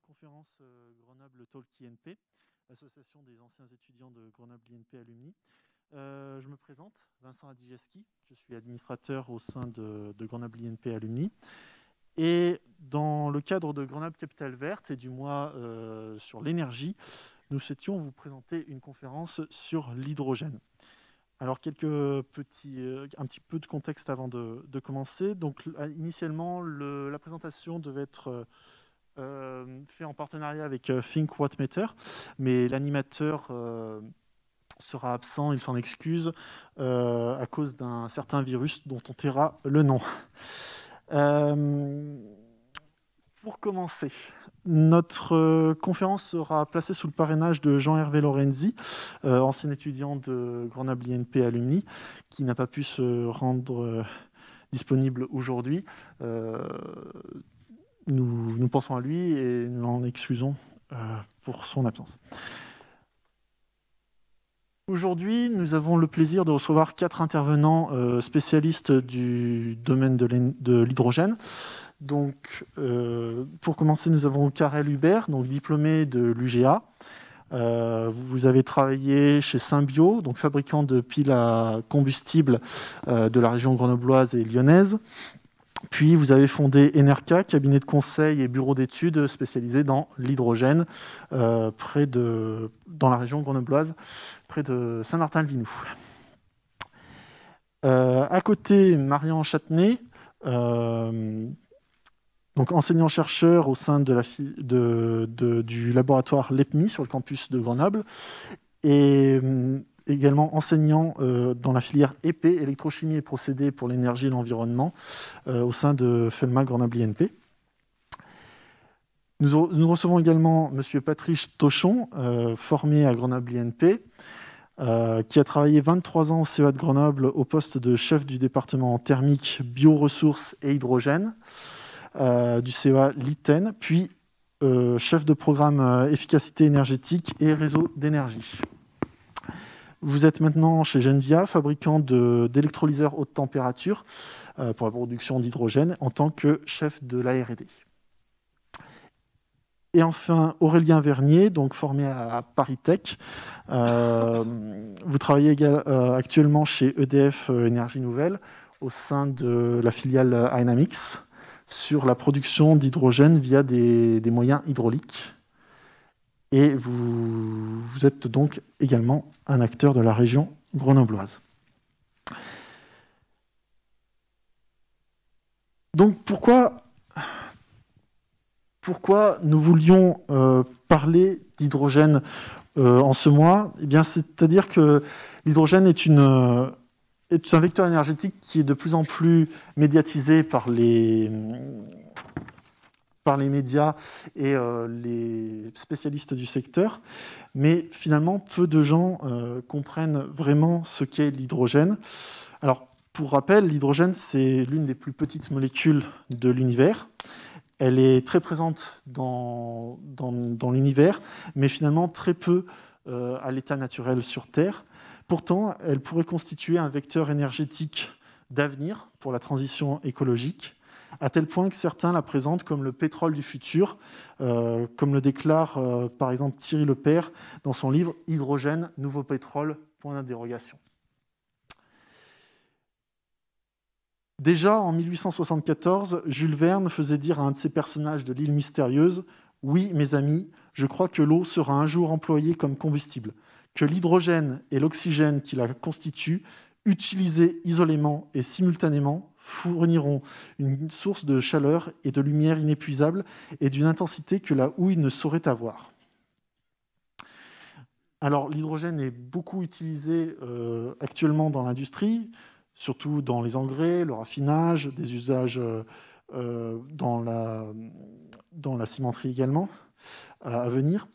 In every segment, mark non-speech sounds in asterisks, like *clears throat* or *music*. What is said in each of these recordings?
conférence euh, Grenoble Talk INP, Association des anciens étudiants de Grenoble INP Alumni. Euh, je me présente, Vincent Adigeski. je suis administrateur au sein de, Grenoble INP Alumni. Et dans le cadre de Grenoble Capital Verte et du mois euh, sur l'énergie, nous souhaitions vous présenter une conférence sur l'hydrogène. Alors, quelques petits, un petit peu de contexte avant de, commencer. Donc, initialement, la présentation devait être euh, fait en partenariat avec euh, Think What Matter, mais l'animateur euh, sera absent, il s'en excuse, à cause d'un certain virus dont on taira le nom. pour commencer, notre conférence sera placée sous le parrainage de Jean-Hervé Lorenzi, ancien étudiant de Grenoble INP Alumni, qui n'a pas pu se rendre disponible aujourd'hui nous, pensons à lui et nous en excusons euh, pour son absence. Aujourd'hui, nous avons le plaisir de recevoir quatre intervenants euh, spécialistes du domaine de l'hydrogène. Donc, euh, pour commencer, nous avons Karel Hubert, donc diplômé de l'UGA. vous avez travaillé chez Symbio, donc fabricant de piles à combustible de la région grenobloise et lyonnaise. Puis vous avez fondé Enerca, cabinet de conseil et bureau d'études spécialisé dans l'hydrogène, euh, près de, dans la région grenobloise, près de Saint-Martin-le-Vinou. Euh, à côté, Marion Châtenay, euh, donc enseignant-chercheur au sein du laboratoire LEPMI sur le campus de Grenoble, et hum, également enseignant euh, dans la filière EP, électrochimie et procédés pour l'énergie et l'environnement, euh, au sein de FELMA Grenoble INP. Nous, recevons également M. Patrice Tochon, euh, formé à Grenoble INP, qui a travaillé 23 ans au CEA de Grenoble au poste de chef du département thermique, bioressources et hydrogène du CEA Liten, puis chef de programme efficacité énergétique et réseau d'énergie. Vous êtes maintenant chez Genvia, fabricant d'électrolyseurs haute température euh, pour la production d'hydrogène, en tant que chef de la R&D. Et enfin, Aurélien Vernier, donc formé à ParisTech, euh, vous travaillez euh, actuellement chez EDF Énergie Nouvelle au sein de la filiale Dynamics sur la production d'hydrogène via des, moyens hydrauliques. Et vous, êtes donc également un acteur de la région grenobloise. Donc pourquoi, pourquoi nous voulions euh, parler d'hydrogène euh, en ce mois eh bien, c'est-à-dire que l'hydrogène est, une est un vecteur énergétique qui est de plus en plus médiatisé par les, par les médias et euh, les spécialistes du secteur, mais finalement peu de gens euh, comprennent vraiment ce qu'est l'hydrogène. Alors pour rappel, l'hydrogène c'est l'une des plus petites molécules de l'univers. Elle est très présente dans, l'univers, mais finalement très peu euh, à l'état naturel sur Terre. Pourtant, elle pourrait constituer un vecteur énergétique d'avenir pour la transition écologique à tel point que certains la présentent comme le pétrole du futur, euh, comme le déclare euh, par exemple Thierry Lepère dans son livre Hydrogène, nouveau pétrole, point d'interrogation. Déjà en 1874, Jules Verne faisait dire à un de ses personnages de l'île mystérieuse Oui, mes amis, je crois que l'eau sera un jour employée comme combustible, que l'hydrogène et l'oxygène qui la constituent, utilisés isolément et simultanément, fourniront une source de chaleur et de lumière inépuisable et d'une intensité que la houille ne saurait avoir. Alors l'hydrogène est beaucoup utilisé euh, actuellement dans l'industrie, surtout dans les engrais, le raffinage, des usages euh, euh, dans, la, dans, la, cimenterie également à venir.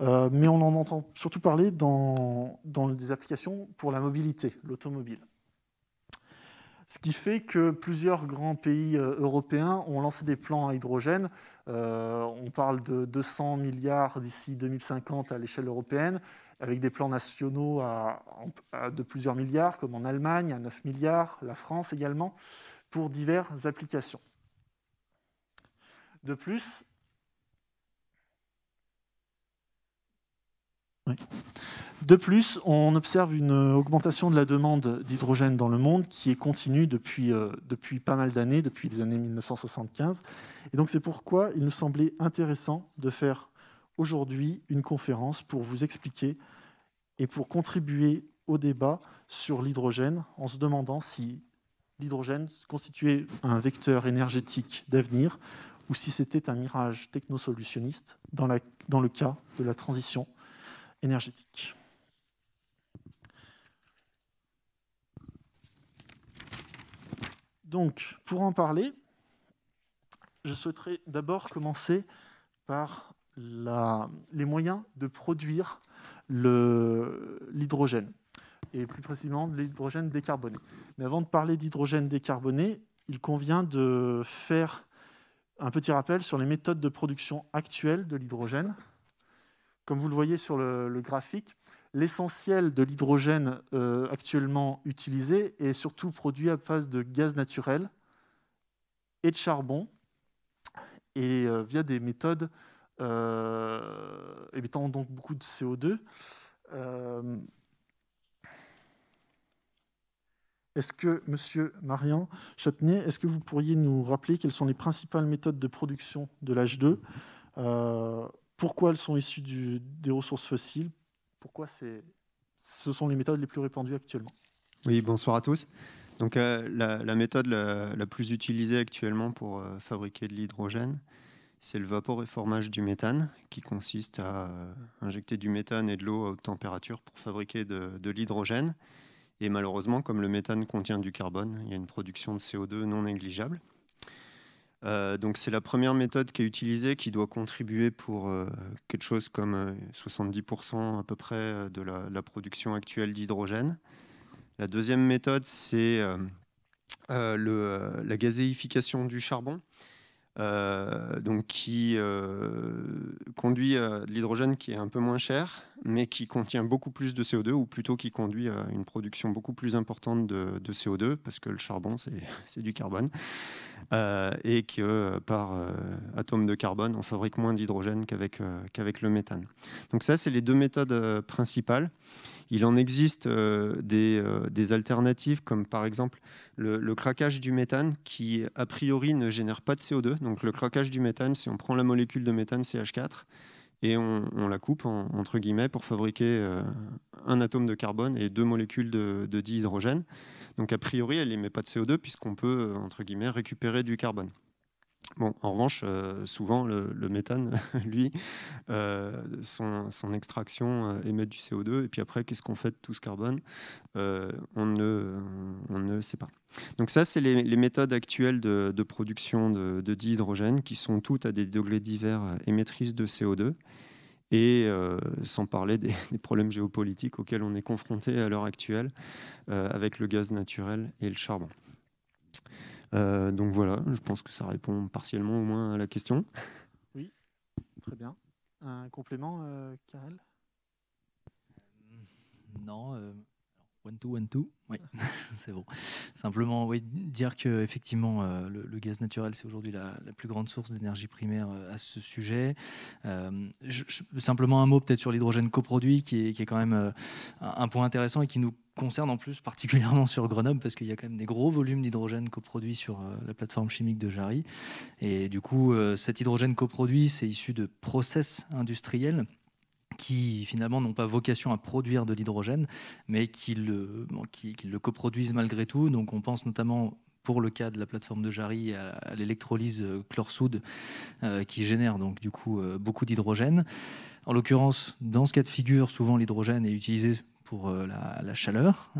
mais on en entend surtout parler dans, dans des applications pour la mobilité, l'automobile. Ce qui fait que plusieurs grands pays euh, européens ont lancé des plans à hydrogène. Euh, on parle de 200 milliards d'ici 2050 à l'échelle européenne, avec des plans nationaux de plusieurs milliards, comme en Allemagne, à 9 milliards, la France également, pour diverses applications. De plus, De plus, on observe une augmentation de la demande d'hydrogène dans le monde qui est continue depuis, euh, depuis pas mal d'années, depuis les années 1975. Et donc c'est pourquoi il nous semblait intéressant de faire aujourd'hui une conférence pour vous expliquer et pour contribuer au débat sur l'hydrogène en se demandant si l'hydrogène constituait un vecteur énergétique d'avenir ou si c'était un mirage technosolutionniste dans, la, dans le cas de la transition énergétique. Donc, pour en parler, je souhaiterais d'abord commencer par les moyens de produire l'hydrogène, et plus précisément de l'hydrogène décarboné. Mais avant de parler d'hydrogène décarboné, il convient de faire un petit rappel sur les méthodes de production actuelles de l'hydrogène, comme vous le voyez sur le, graphique, l'essentiel de l'hydrogène euh, actuellement utilisé est surtout produit à base de gaz naturel et de charbon, et euh, via des méthodes euh, émettant donc beaucoup de CO2. Est-ce que, Monsieur Marian Chatenier, est-ce que vous pourriez nous rappeler quelles sont les principales méthodes de production de l'H2 pourquoi elles sont issues des ressources fossiles, pourquoi ce sont les méthodes les plus répandues actuellement. Oui, bonsoir à tous. Donc, euh, la, méthode la, plus utilisée actuellement pour euh, fabriquer de l'hydrogène, c'est le vaporéformage du méthane, qui consiste à euh, injecter du méthane et de l'eau à haute température pour fabriquer de, de l'hydrogène. Et malheureusement, comme le méthane contient du carbone, il y a une production de CO2 non négligeable. Euh, donc c'est la première méthode qui est utilisée, qui doit contribuer pour euh, quelque chose comme 70% euh, à peu près de la, production actuelle d'hydrogène. La deuxième méthode, c'est la gazéification du charbon. Euh, donc qui euh, conduit euh, de l'hydrogène qui est un peu moins cher, mais qui contient beaucoup plus de CO2, ou plutôt qui conduit à une production beaucoup plus importante de, CO2, parce que le charbon, c'est *laughs* du carbone, et que par atome de carbone, on fabrique moins d'hydrogène qu'avec le méthane. Donc ça, c'est les deux méthodes principales. Il en existe euh, euh, des, alternatives comme par exemple le, craquage du méthane qui a priori ne génère pas de CO2. Donc le craquage du méthane, si on prend la molécule de méthane CH4 et on, la coupe entre guillemets pour fabriquer euh, un atome de carbone et deux molécules de, de dihydrogène. Donc a priori, elle n'émet pas de CO2 puisqu'on peut entre guillemets récupérer du carbone en revanche, euh, souvent, le, méthane, *laughs* lui, euh, son, extraction euh, émet du CO2. Et puis après, qu'est-ce qu'on fait de tout ce carbone on, ne, on ne sait pas. Donc ça, c'est les, méthodes actuelles de, production de, dihydrogène qui sont toutes à des degrés divers émettrices de CO2. Et sans parler des, *laughs* des, problèmes géopolitiques auxquels on est confronté à l'heure actuelle avec le gaz naturel et le charbon. Euh, donc voilà, je pense que ça répond partiellement au moins à la question. Oui, très bien. Un complément, euh, Karel Non, euh, One two, one two. Oui, ah. *laughs* c'est bon. Simplement, oui, dire que effectivement, euh, le, gaz naturel, c'est aujourd'hui la, plus grande source d'énergie primaire euh, à ce sujet. Euh, simplement un mot peut-être sur l'hydrogène coproduit, qui est, quand même un point intéressant et qui nous concerne en plus particulièrement sur Grenoble parce qu'il y a quand même des gros volumes d'hydrogène coproduit sur la plateforme chimique de Jarry. Et du coup, cet hydrogène coproduit, c'est issu de process industriels qui finalement n'ont pas vocation à produire de l'hydrogène, mais qui le, qui, coproduisent malgré tout. Donc on pense notamment pour le cas de la plateforme de Jarry à, l'électrolyse euh, chlorsoude euh, soude qui génère donc du coup euh, beaucoup d'hydrogène. En l'occurrence, dans ce cas de figure, souvent l'hydrogène est utilisé pour la, la, chaleur,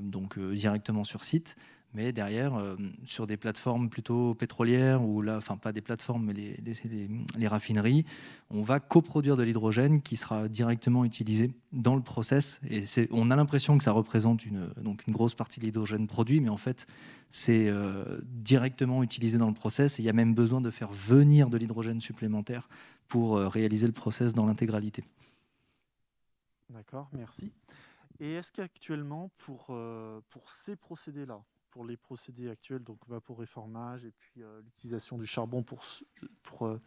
donc directement sur site. Mais derrière, euh, sur des plateformes plutôt pétrolières, ou là, enfin pas des plateformes, mais les, raffineries, on va coproduire de l'hydrogène qui sera directement utilisé dans le process. Et on a l'impression que ça représente une, donc une grosse partie de l'hydrogène produit, mais en fait, c'est euh, directement utilisé dans le process. Et il y a même besoin de faire venir de l'hydrogène supplémentaire pour euh, réaliser le process dans l'intégralité. D'accord, merci. Et est-ce qu'actuellement, pour, pour ces procédés-là, pour les procédés actuels, donc vaporéformage et puis euh, l'utilisation du charbon pour, euh,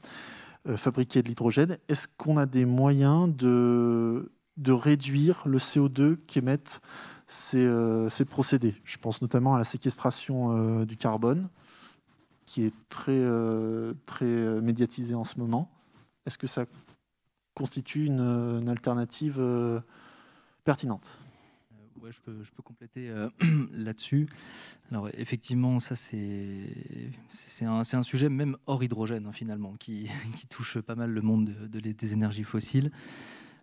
euh, fabriquer de l'hydrogène, est-ce qu'on a des moyens de, réduire le CO2 qu'émettent ces, procédés Je pense notamment à la séquestration du carbone, qui est très, très médiatisée en ce moment. Est-ce que ça constitue une alternative pertinente ouais, je, peux, compléter euh, *clears throat* là-dessus. Alors effectivement, ça c'est un, un, sujet même hors hydrogène hein, finalement, *laughs* qui, touche pas mal le monde de, des énergies fossiles.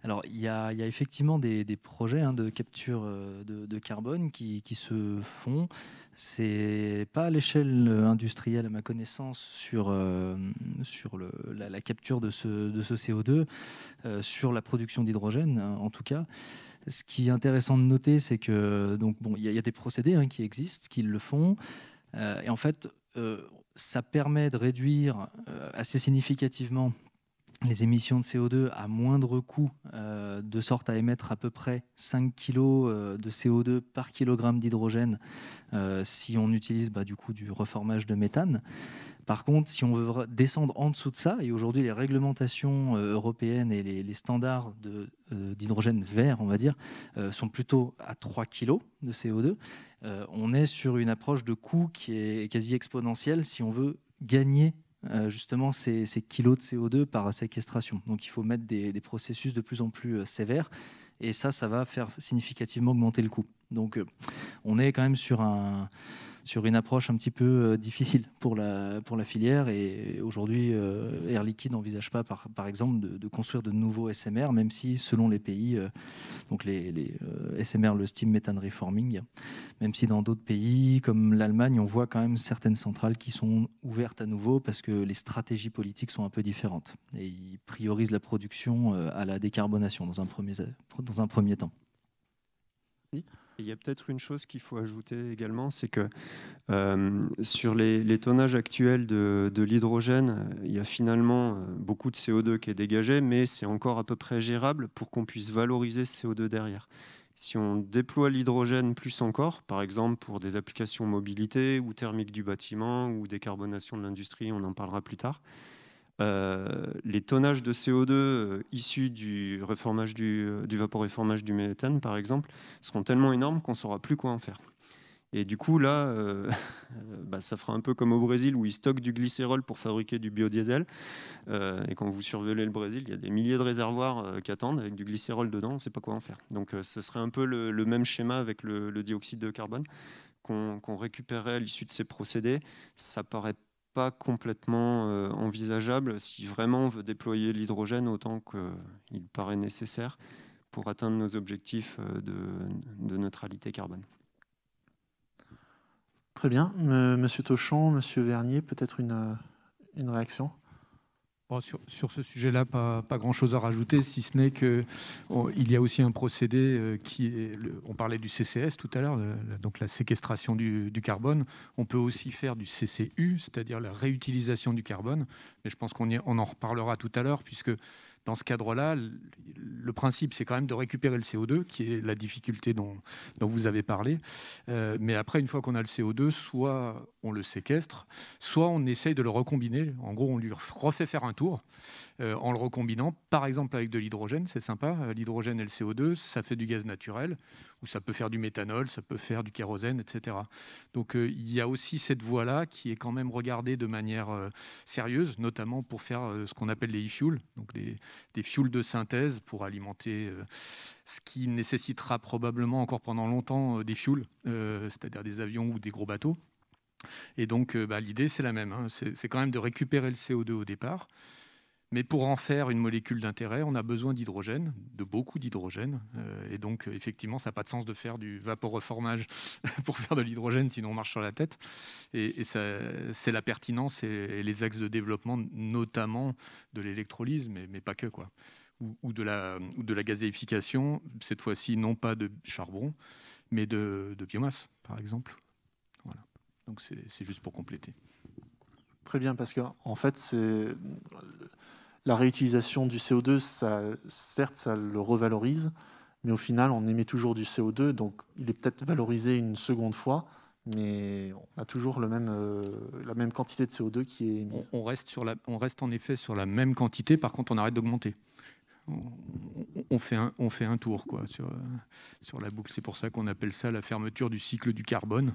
Alors il y, a, effectivement des, projets hein, de capture euh, de, carbone qui, se font. C'est pas à l'échelle industrielle à ma connaissance sur, euh, sur la, capture de ce, ce CO2, sur la production d'hydrogène hein, en tout cas. Ce qui est intéressant de noter, c'est que donc bon, il y, a des procédés hein, qui existent, qui le font, euh, et en fait, euh, ça permet de réduire euh, assez significativement les émissions de CO2 à moindre coût, de sorte à émettre à peu près 5 kg de CO2 par kilogramme d'hydrogène si on utilise bah, du coup du reformage de méthane par contre, si on veut descendre en dessous de ça, et aujourd'hui les réglementations euh, européennes et les, standards euh, d'hydrogène vert, on va dire, euh, sont plutôt à 3 kg de CO2, on est sur une approche de coût qui est quasi exponentielle si on veut gagner justement ces, kilos de CO2 par séquestration. Donc il faut mettre des, processus de plus en plus sévères et ça, ça va faire significativement augmenter le coût. Donc on est quand même sur un, sur une approche un petit peu euh, difficile pour la, pour la filière. Et aujourd'hui, euh, Air Liquide n'envisage pas, par, par exemple, de, construire de nouveaux SMR, même si, selon les pays, euh, donc les, SMR, le Steam Methane Reforming, même si dans d'autres pays, comme l'Allemagne, on voit quand même certaines centrales qui sont ouvertes à nouveau parce que les stratégies politiques sont un peu différentes. Et ils priorisent la production à la décarbonation dans un premier, dans un premier temps il y a peut-être une chose qu'il faut ajouter également, c'est que euh, sur les, tonnages actuels de, de l'hydrogène, il y a finalement euh, beaucoup de CO2 qui est dégagé, mais c'est encore à peu près gérable pour qu'on puisse valoriser ce CO2 derrière. Si on déploie l'hydrogène plus encore, par exemple pour des applications mobilité ou thermique du bâtiment ou décarbonation de l'industrie, on en parlera plus tard, euh, les tonnages de CO2 euh, issus du, réformage du, euh, du vaporéformage du méthane, par exemple, seront tellement énormes qu'on ne saura plus quoi en faire. Et du coup, là, *laughs* bah, ça fera un peu comme au Brésil où ils stockent du glycérol pour fabriquer du biodiesel. et quand vous surveillez le Brésil, il y a des milliers de réservoirs qui attendent avec du glycérol dedans, on ne sait pas quoi en faire. Donc, ce serait un peu le, même schéma avec le, dioxyde de carbone qu'on récupérait à l'issue de ces procédés. Ça paraît pas complètement euh, envisageable si vraiment on veut déployer l'hydrogène autant qu'il paraît nécessaire pour atteindre nos objectifs euh, de, neutralité carbone. Très bien. Monsieur Tauchon, Monsieur Vernier, peut-être une, une réaction sur, ce sujet-là, pas, grand-chose à rajouter, si ce n'est qu'il y a aussi un procédé euh, qui est... on parlait du CCS tout à l'heure, donc la séquestration du, carbone. On peut aussi faire du CCU, c'est-à-dire la réutilisation du carbone. Mais je pense qu'on on en reparlera tout à l'heure, puisque dans ce cadre-là, le principe, c'est quand même de récupérer le CO2, qui est la difficulté dont, vous avez parlé. Euh, mais après, une fois qu'on a le CO2, soit on le séquestre, soit on essaye de le recombiner. En gros, on lui refait faire un tour euh, en le recombinant, par exemple avec de l'hydrogène, c'est sympa. Euh, l'hydrogène et le CO2, ça fait du gaz naturel où ça peut faire du méthanol, ça peut faire du kérosène, etc. Donc euh, il y a aussi cette voie-là qui est quand même regardée de manière euh, sérieuse, notamment pour faire euh, ce qu'on appelle les e-fuels, donc des fuels de synthèse pour alimenter ce qui nécessitera probablement encore pendant longtemps des fuels, c'est-à-dire des avions ou des gros bateaux. Et donc bah, l'idée c'est la même, hein. c'est quand même de récupérer le CO2 au départ mais pour en faire une molécule d'intérêt, on a besoin d'hydrogène, de beaucoup d'hydrogène. Euh, et donc, effectivement, ça n'a pas de sens de faire du vaporeformage *laughs* pour faire de l'hydrogène, sinon on marche sur la tête. Et, c'est la pertinence et, les axes de développement, notamment de l'électrolyse, mais, pas que, quoi. Ou, de la, ou de la gazéification, cette fois-ci, non pas de charbon, mais de, biomasse, par exemple. Voilà. Donc, c'est juste pour compléter. Très bien, parce en fait, c'est la réutilisation du CO2, certes, ça le revalorise, mais au final, on émet toujours du CO2, donc il est peut-être valorisé une seconde fois, mais on a toujours euh, la même quantité de CO2 qui est reste on reste en effet sur la même quantité, par contre, on arrête d'augmenter on fait un, on fait un tour quoi, sur, euh, sur la boucle. C'est pour ça qu'on appelle ça la fermeture du cycle du carbone.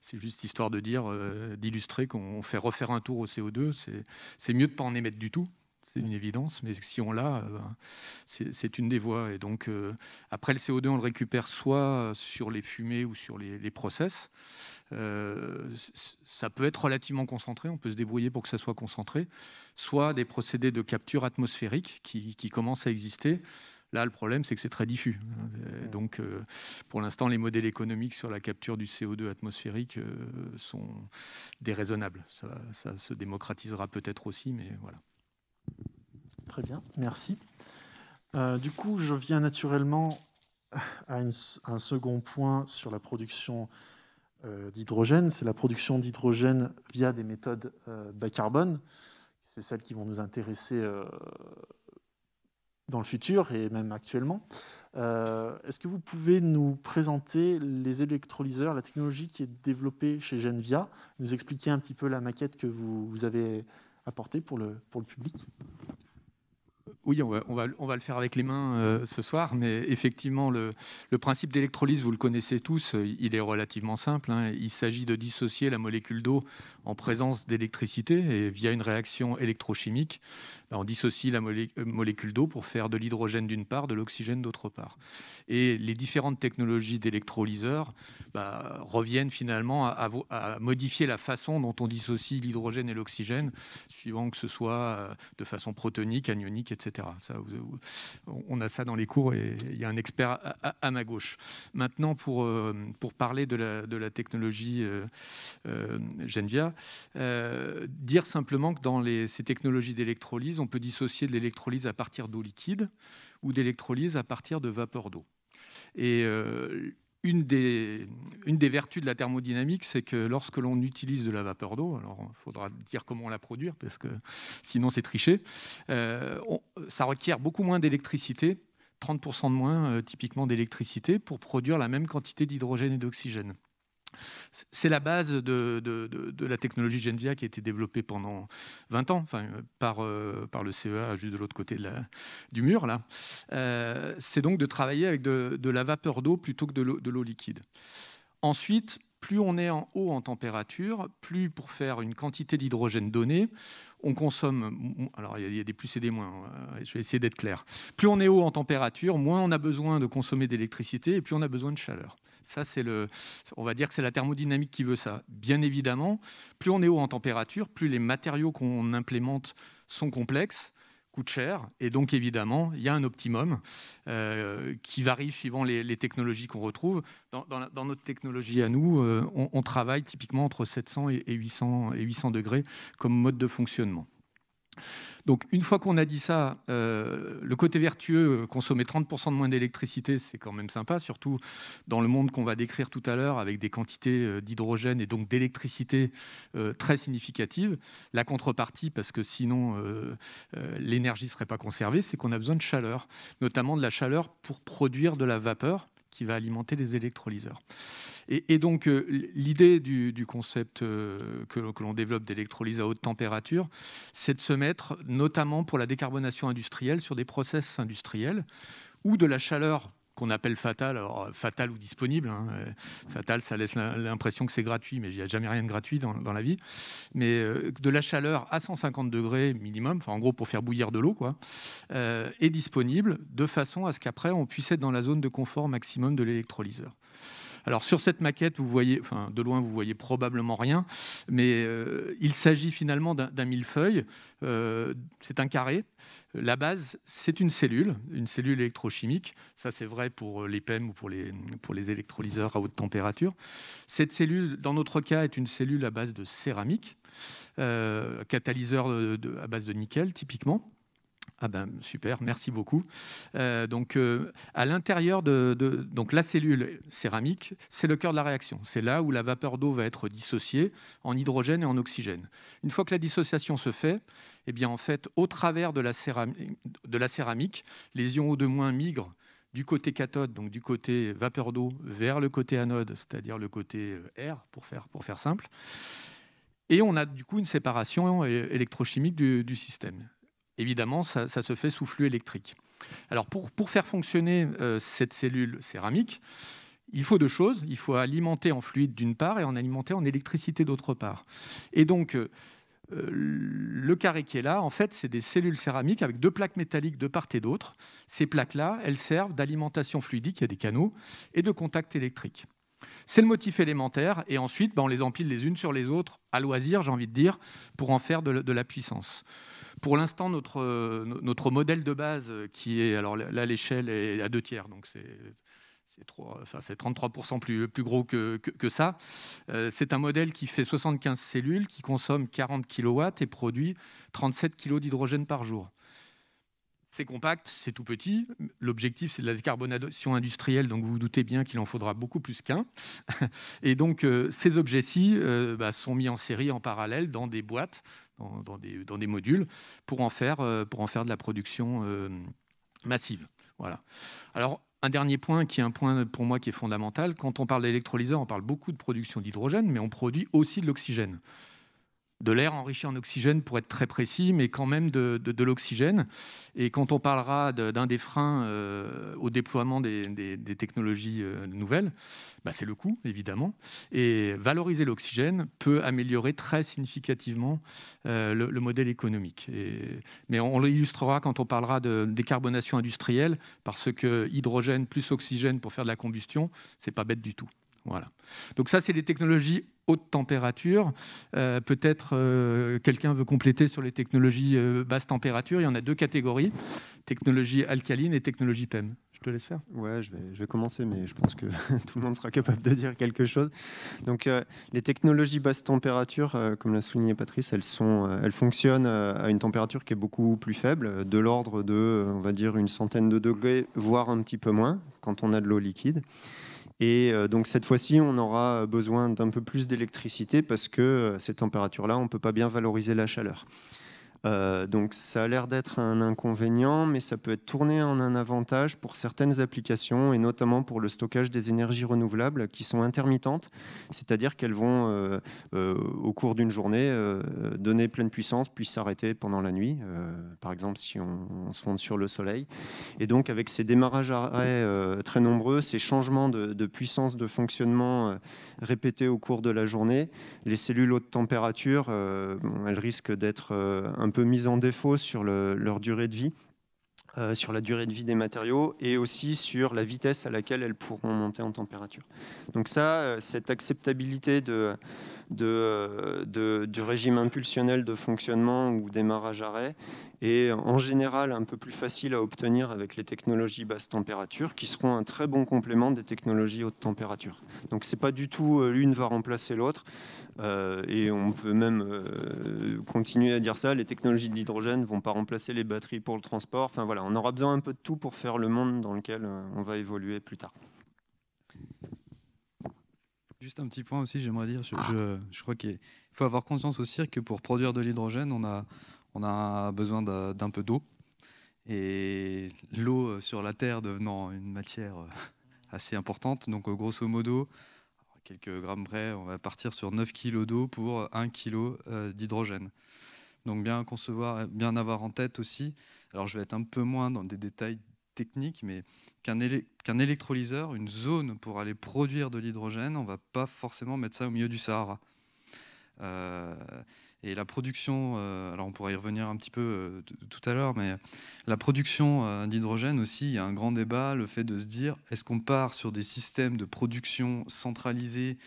c'est juste histoire de dire, euh, d'illustrer qu'on fait refaire un tour au CO2. C'est mieux de ne pas en émettre du tout c'est une évidence, mais si on l'a, euh, ben, c'est une des voies. Et donc, euh, après le CO2, on le récupère soit sur les fumées ou sur les, process. Euh, ça peut être relativement concentré, on peut se débrouiller pour que ça soit concentré, soit des procédés de capture atmosphérique qui, commencent à exister. Là, le problème, c'est que c'est très diffus. Donc, pour l'instant, les modèles économiques sur la capture du CO2 atmosphérique sont déraisonnables. ça se démocratisera peut-être aussi, mais voilà. Très bien, merci. Euh, du coup, je viens naturellement à, un second point sur la production euh, d'hydrogène. C'est la production d'hydrogène via des méthodes euh, bas carbone. C'est celles qui vont nous intéresser dans le futur et même actuellement. Est-ce que vous pouvez nous présenter les électrolyseurs, la technologie qui est développée chez Genvia, nous expliquer un petit peu la maquette que vous, avez apportée pour le, pour le public oui, on va, le faire avec les mains euh, ce soir, mais effectivement, le, principe d'électrolyse, vous le connaissez tous, euh, il est relativement simple. Hein. Il s'agit de dissocier la molécule d'eau en présence d'électricité et via une réaction électrochimique, bah, on dissocie la euh, molécule d'eau pour faire de l'hydrogène d'une part, de l'oxygène d'autre part. Et les différentes technologies d'électrolyseurs bah, reviennent finalement à, modifier la façon dont on dissocie l'hydrogène et l'oxygène, suivant que ce soit euh, de façon protonique, anionique, etc. on a ça dans les cours et il y a un expert à, ma gauche. Maintenant, pour, euh, pour parler de la, de la technologie Genvia, dire simplement que dans ces technologies d'électrolyse, on peut dissocier de l'électrolyse à partir d'eau liquide ou d'électrolyse à partir de vapeur d'eau. Et euh, une, des, vertus de la thermodynamique, c'est que lorsque l'on utilise de la vapeur d'eau, alors il faudra dire comment la produire, parce que sinon c'est tricher, euh, ça requiert beaucoup moins d'électricité 30% de moins euh, typiquement d'électricité pour produire la même quantité d'hydrogène et d'oxygène. C'est la base de, la technologie Genvia qui a été développée pendant 20 ans enfin, par, euh, le CEA, juste de l'autre côté du mur. là. Euh, c'est donc de travailler avec de, la vapeur d'eau plutôt que de l'eau liquide. Ensuite, plus on est en haut en température, plus pour faire une quantité d'hydrogène donnée, on consomme. Alors il y a des plus et des moins, hein, je vais essayer d'être clair. Plus on est haut en température, moins on a besoin de consommer d'électricité et plus on a besoin de chaleur c'est on va dire que c'est la thermodynamique qui veut ça. Bien évidemment, plus on est haut en température, plus les matériaux qu'on implémente sont complexes, coûtent cher, et donc évidemment, il y a un optimum euh, qui varie suivant les, technologies qu'on retrouve. Dans, notre technologie à nous, euh, on, on, travaille typiquement entre 700 et 800, et 800 degrés comme mode de fonctionnement. Donc une fois qu'on a dit ça, euh, le côté vertueux, euh, consommer 30% de moins d'électricité, c'est quand même sympa, surtout dans le monde qu'on va décrire tout à l'heure, avec des quantités euh, d'hydrogène et donc d'électricité très significatives. La contrepartie, parce que sinon l'énergie ne serait pas conservée, c'est qu'on a besoin de chaleur, notamment de la chaleur pour produire de la vapeur qui va alimenter les électrolyseurs. Et, donc, euh, l'idée du, concept euh, que, l'on développe d'électrolyse à haute température, c'est de se mettre, notamment pour la décarbonation industrielle, sur des process industriels où de la chaleur qu'on appelle fatal, alors euh, fatal ou disponible. Hein, euh, fatal, ça laisse l'impression que c'est gratuit, mais il n'y a jamais rien de gratuit dans, la vie. Mais euh, de la chaleur à 150 degrés minimum, en gros pour faire bouillir de l'eau, quoi, est disponible de façon à ce qu'après on puisse être dans la zone de confort maximum de l'électrolyseur. Alors sur cette maquette, vous voyez, enfin de loin, vous voyez probablement rien, mais euh, il s'agit finalement d'un millefeuille. Euh, c'est un carré. La base, c'est une cellule, une cellule électrochimique. Ça, c'est vrai pour euh, les PEM ou pour les, pour les électrolyseurs à haute température. Cette cellule, dans notre cas, est une cellule à base de céramique, catalyseur à base de nickel typiquement. Ah ben, super, merci beaucoup. Euh, donc euh, à l'intérieur de, la cellule céramique, c'est le cœur de la réaction. C'est là où la vapeur d'eau va être dissociée en hydrogène et en oxygène. Une fois que la dissociation se fait, eh bien en fait au travers de la céramique, les ions au-de-moins migrent du côté cathode, donc du côté vapeur d'eau, vers le côté anode, c'est-à-dire le côté euh, air, pour faire, simple. Et on a du coup une séparation électrochimique du système évidemment, ça, se fait sous flux électrique. Alors, pour, faire fonctionner euh, cette cellule céramique, il faut deux choses. Il faut alimenter en fluide d'une part et en alimenter en électricité d'autre part. Et donc, euh, euh, le carré qui est là, en fait, c'est des cellules céramiques avec deux plaques métalliques de part et d'autre. Ces plaques-là, elles servent d'alimentation fluidique, il y a des canaux, et de contact électrique. C'est le motif élémentaire, et ensuite, ben, on les empile les unes sur les autres, à loisir, j'ai envie de dire, pour en faire de la puissance. Pour l'instant, euh, notre, modèle de base, euh, qui est, alors là, l'échelle est à deux tiers, donc c'est 33% plus, gros que, ça. Euh, c'est un modèle qui fait 75 cellules, qui consomme 40 kW et produit 37 kg d'hydrogène par jour. C'est compact, c'est tout petit. L'objectif, c'est de la décarbonation industrielle, donc vous vous doutez bien qu'il en faudra beaucoup plus qu'un. *laughs* Et donc, ces objets-ci bah, sont mis en série en parallèle dans des boîtes dans, des, modules pour en faire, euh, de la production euh, massive. Alors, un dernier point qui est un point pour moi qui est fondamental. Quand on parle d'électrolyseur, on parle beaucoup de production d'hydrogène, mais on produit aussi de l'oxygène de l'air enrichi en oxygène pour être très précis, mais quand même de, l'oxygène. Et quand on parlera d'un des freins euh, au déploiement des, technologies euh, nouvelles, bah, c'est le coût, évidemment. Et valoriser l'oxygène peut améliorer très significativement euh, le, modèle économique. mais on, l'illustrera quand on parlera de décarbonation industrielle, parce que hydrogène plus oxygène pour faire de la combustion, ce n'est pas bête du tout. Voilà. Donc ça, c'est les technologies haute température. Euh, peut-être euh, quelqu'un veut compléter sur les technologies euh, basse température. Il y en a deux catégories, technologie alcaline et technologie PEM. Je te laisse faire. Ouais, je vais, commencer, mais je pense que *laughs* tout le monde sera capable de dire quelque chose. Donc, les technologies basse température, comme l'a souligné Patrice, elles, sont, elles fonctionnent à une température qui est beaucoup plus faible, de l'ordre de, on va dire, une centaine de degrés, voire un petit peu moins, quand on a de l'eau liquide. Et euh, donc cette fois-ci, on aura euh, besoin d'un peu plus d'électricité parce que euh, ces températures-là, on ne peut pas bien valoriser la chaleur. Euh, donc ça a l'air d'être un inconvénient, mais ça peut être tourné en un avantage pour certaines applications, et notamment pour le stockage des énergies renouvelables qui sont intermittentes, c'est-à-dire qu'elles vont, euh, euh, au cours d'une journée, donner pleine puissance, puis s'arrêter pendant la nuit, par exemple si on, se fonde sur le soleil. Et donc avec ces démarrages arrêts très nombreux, ces changements de, puissance de fonctionnement répétés au cours de la journée, les cellules haute température, elles risquent d'être un un peu mise en défaut sur leur durée de vie, euh, sur la durée de vie des matériaux et aussi sur la vitesse à laquelle elles pourront monter en température. Donc ça, euh, cette acceptabilité euh, du régime impulsionnel de fonctionnement ou démarrage-arrêt est en général un peu plus facile à obtenir avec les technologies basse température qui seront un très bon complément des technologies haute température. Donc c'est pas du tout l'une va remplacer l'autre. Euh, et on peut même euh, continuer à dire ça, les technologies de l'hydrogène ne vont pas remplacer les batteries pour le transport. Enfin voilà, on aura besoin un peu de tout pour faire le monde dans lequel euh, on va évoluer plus tard. Juste un petit point aussi, j'aimerais dire, je, crois qu'il faut avoir conscience aussi que pour produire de l'hydrogène, on a, on a besoin d'un peu d'eau. Et l'eau sur la Terre devenant une matière assez importante, donc grosso modo, quelques grammes près, on va partir sur 9 kg d'eau pour 1 kg euh, d'hydrogène. Donc bien concevoir, bien avoir en tête aussi, alors je vais être un peu moins dans des détails techniques, mais qu'un électrolyseur, une zone pour aller produire de l'hydrogène, on ne va pas forcément mettre ça au milieu du Sahara. Euh, et la production, euh, alors on pourra y revenir un petit peu euh, tout à l'heure, mais la production euh, d'hydrogène aussi, il y a un grand débat, le fait de se dire, est-ce qu'on part sur des systèmes de production centralisés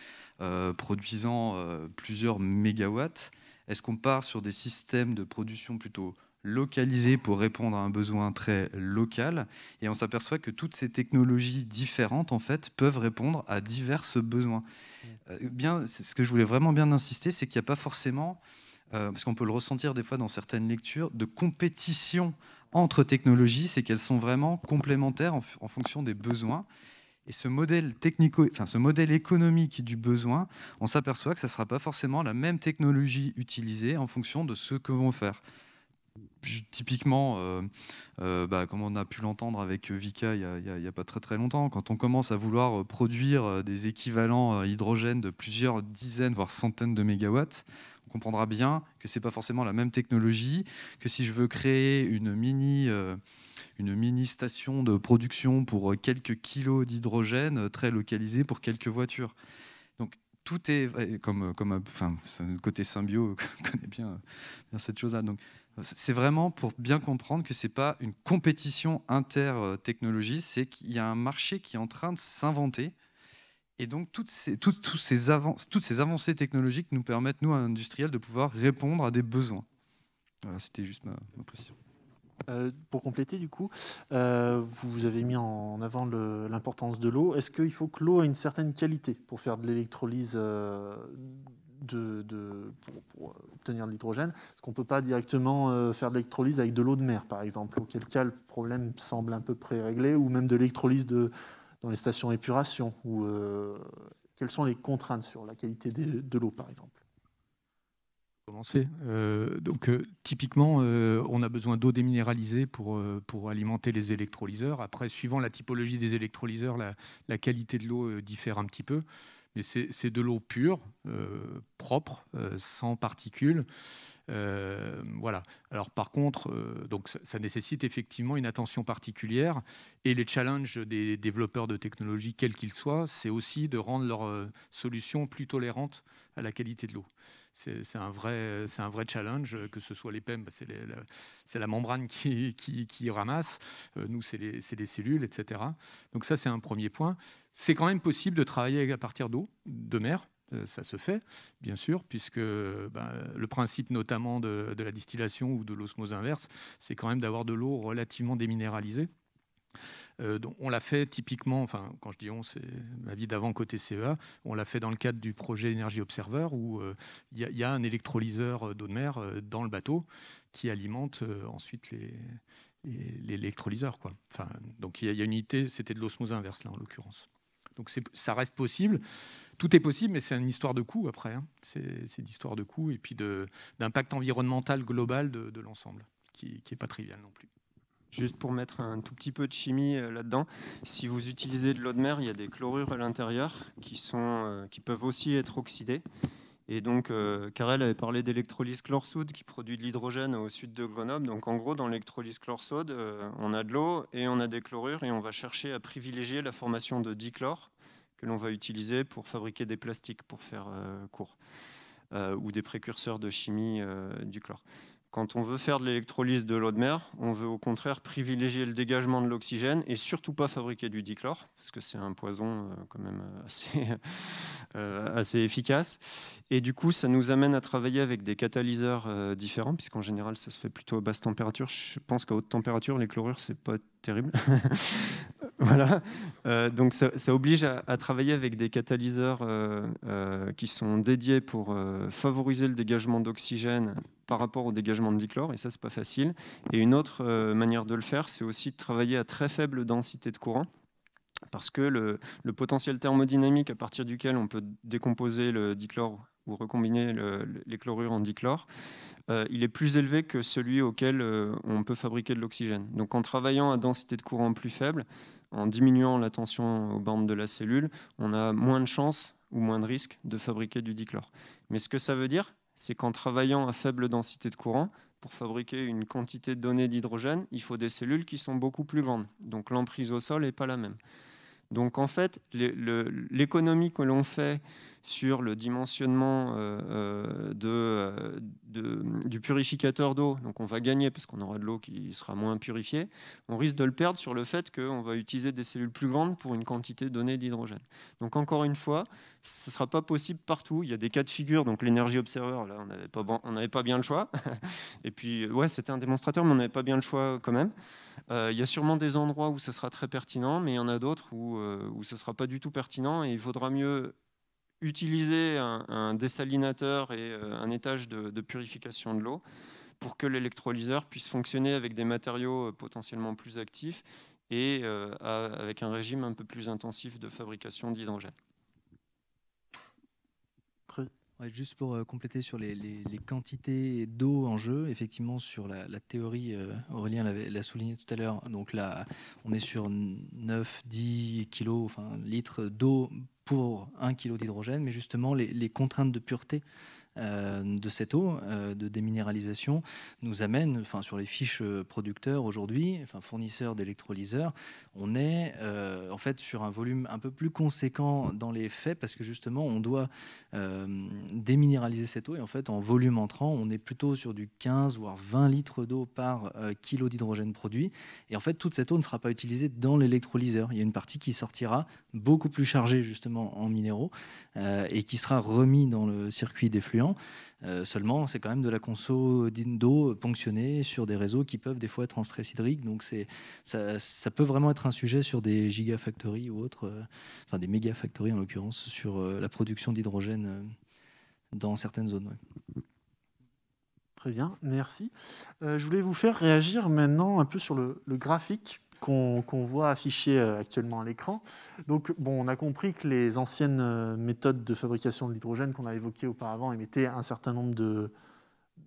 produisant plusieurs mégawatts Est-ce qu'on part sur des systèmes de production plutôt localisés pour répondre à un besoin très local Et on s'aperçoit que toutes ces technologies différentes, en fait, peuvent répondre à divers besoins. Mmh. bien, ce que je voulais vraiment bien insister, c'est qu'il n'y a pas forcément euh, parce qu'on peut le ressentir des fois dans certaines lectures, de compétition entre technologies, c'est qu'elles sont vraiment complémentaires en, fonction des besoins. Et ce modèle, technico, enfin, ce modèle économique du besoin, on s'aperçoit que ça ne sera pas forcément la même technologie utilisée en fonction de ce que vont faire. typiquement, euh, euh, bah, comme on a pu l'entendre avec Vika il n'y a, a, pas très très longtemps, quand on commence à vouloir produire des équivalents hydrogène de plusieurs dizaines, voire centaines de mégawatts, on comprendra bien que ce n'est pas forcément la même technologie, que si je veux créer une mini, euh, une mini station de production pour euh, quelques kilos d'hydrogène euh, très localisé pour quelques voitures. Donc tout est comme, comme enfin, le côté symbio *laughs* connaît bien, cette chose-là. Donc c'est vraiment pour bien comprendre que ce n'est pas une compétition inter-technologie, c'est qu'il y a un marché qui est en train de s'inventer et donc, toutes ces, toutes, ces toutes ces avancées technologiques nous permettent, nous, industriels, de pouvoir répondre à des besoins. Voilà, c'était juste ma, précision. Euh, pour compléter, du coup, euh, vous avez mis en avant l'importance de l'eau. Est-ce qu'il faut que l'eau ait une certaine qualité pour faire de l'électrolyse euh, de, pour, obtenir de l'hydrogène Est-ce qu'on ne peut pas directement faire de l'électrolyse avec de l'eau de mer, par exemple, auquel cas le problème semble à peu près réglé, ou même de l'électrolyse de, dans les stations épuration, euh, quelles sont les contraintes sur la qualité de, l'eau, par exemple Commencer. Euh, donc, euh, typiquement, on a besoin d'eau déminéralisée pour, pour alimenter les électrolyseurs. Après, suivant la typologie des électrolyseurs, la, la qualité de l'eau diffère un petit peu. Mais c'est de l'eau pure, propre, sans particules. Euh, voilà. Alors par contre, euh, donc ça, nécessite effectivement une attention particulière et les challenges des développeurs de technologies, quels qu'ils soient, c'est aussi de rendre leurs euh, solutions plus tolérantes à la qualité de l'eau. C'est un, vrai, un vrai challenge, que ce soit les PEM, c'est la, membrane qui, qui, ramasse, nous c'est les cellules, etc. Donc ça c'est un premier point. C'est quand même possible de travailler à partir d'eau, de mer, euh, ça se fait, bien sûr, puisque ben, le principe notamment de, la distillation ou de l'osmose inverse, c'est quand même d'avoir de l'eau relativement déminéralisée. Euh, donc on l'a fait typiquement, enfin quand je dis on, c'est ma vie d'avant côté CEA, on l'a fait dans le cadre du projet Énergie Observer où euh, il y, a un électrolyseur d'eau de mer dans le bateau qui alimente ensuite les, l'électrolyseur. Quoi. Enfin, donc il y, a une unité, c'était de l'osmose inverse là en l'occurrence. Donc ça reste possible tout est possible, mais c'est une histoire de coût après. Hein. C'est histoire de coût et puis d'impact environnemental global de, l'ensemble, qui n'est pas trivial non plus. Juste pour mettre un tout petit peu de chimie euh, là-dedans, si vous utilisez de l'eau de mer, il y a des chlorures à l'intérieur qui, sont, euh, qui peuvent aussi être oxydées. Et donc, euh, Karel avait parlé d'électrolyse soude qui produit de l'hydrogène au sud de Grenoble. Donc, en gros, dans l'électrolyse chlorsoud, on a de l'eau et on a des chlorures et on va chercher à privilégier la formation de dichlore que l'on va utiliser pour fabriquer des plastiques, pour faire euh, court, euh, ou des précurseurs de chimie euh, du chlore. Quand on veut faire de l'électrolyse de l'eau de mer, on veut au contraire privilégier le dégagement de l'oxygène et surtout pas fabriquer du dichlore, parce que c'est un poison quand même assez, *laughs* assez, efficace. Et du coup, ça nous amène à travailler avec des catalyseurs différents, puisqu'en général, ça se fait plutôt à basse température. Je pense qu'à haute température, les chlorures, c'est pas terrible. *laughs* Voilà. Euh, donc ça, oblige à, travailler avec des catalyseurs euh, euh, qui sont dédiés pour favoriser le dégagement d'oxygène par rapport au dégagement de dichlore, et ça, c'est pas facile. Et une autre manière de le faire, c'est aussi de travailler à très faible densité de courant parce que le, potentiel thermodynamique à partir duquel on peut décomposer le dichlore ou recombiner les chlorures en dichlore, il est plus élevé que celui auquel on peut fabriquer de l'oxygène. Donc en travaillant à densité de courant plus faible, en diminuant la tension aux bandes de la cellule, on a moins de chances ou moins de risques de fabriquer du dichlore. Mais ce que ça veut dire, c'est qu'en travaillant à faible densité de courant, pour fabriquer une quantité donnée d'hydrogène, il faut des cellules qui sont beaucoup plus grandes. Donc l'emprise au sol n'est pas la même. Donc en fait, l'économie que l'on fait sur le dimensionnement euh, euh, de, euh, mm, du purificateur d'eau, donc on va gagner parce qu'on aura de l'eau qui sera moins purifiée, on risque de le perdre sur le fait qu'on va utiliser des cellules plus grandes pour une quantité donnée d'hydrogène. Donc encore une fois, ce ne sera pas possible partout. Il y a des cas de figure, donc l'énergie observeur, là on n'avait pas, bon, pas, bien le choix. *laughs* Et puis ouais, c'était un démonstrateur, mais on n'avait pas bien le choix quand même. il y a sûrement des endroits où ça sera très pertinent, mais il y en a d'autres où, ce où ça ne sera pas du tout pertinent et il vaudra mieux utiliser un, un désalinateur et euh, un étage de, purification de l'eau pour que l'électrolyseur puisse fonctionner avec des matériaux euh, potentiellement plus actifs et euh, avec un régime un peu plus intensif de fabrication d'hydrogène. Ouais, juste pour compléter sur les, quantités d'eau en jeu, effectivement sur la, théorie, Aurélien l'a souligné tout à l'heure, donc là on est sur 9, 10 kilos, enfin litres d'eau pour un kilo d'hydrogène, mais justement les, contraintes de pureté euh, de cette eau, euh, de déminéralisation, nous amènent, enfin, sur les fiches euh, producteurs aujourd'hui, enfin, fournisseurs d'électrolyseurs, on est en fait sur un volume un peu plus conséquent dans les faits parce que justement on doit déminéraliser cette eau et en fait en volume entrant, on est plutôt sur du 15 voire 20 litres d'eau par kilo d'hydrogène produit et en fait toute cette eau ne sera pas utilisée dans l'électrolyseur. Il y a une partie qui sortira beaucoup plus chargé justement en minéraux euh, et qui sera remis dans le circuit des Euh, seulement, c'est quand même de la conso d'eau ponctionnée sur des réseaux qui peuvent des fois être en stress hydrique. Donc ça, ça peut vraiment être un sujet sur des gigafactories ou autres, euh, enfin des mégafactories en l'occurrence, sur euh, la production d'hydrogène dans certaines zones. Très bien, merci. je voulais vous faire réagir maintenant un peu sur le graphique qu'on voit afficher euh, actuellement à l'écran. Donc, bon, on a compris que les anciennes euh, méthodes de fabrication de l'hydrogène qu'on a évoquées auparavant émettaient un certain nombre de,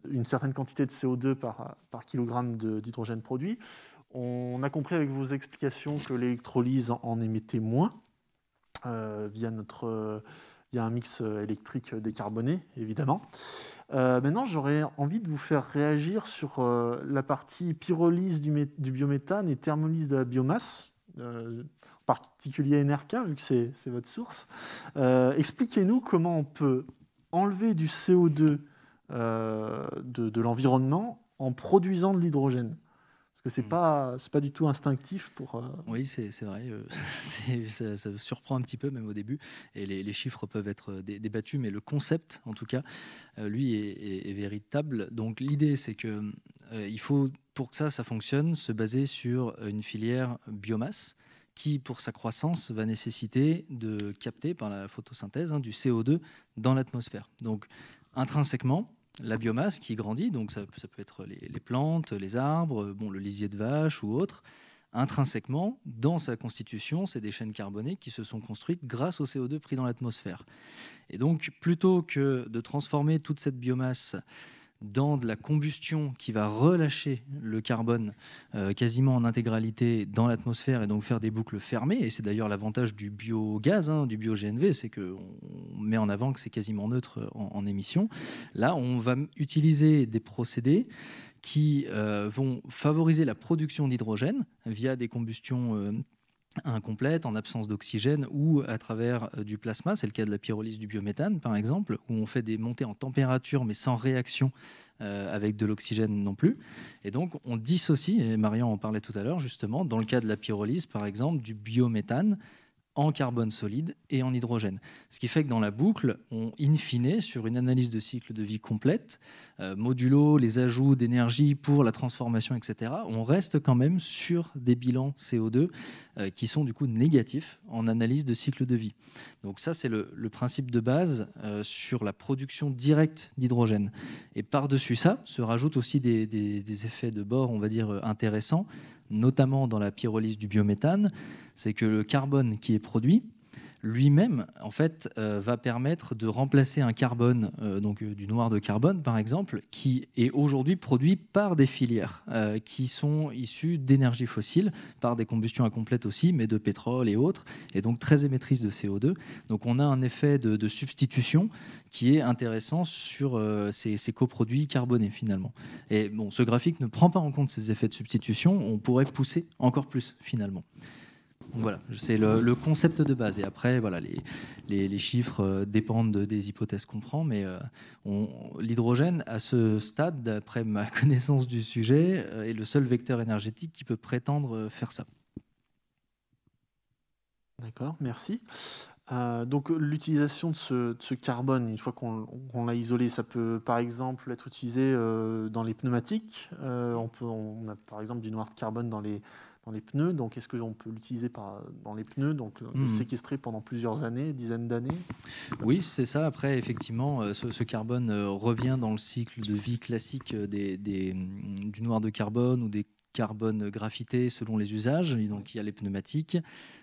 une certaine quantité de CO2 par, kilogramme d'hydrogène produit. On a compris avec vos explications que l'électrolyse en, émettait moins euh, via notre y a un mix euh, électrique euh, décarboné, évidemment. Euh, maintenant, j'aurais envie de vous faire réagir sur la partie pyrolyse du, biométhane et thermolyse de la biomasse, en particulier NRK, vu que c'est votre source. Expliquez-nous comment on peut enlever du CO2 de l'environnement en produisant de l'hydrogène que c'est mm. pas c'est pas du tout instinctif pour. Euh, oui, c'est vrai. Euh, *laughs* ça, surprend un petit peu même au début, et les, chiffres peuvent être euh, débattus, mais le concept, en tout cas, lui est, véritable. Donc l'idée, c'est que il faut pour que ça ça fonctionne, se baser sur une filière biomasse qui, pour sa croissance, va nécessiter de capter par la photosynthèse hein, du CO2 dans l'atmosphère. Donc intrinsèquement, la biomasse qui grandit, donc ça, peut être les, plantes, les arbres, bon, le lisier de vache ou autre, intrinsèquement, dans sa constitution, c'est des chaînes carbonées qui se sont construites grâce au CO2 pris dans l'atmosphère. Et donc, plutôt que de transformer toute cette biomasse dans de la combustion qui va relâcher le carbone euh, quasiment en intégralité dans l'atmosphère et donc faire des boucles fermées. Et c'est d'ailleurs l'avantage du biogaz, hein, du biogNV, gnv c'est qu'on met en avant que c'est quasiment neutre en, en émissions. Là, on va utiliser des procédés qui euh, vont favoriser la production d'hydrogène via des combustions euh, incomplète, en absence d'oxygène ou à travers euh, du plasma. C'est le cas de la pyrolyse du biométhane, par exemple, où on fait des montées en température mais sans réaction euh, avec de l'oxygène non plus. Et donc on dissocie, et Marion en parlait tout à l'heure justement, dans le cas de la pyrolyse, par exemple, du biométhane en carbone solide et en hydrogène. Ce qui fait que dans la boucle, on, in fine, sur une analyse de cycle de vie complète, euh, modulo les ajouts d'énergie pour la transformation, etc., on reste quand même sur des bilans CO2 euh, qui sont du coup négatifs en analyse de cycle de vie. Donc ça, c'est le, principe de base euh, sur la production directe d'hydrogène. Et par-dessus ça, se rajoutent aussi des, des effets de bord, on va dire, intéressants notamment dans la pyrolyse du biométhane, c'est que le carbone qui est produit lui-même, en fait, euh, va permettre de remplacer un carbone, euh, donc euh, du noir de carbone par exemple, qui est aujourd'hui produit par des filières qui sont issues d'énergie fossiles, par des combustions incomplètes aussi, mais de pétrole et autres, et donc très émettrices de CO2. Donc on a un effet de, substitution qui est intéressant sur ces, coproduits carbonés finalement. Et bon, ce graphique ne prend pas en compte ces effets de substitution, on pourrait pousser encore plus finalement. Voilà, c'est le, concept de base. Et après, voilà, les, chiffres euh, dépendent des hypothèses qu'on prend, mais euh, l'hydrogène, à ce stade, d'après ma *laughs* connaissance du sujet, euh, est le seul vecteur énergétique qui peut prétendre faire ça. D'accord, merci. donc l'utilisation de, ce, carbone, une fois qu'on l'a isolé, ça peut par exemple être utilisé dans les pneumatiques. on, peut, on, a par exemple du noir de carbone dans les, dans les pneus. Donc, est-ce qu'on peut l'utiliser dans les pneus, donc euh, hmm. séquestrer pendant plusieurs années, dizaines d'années Oui, c'est ça. Après, effectivement, euh, ce, carbone euh, revient dans le cycle de vie classique mm, du noir de carbone ou des carbones graphités selon les usages. donc il y a les pneumatiques,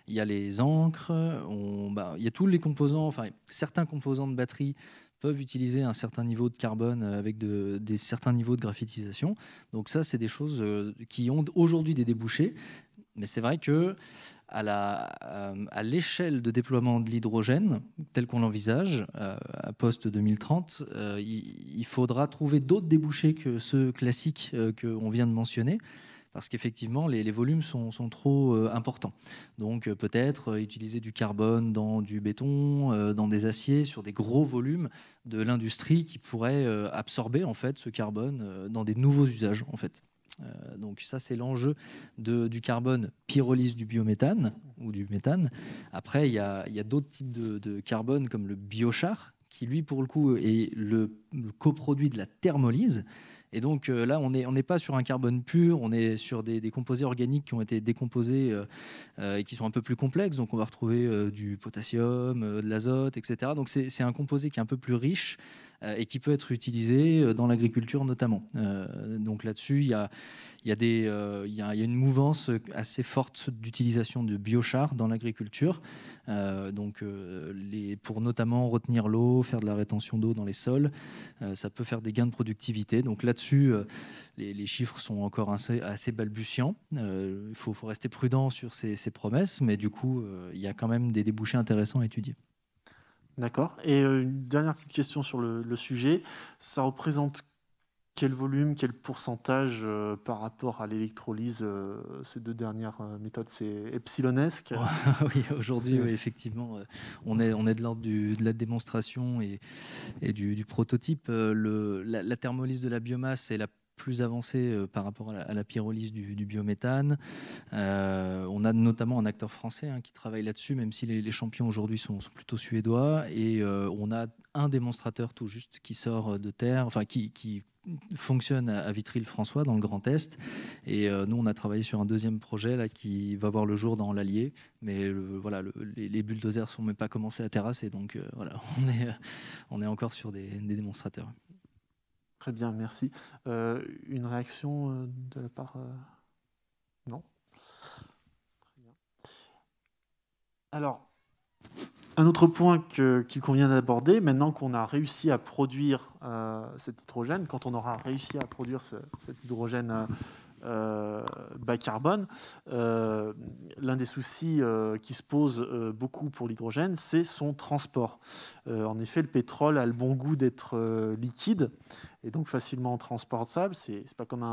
il y a les encres, bah, il y a tous les composants, enfin certains composants de batterie peuvent utiliser un certain niveau de carbone euh, avec des certains niveaux de graphitisation. Donc ça, c'est des choses euh, qui ont aujourd'hui des débouchés. Mais c'est vrai que à euh, l'échelle de déploiement de l'hydrogène, tel qu'on l'envisage, à post 2030, il, faudra trouver d'autres débouchés que ceux classiques qu'on vient de mentionner parce qu'effectivement, les, volumes sont, trop euh, importants. Donc euh, peut-être euh, utiliser du carbone dans du béton, dans des aciers, sur des gros volumes de l'industrie qui pourraient absorber en fait ce carbone dans des nouveaux usages en fait. donc ça c'est l'enjeu du carbone pyrolyse du biométhane ou du méthane. Après il y a, d'autres types de, carbone comme le biochar qui lui pour le coup est le, le coproduit de la thermolyse. Et donc euh, là, on n'est pas sur un carbone pur, on est sur des, composés organiques qui ont été décomposés euh, euh, et qui sont un peu plus complexes. Donc on va retrouver du potassium, de l'azote, etc. Donc c'est un composé qui est un peu plus riche. Euh, et qui peut être utilisé euh, dans l'agriculture notamment. Euh, donc là-dessus, il y a, une mouvance assez forte d'utilisation de biochar dans l'agriculture. donc, les, pour notamment retenir l'eau, faire de la rétention d'eau dans les sols, ça peut faire des gains de productivité. Donc là-dessus, les, chiffres sont encore assez, balbutiants. Il faut, rester prudent sur ces promesses, mais du coup, il y a quand même des débouchés intéressants à étudier. D'accord. Et euh, une dernière petite question sur le, sujet. Ça représente quel volume, quel pourcentage euh, par rapport à l'électrolyse euh, Ces deux dernières méthodes, c'est epsilonesque oh, *laughs* Oui, aujourd'hui, effectivement, on est, on est de l'ordre de la démonstration et, et du, prototype. Le, la, thermolyse de la biomasse est la plus avancé euh, par rapport à la, pyrolyse du, biométhane. Euh, on a notamment un acteur français hein, qui travaille là-dessus, même si les, champions aujourd'hui sont, plutôt suédois. Et euh, on a un démonstrateur tout juste qui sort de terre, enfin qui, fonctionne à, Vitry-le-François dans le Grand Est. Et nous, on a travaillé sur un deuxième projet là, qui va voir le jour dans l'Allier. Mais voilà, les, bulldozers ne sont même pas commencés à terrasser. Donc voilà, *laughs* on est, on est encore sur des, des démonstrateurs. Très bien, merci. Euh, une réaction euh, de la part euh, Non Très bien. Alors, un autre point qu'il convient d'aborder, maintenant qu'on a réussi à produire cet hydrogène, quand on aura réussi à produire cet hydrogène euh, bas carbone, euh, l'un des soucis euh, qui se pose beaucoup pour l'hydrogène, c'est son transport. en effet, le pétrole a le bon goût d'être liquide et donc facilement transportable. C'est pas comme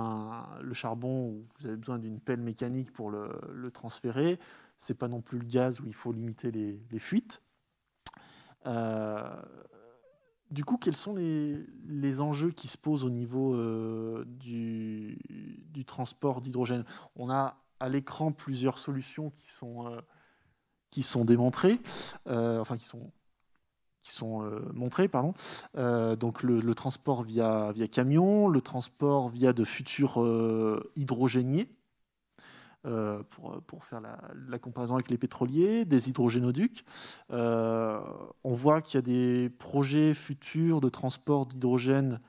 le charbon où vous avez besoin d'une pelle mécanique pour le, le transférer. C'est pas non plus le gaz où il faut limiter les, fuites. Euh, du coup, quels sont les, enjeux qui se posent au niveau euh, du, du, transport d'hydrogène On a à l'écran plusieurs solutions qui sont, euh, qui sont démontrées, euh, enfin qui sont, qui montrées, pardon. donc le, le, transport via, via camion, le transport via de futurs hydrogéniers, euh, pour, euh, pour, faire la, comparaison avec les pétroliers, des hydrogénoducs. Euh, on voit qu'il y a des projets futurs de transport d'hydrogène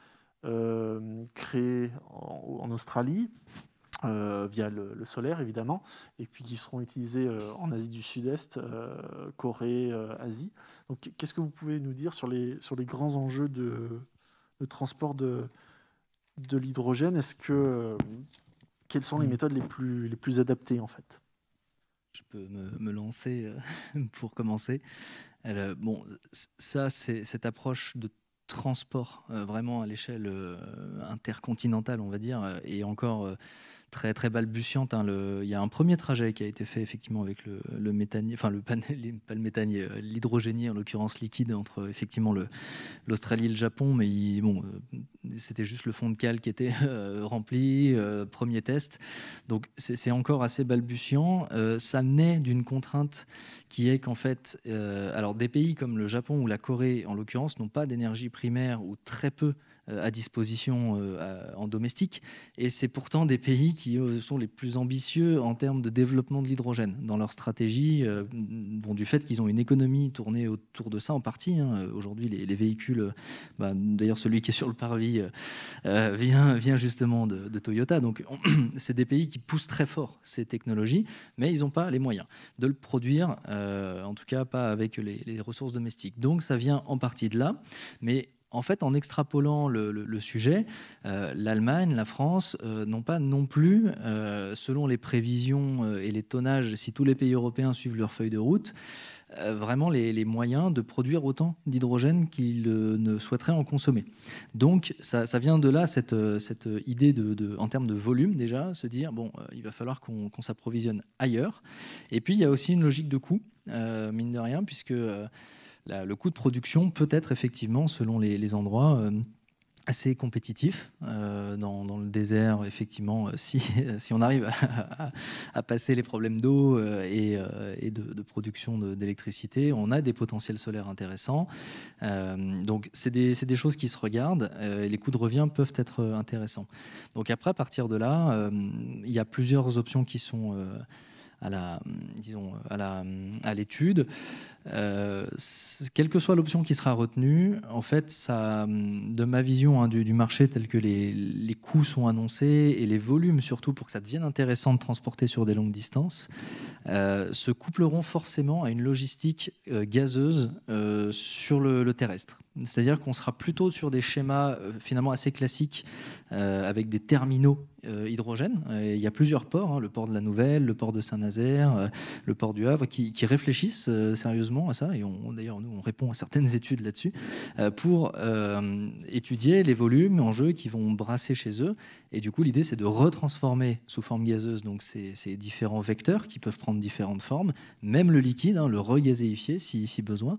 créés en, Australie. via le, le, solaire évidemment, et puis qui seront utilisés en Asie du Sud-Est, Corée, Asie. Donc, qu'est-ce que vous pouvez nous dire sur les, sur les grands enjeux de, de transport de, de l'hydrogène Est-ce que quelles sont les mm. méthodes les plus, les plus adaptées en fait Je peux me, me lancer euh, *laughs* pour commencer. bon, ça, c'est cette approche de transport euh, vraiment à l'échelle euh, intercontinentale, on va dire, et encore très très balbutiante. Hein, il y a un premier trajet qui a été fait effectivement avec le, le enfin le *laughs* pas le euh, en l'occurrence liquide entre effectivement l'Australie et le Japon, mais bon, euh, c'était juste le fond de cale qui était *laughs* euh, rempli, premier test. Donc c'est encore assez balbutiant. ça naît d'une contrainte qui est qu'en fait, alors des pays comme le Japon ou la Corée en l'occurrence n'ont pas d'énergie primaire ou très peu euh, à disposition euh, en domestique. Et c'est pourtant des pays qui euh, sont les plus ambitieux en termes de développement de l'hydrogène dans leur stratégie, bon, du fait qu'ils ont une économie tournée autour de ça en partie. Hein. Aujourd'hui, les, véhicules, bah, d'ailleurs celui qui est sur le parvis vient, vient justement de, Toyota. Donc *clears throat* c'est des pays qui poussent très fort ces technologies, mais ils n'ont pas les moyens de le produire, en tout cas pas avec les, les ressources domestiques. Donc ça vient en partie de là, mais en fait, en extrapolant le, sujet, euh, l'Allemagne, la France euh, n'ont pas non plus, euh, selon les prévisions et les tonnages, si tous les pays européens suivent leur feuille de route, vraiment les, moyens de produire autant d'hydrogène qu'ils ne souhaiteraient en consommer. Donc, ça, vient de là, cette, cette idée de, en termes de volume, déjà, se dire, bon, il va falloir qu'on s'approvisionne ailleurs. Et puis, il y a aussi une logique de coût, mine de rien, puisque le coût de production peut être effectivement, selon les, endroits, euh, assez compétitif euh, dans, le désert effectivement euh, si, *laughs* si on arrive à, passer les problèmes d'eau et, de, production d'électricité on a des potentiels solaires intéressants donc c'est des, choses qui se regardent et les coûts de revient peuvent être intéressants donc après à partir de là il y a plusieurs options qui sont à la disons à la à l'étude euh, quelle que soit l'option qui sera retenue, en fait, ça, de ma vision hein, du, marché tel que les, coûts sont annoncés et les volumes surtout pour que ça devienne intéressant de transporter sur des longues distances, euh, se coupleront forcément à une logistique euh, gazeuse sur le, terrestre. C'est-à-dire qu'on sera plutôt sur des schémas finalement assez classiques avec des terminaux hydrogène. il y a plusieurs ports, hein, le port de la Nouvelle, le port de Saint-Nazaire, le port du Havre, qui réfléchissent sérieusement à ça, et on, d'ailleurs nous on répond à certaines *laughs* études là-dessus, euh, pour euh, étudier les volumes en jeu qui vont brasser chez eux. Et du coup l'idée c'est de retransformer sous forme gazeuse donc ces, différents vecteurs qui peuvent prendre différentes formes, même le liquide, hein, le regazéifier si, si besoin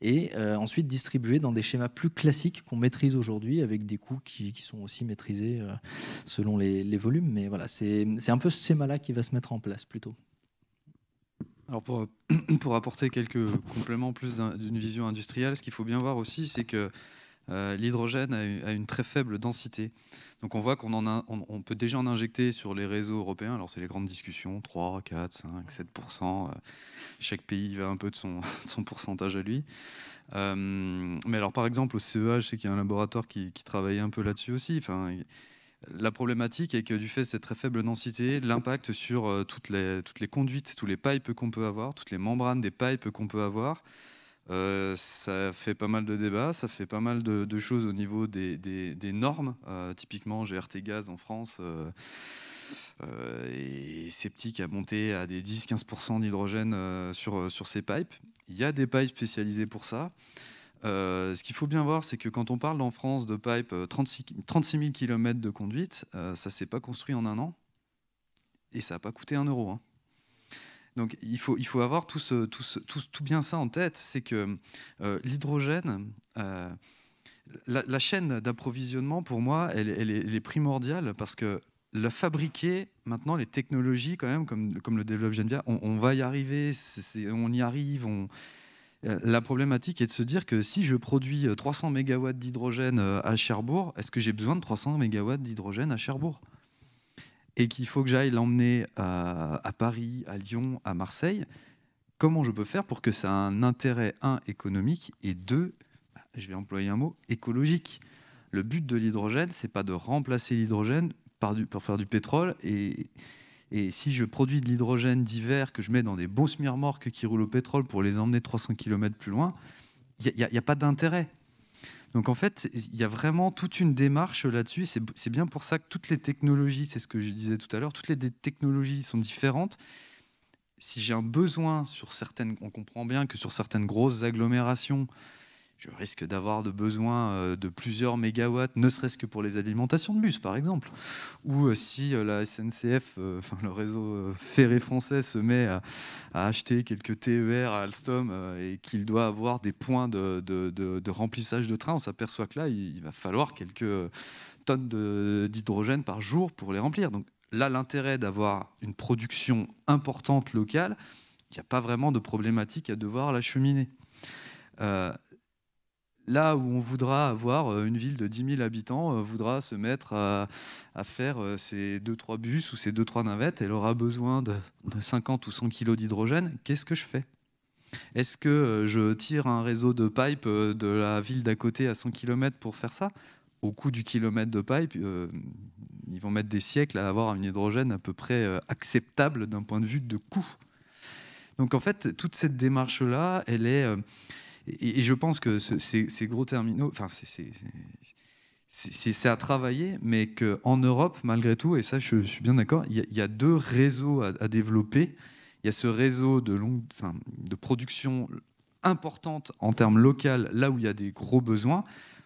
et euh, ensuite distribuer dans des schémas plus classiques qu'on maîtrise aujourd'hui avec des coûts qui, sont aussi maîtrisés selon les, volumes. Mais voilà, c'est, c'est un peu ce schéma-là qui va se mettre en place plutôt. Alors pour, *clears throat* pour, apporter quelques compléments plus d'une vision industrielle, ce qu'il faut bien voir aussi, c'est que euh, l'hydrogène a, une très faible densité. Donc on voit qu'on on peut déjà en injecter sur les réseaux européens. Alors c'est les grandes discussions, 3, 4, 5, 7 Chaque pays va un peu de son, *laughs* pourcentage à lui. Euh, mais alors par exemple au CEH, je sais qu'il y a un laboratoire qui, travaille un peu là-dessus aussi. La problématique est que du fait de cette très faible densité, l'impact sur euh, toutes, les, conduites, tous les pipes qu'on peut avoir, toutes les membranes des pipes qu'on peut avoir, euh, ça fait pas mal de débats, ça fait pas mal de, choses au niveau des, normes, euh, typiquement GRT Gaz en France. est sceptique à monter à des 10-15% d'hydrogène sur, ses pipes. Il y a des pipes spécialisées pour ça. Euh, ce qu'il faut bien voir, c'est que quand on parle en France de pipe, 36, 36 000 km de conduite, euh, ça ne s'est pas construit en un an et ça n'a pas coûté un euro. Hein. Donc il faut, il faut avoir tout, ce, tout, tout, bien ça en tête, c'est que euh, l'hydrogène, la, chaîne d'approvisionnement, pour moi, elle, est, primordiale parce que la fabriquer, maintenant, les technologies, quand même, comme, comme le développe Geneviève, on, on va y arriver, on y arrive, on, euh, la problématique est de se dire que si je produis 300 euh, MW d'hydrogène euh, à Cherbourg, est-ce que j'ai besoin de 300 MW d'hydrogène à Cherbourg Et qu'il faut que j'aille l'emmener à, Paris, à Lyon, à Marseille, comment je peux faire pour que ça ait un intérêt, un, économique, et deux, je vais employer un mot, écologique Le but de l'hydrogène, c'est pas de remplacer l'hydrogène par pour faire du pétrole et, et si je produis de l'hydrogène d'hiver que je mets dans des beaux remorques qui roulent au pétrole pour les emmener 300 km plus loin, il n'y a, a, pas d'intérêt. Donc en fait, il y a vraiment toute une démarche là-dessus. C'est bien pour ça que toutes les technologies, c'est ce que je disais tout à l'heure, toutes les technologies sont différentes. Si j'ai un besoin sur certaines, on comprend bien que sur certaines grosses agglomérations, je risque d'avoir de besoin euh, de plusieurs mégawatts, ne serait-ce que pour les alimentations de bus, par exemple. Ou euh, si euh, la SNCF, *laughs* le réseau ferré français, se met à, acheter quelques TER à Alstom et qu'il doit avoir des points de, remplissage de train, on s'aperçoit que là, il va falloir quelques tonnes d'hydrogène par jour pour les remplir. Donc là, l'intérêt d'avoir une production importante locale, il n'y a pas vraiment de problématique à devoir la cheminer là où on voudra avoir euh, une ville de 10 000 habitants, euh, voudra se mettre à, faire euh, ces 2-3 bus ou ces 2-3 navettes, elle aura besoin de, 50 ou 100 kg d'hydrogène, qu'est-ce que je fais Est-ce que je tire un réseau de pipe de la ville d'à côté à 100 km pour faire ça au coût du kilomètre de pipe, ils vont mettre des siècles à avoir un hydrogène à peu près acceptable d'un point de vue de coût. Donc en fait, toute cette démarche-là, elle est... Et, je pense que ces, gros terminaux, enfin, c'est à travailler, mais qu'en Europe, malgré tout, et ça, je, suis bien d'accord, il y, a deux réseaux à, développer. Il y a ce réseau de, production importante en termes local, là où il y a des gros besoins.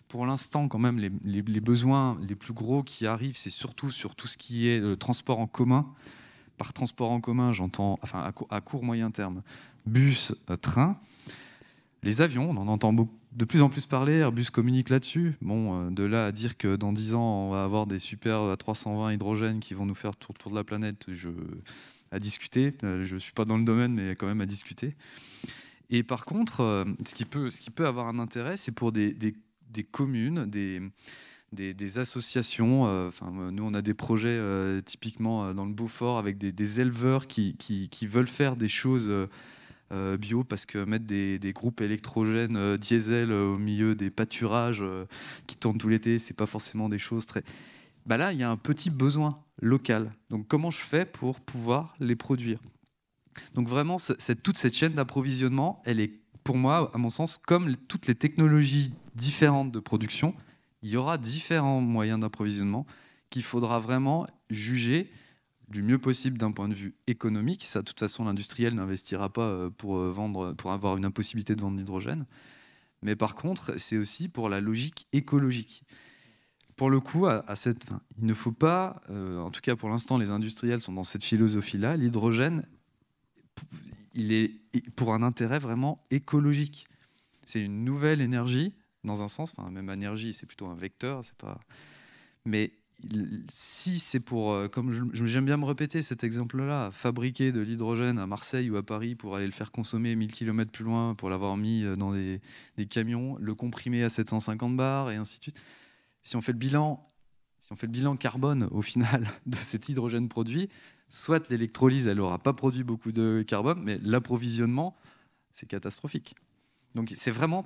Pour l'instant, quand même, les, besoins les plus gros qui arrivent, c'est surtout sur tout ce qui est le euh, transport en commun. Par transport en commun, j'entends, enfin, à court moyen terme, bus, euh, train. Les avions, on en entend de plus en plus parler, Airbus communique là-dessus. Bon, euh, de là à dire que dans 10 ans, on va avoir des super A320 euh, hydrogène qui vont nous faire tour, tour de la planète, je... à discuter. Euh, je ne suis pas dans le domaine, mais quand même à discuter. Et par contre, ce qui peut, ce qui peut avoir un intérêt, c'est pour des, communes, des, des, associations. Enfin, nous, on a des projets typiquement dans le Beaufort avec des, éleveurs qui, qui, veulent faire des choses euh, bio parce que mettre des, groupes électrogènes euh, diesel euh, au milieu des pâturages qui tournent tout l'été, c'est pas forcément des choses très. Bah là, il y a un petit besoin local. Donc comment je fais pour pouvoir les produire Donc vraiment, cette, toute cette chaîne d'approvisionnement, elle est pour moi, à mon sens, comme toutes les technologies différentes de production, il y aura différents moyens d'approvisionnement qu'il faudra vraiment juger du mieux possible d'un point de vue économique. Ça, de toute façon, l'industriel n'investira pas euh, pour, euh, vendre, pour avoir une impossibilité de vendre l'hydrogène. Mais par contre, c'est aussi pour la logique écologique. Pour le coup, à, cette fin, il ne faut pas, euh, en tout cas pour l'instant, les industriels sont dans cette philosophie-là. L'hydrogène, il est pour un intérêt vraiment écologique. C'est une nouvelle énergie, dans un sens, enfin, même énergie, c'est plutôt un vecteur, c'est pas. Mais si c'est pour, euh, comme j'aime bien me répéter cet exemple-là, fabriquer de l'hydrogène à Marseille ou à Paris pour aller le faire consommer 1000 km plus loin, pour l'avoir mis euh, dans des, camions, le comprimer à 750 bars et ainsi de suite. Si on fait le bilan, si on fait le bilan carbone au final *laughs* de cet hydrogène produit, soit l'électrolyse, elle n'aura pas produit beaucoup de carbone, mais l'approvisionnement, c'est catastrophique. Donc c'est vraiment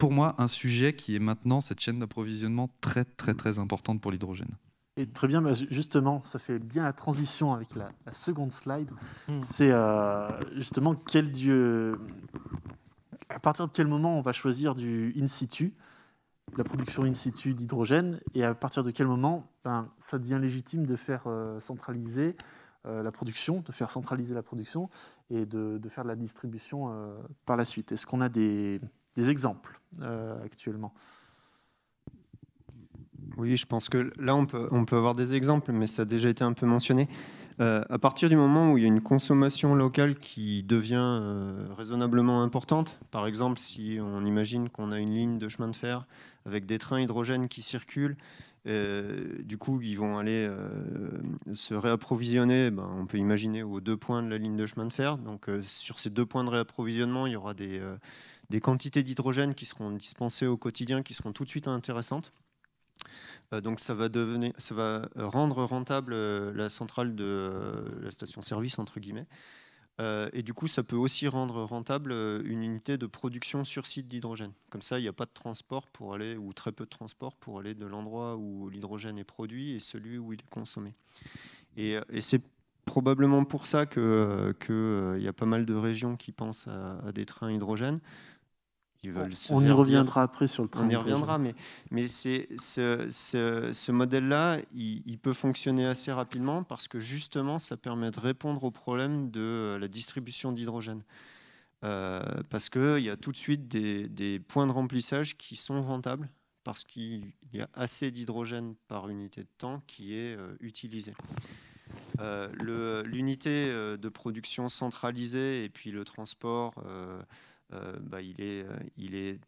pour moi un sujet qui est maintenant cette chaîne d'approvisionnement très très très importante pour l'hydrogène. Et très bien, justement, ça fait bien la transition avec la, seconde slide. Hmm. C'est euh, justement quel dieu, à partir de quel moment on va choisir du in situ, la production in situ d'hydrogène, et à partir de quel moment ben, ça devient légitime de faire euh, centraliser euh, la production, de faire centraliser la production et de faire de la distribution par la suite. Est-ce qu'on a des, des exemples euh, actuellement. Oui, je pense que là, on peut, on peut, avoir des exemples, mais ça a déjà été un peu mentionné. Euh, à partir du moment où il y a une consommation locale qui devient euh, raisonnablement importante, par exemple, si on imagine qu'on a une ligne de chemin de fer avec des trains hydrogène qui circulent, du coup, ils vont aller se réapprovisionner, ben, on peut imaginer, aux deux points de la ligne de chemin de fer. Donc, sur ces deux points de réapprovisionnement, il y aura des, des quantités d'hydrogène qui seront dispensées au quotidien, qui seront tout de suite intéressantes. Euh, donc ça va, devenir, ça va rendre rentable euh, la centrale de euh, la station-service, entre guillemets. Et du coup, ça peut aussi rendre rentable une unité de production sur site d'hydrogène. Comme ça, il n'y a pas de transport pour aller, ou très peu de transport pour aller de l'endroit où l'hydrogène est produit et celui où il est consommé. Et, c'est probablement pour ça qu'il y a pas mal de régions qui pensent à, à des trains hydrogène on y reviendra après sur le train. On y reviendra, mais, mais ce, modèle-là, il, peut fonctionner assez rapidement parce que justement, ça permet de répondre au problème de la distribution d'hydrogène. Euh, parce qu'il y a tout de suite des, points de remplissage qui sont rentables parce qu'il y a assez d'hydrogène par unité de temps qui est euh, utilisé. Euh, l'unité de production centralisée et puis le transport euh, bah, euh, il, est,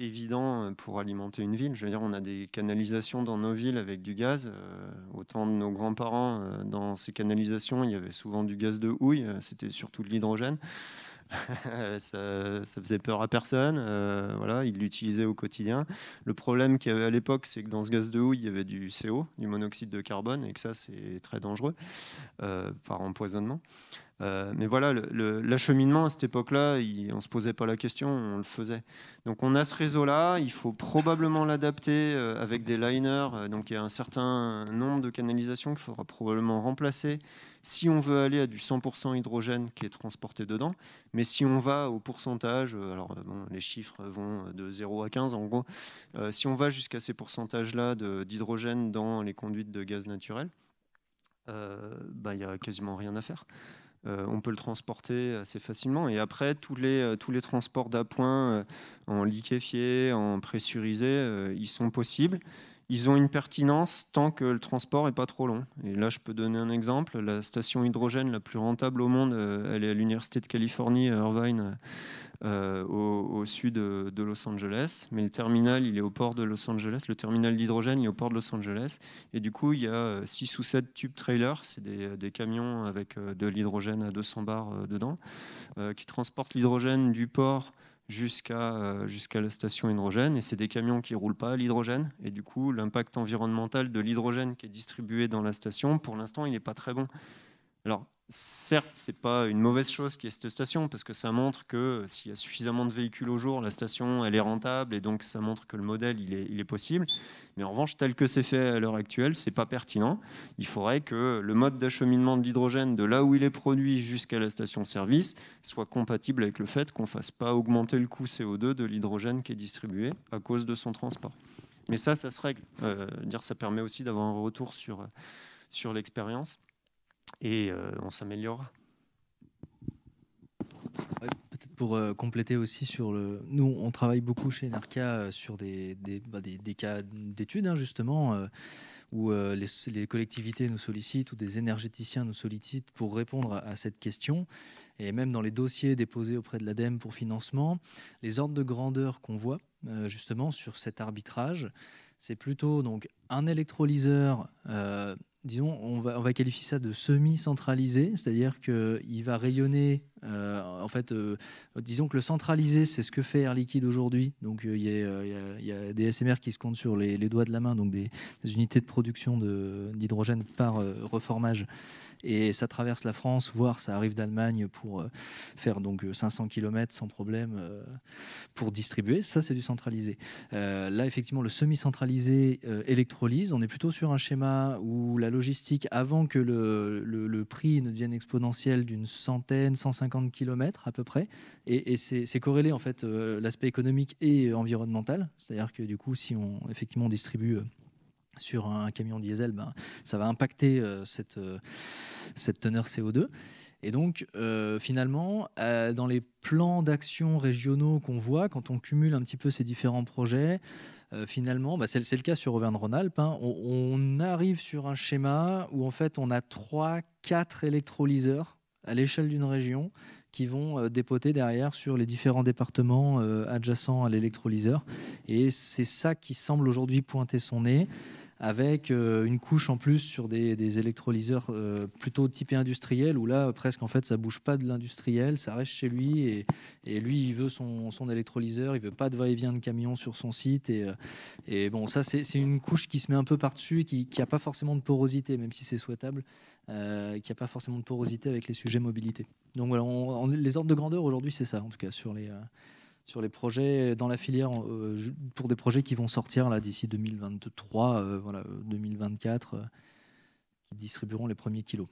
évident pour alimenter une ville. on a des canalisations dans nos villes avec du gaz. Euh, autant de nos grands-parents, dans ces canalisations, il y avait souvent du gaz de houille, c'était surtout de l'hydrogène. *laughs* ça, faisait peur à personne. Euh, ils voilà, il au quotidien. Le problème qu'il y avait à l'époque, c'est que dans ce gaz de houille, il y avait du CO, du monoxyde de carbone, et que ça, c'est très dangereux euh, par empoisonnement. Euh, mais voilà, l'acheminement à cette époque-là, on ne se posait pas la question, on le faisait. Donc on a ce réseau-là, il faut probablement l'adapter avec des liners. donc il y a un certain nombre de canalisations qu'il faudra probablement remplacer si on veut aller à du 100% hydrogène qui est transporté dedans, mais si on va au pourcentage, euh, alors euh, bon, les chiffres vont euh, de 0 à 15 en gros, si on va jusqu'à ces pourcentages-là d'hydrogène dans les conduites de gaz naturel, bah, il y n'y a quasiment rien à faire. on peut le transporter assez facilement. Et après, tous les, tous les transports d'appoint en liquéfié, en pressurisé, ils sont possibles ils ont une pertinence tant que le transport n'est pas trop long. Et là, je peux donner un exemple. La station hydrogène la plus rentable au monde, euh, elle est à l'Université de Californie, euh, Irvine, euh, au, sud de, Los Angeles. Mais le terminal, il est au port de Los Angeles. Le terminal d'hydrogène, il est au port de Los Angeles. Et du coup, il y a 6 ou 7 tubes trailers, c'est des, camions avec de l'hydrogène à 200 bars dedans, qui transportent l'hydrogène du port jusqu'à euh, jusqu'à la station hydrogène. Et c'est des camions qui ne roulent pas à l'hydrogène. Et du coup, l'impact environnemental de l'hydrogène qui est distribué dans la station, pour l'instant, il n'est pas très bon. Alors, certes, ce n'est pas une mauvaise chose qu'il y ait cette station, parce que ça montre que s'il y a suffisamment de véhicules au jour, la station, elle est rentable, et donc ça montre que le modèle, il est, possible. Mais en revanche, tel que c'est fait à l'heure actuelle, ce n'est pas pertinent. Il faudrait que le mode d'acheminement de l'hydrogène, de là où il est produit jusqu'à la station-service, soit compatible avec le fait qu'on ne fasse pas augmenter le coût CO2 de l'hydrogène qui est distribué à cause de son transport. Mais ça, ça se règle. Euh, dire, ça permet aussi d'avoir un retour sur, sur l'expérience et euh, on s'améliorera. Peut-être pour euh, compléter aussi sur le. Nous, on travaille beaucoup chez Narca euh, sur bah, des, des, cas d'études, hein, justement, où les, collectivités nous sollicitent ou des énergéticiens nous sollicitent pour répondre à, cette question. Et même dans les dossiers déposés auprès de l'ADEME pour financement, les ordres de grandeur qu'on voit, justement, sur cet arbitrage, c'est plutôt donc un électrolyseur disons, on va, qualifier ça de semi-centralisé, c'est-à-dire qu'il va rayonner, euh, en fait, euh, disons que le centralisé, c'est ce que fait Air Liquide aujourd'hui. Donc euh, il y, a des SMR qui se comptent sur les, doigts de la main, donc des, unités de production d'hydrogène par reformage et ça traverse la France, voire ça arrive d'Allemagne pour euh, faire donc 500 euh, km sans problème euh, pour distribuer. Ça, c'est du centralisé. là, effectivement, le semi-centralisé électrolyse, on est plutôt sur un schéma où la logistique, avant que le, prix ne devienne exponentiel d'une centaine, 150 km à peu près, et, c'est corrélé en fait l'aspect économique et environnemental, c'est-à-dire que du coup, si on effectivement on distribue sur un camion diesel, ben, ça va impacter euh, euh, cette, teneur CO2. Et donc, euh, finalement, dans les plans d'action régionaux qu'on voit, quand on cumule un petit peu ces différents projets, finalement, ben, c'est, le cas sur Auvergne-Rhône-Alpes, hein. on, on, arrive sur un schéma où en fait on a 3-4 électrolyseurs à l'échelle d'une région qui vont dépoter derrière sur les différents départements adjacents à l'électrolyseur. Et c'est ça qui semble aujourd'hui pointer son nez avec euh, une couche en plus sur des, électrolyseurs euh, plutôt typés industriels, où là, presque, en fait, ça bouge pas de l'industriel, ça reste chez lui, et, lui, il veut son, électrolyseur, il veut pas de va-et-vient de camion sur son site, et, euh, bon, ça, c'est une couche qui se met un peu par-dessus, qui n'a pas forcément de porosité, même si c'est souhaitable, qui n'a pas forcément de porosité avec les sujets mobilité. Donc voilà, on, les ordres de grandeur aujourd'hui, c'est ça, en tout cas, sur les sur les projets dans la filière euh, pour des projets qui vont sortir là d'ici 2023, euh, voilà, 2024, euh, qui distribueront les premiers kilos.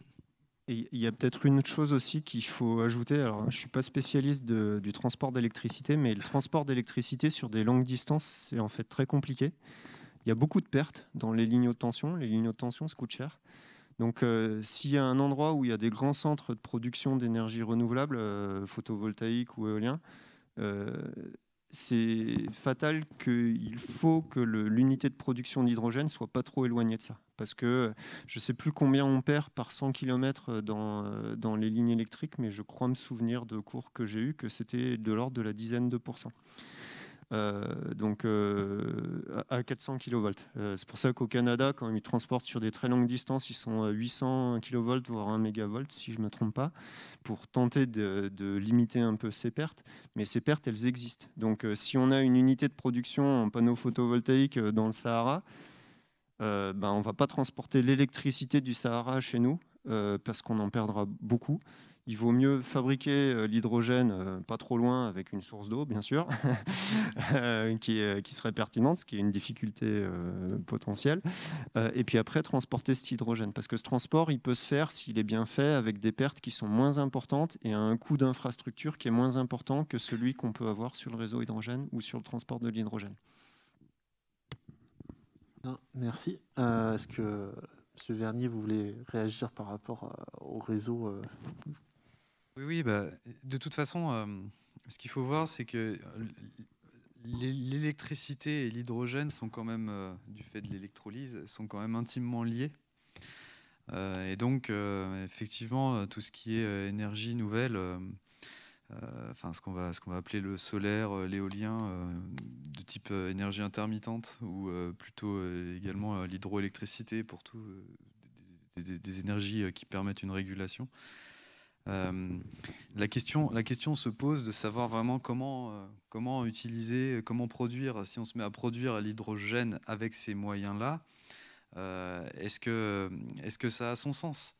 Et il y a peut-être une chose aussi qu'il faut ajouter. Alors, je ne suis pas spécialiste du transport d'électricité, mais le transport d'électricité sur des longues distances, c'est en fait très compliqué. Il y a beaucoup de pertes dans les lignes de tension. Les lignes de tension, ça coûte cher. Donc, s'il y a un endroit où il y a des grands centres de production d'énergie renouvelable, photovoltaïque ou éolien, euh, c'est fatal qu'il faut que l'unité de production d'hydrogène soit pas trop éloignée de ça. Parce que je ne sais plus combien on perd par 100 km dans, euh, dans, les lignes électriques, mais je crois me souvenir de cours que j'ai eu que c'était de l'ordre de la dizaine de pourcents. Euh, donc euh, à 400 kV. Euh, c'est pour ça qu'au Canada, quand ils transportent sur des très longues distances, ils sont à 800 kV, voire 1 MV, si je ne me trompe pas, pour tenter de, limiter un peu ces pertes. Mais ces pertes, elles existent. Donc si on a une unité de production en panneaux photovoltaïques dans le Sahara, ben, on ne va pas transporter l'électricité du Sahara chez nous, parce qu'on en perdra beaucoup il vaut mieux fabriquer euh, l'hydrogène euh, pas trop loin avec une source d'eau, bien sûr, *laughs* euh, qui, serait pertinente, ce qui est une difficulté potentielle. et puis après, transporter cet hydrogène. Parce que ce transport, il peut se faire, s'il est bien fait, avec des pertes qui sont moins importantes et un coût d'infrastructure qui est moins important que celui qu'on peut avoir sur le réseau hydrogène ou sur le transport de l'hydrogène. Ah, merci. Est-ce que M. Vernier, vous voulez réagir par rapport au réseau oui, oui, bah, de toute façon, ce qu'il faut voir, c'est que l'électricité et l'hydrogène sont quand même, du fait de l'électrolyse, sont quand même intimement liés. et donc, effectivement, tout ce qui est énergie nouvelle, ce qu'on va, appeler le solaire, l'éolien, de type énergie intermittente, ou plutôt également mmh. l'hydroélectricité pour tout, des, énergies qui permettent une régulation. Euh, la, question, la question se pose de savoir vraiment comment, euh, comment utiliser, comment produire, si on se met à produire l'hydrogène avec ces moyens-là, euh, est-ce que, est -ce que ça a son sens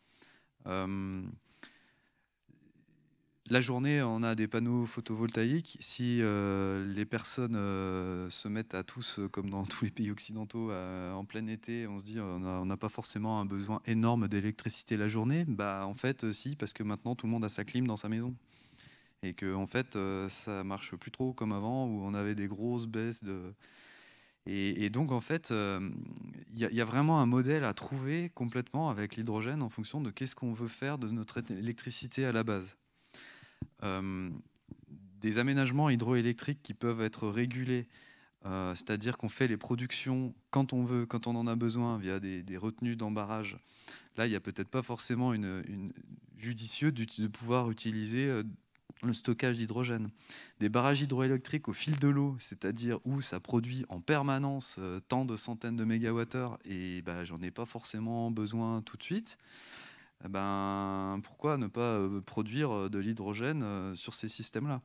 la journée, on a des panneaux photovoltaïques. Si euh, les personnes euh, se mettent à tous, euh, comme dans *laughs* tous les pays occidentaux, en plein été, on se dit on n'a pas forcément un besoin énorme d'électricité la journée. Bah en fait, si, parce que maintenant tout le monde a sa clim dans sa maison. Et que en fait, ça marche plus trop comme avant, où on avait des grosses baisses de. Et, donc en fait, il y, a vraiment un modèle à trouver complètement avec l'hydrogène en fonction de qu'est-ce qu'on veut faire de notre électricité à la base. Euh, des aménagements hydroélectriques qui peuvent être régulés, euh, c'est-à-dire qu'on fait les productions quand on veut, quand on en a besoin, via des, retenues d'embarrage. Là, il n'y a peut-être pas forcément une, judicieux de, pouvoir utiliser euh, le stockage d'hydrogène. Des barrages hydroélectriques au fil de l'eau, c'est-à-dire où ça produit en permanence tant de centaines de mégawattheures, et ben, j'en ai pas forcément besoin tout de suite. Eh ben, pourquoi ne pas euh, produire euh, de l'hydrogène euh, sur ces systèmes-là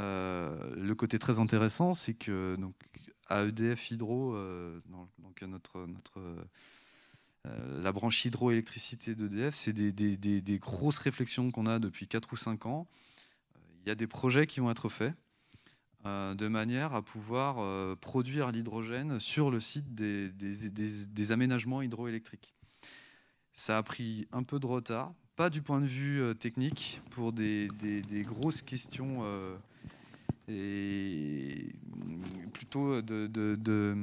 le côté très intéressant, c'est que donc à EDF Hydro, donc notre, notre la branche hydroélectricité d'EDF, c'est des, des, grosses réflexions qu'on a depuis 4 ou 5 ans. Il y a des projets qui vont être faits de manière à pouvoir produire l'hydrogène sur le site des aménagements hydroélectriques. Ça a pris un peu de retard, pas du point de vue euh, technique, pour des, des, grosses questions euh, et plutôt euh, de, de, de,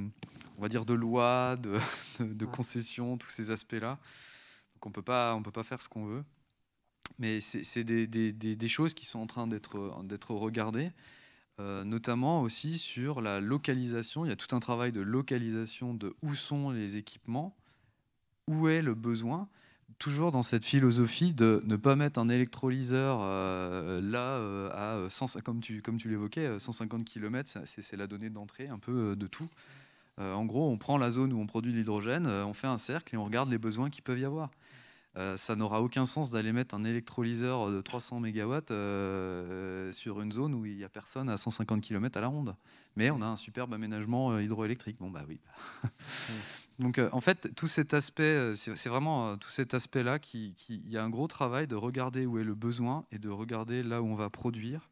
on va dire de loi, de, *laughs* concession, tous ces aspects-là. Donc on peut pas, on peut pas faire ce qu'on veut. Mais c'est des, des, des, choses qui sont en train d'être regardées, notamment aussi sur la localisation. Il y a tout un travail de localisation de où sont les équipements où est le besoin toujours dans cette philosophie de ne pas mettre un électrolyseur euh, là euh, à euh, comme tu, l'évoquais, 150 km, c'est la donnée d'entrée un peu de tout. en gros, on prend la zone où on produit de l'hydrogène, on fait un cercle et on regarde les besoins qui peuvent y avoir. ça n'aura aucun sens d'aller mettre un électrolyseur de 300 MW sur une zone où il n'y a personne à 150 km à la ronde. Mais on a un superbe aménagement hydroélectrique. Bon, bah oui. *laughs* *laughs* Donc euh, en fait, tout cet aspect, euh, c'est vraiment euh, tout cet aspect-là qui, il y a un gros travail de regarder où est le besoin et de regarder là où on va produire.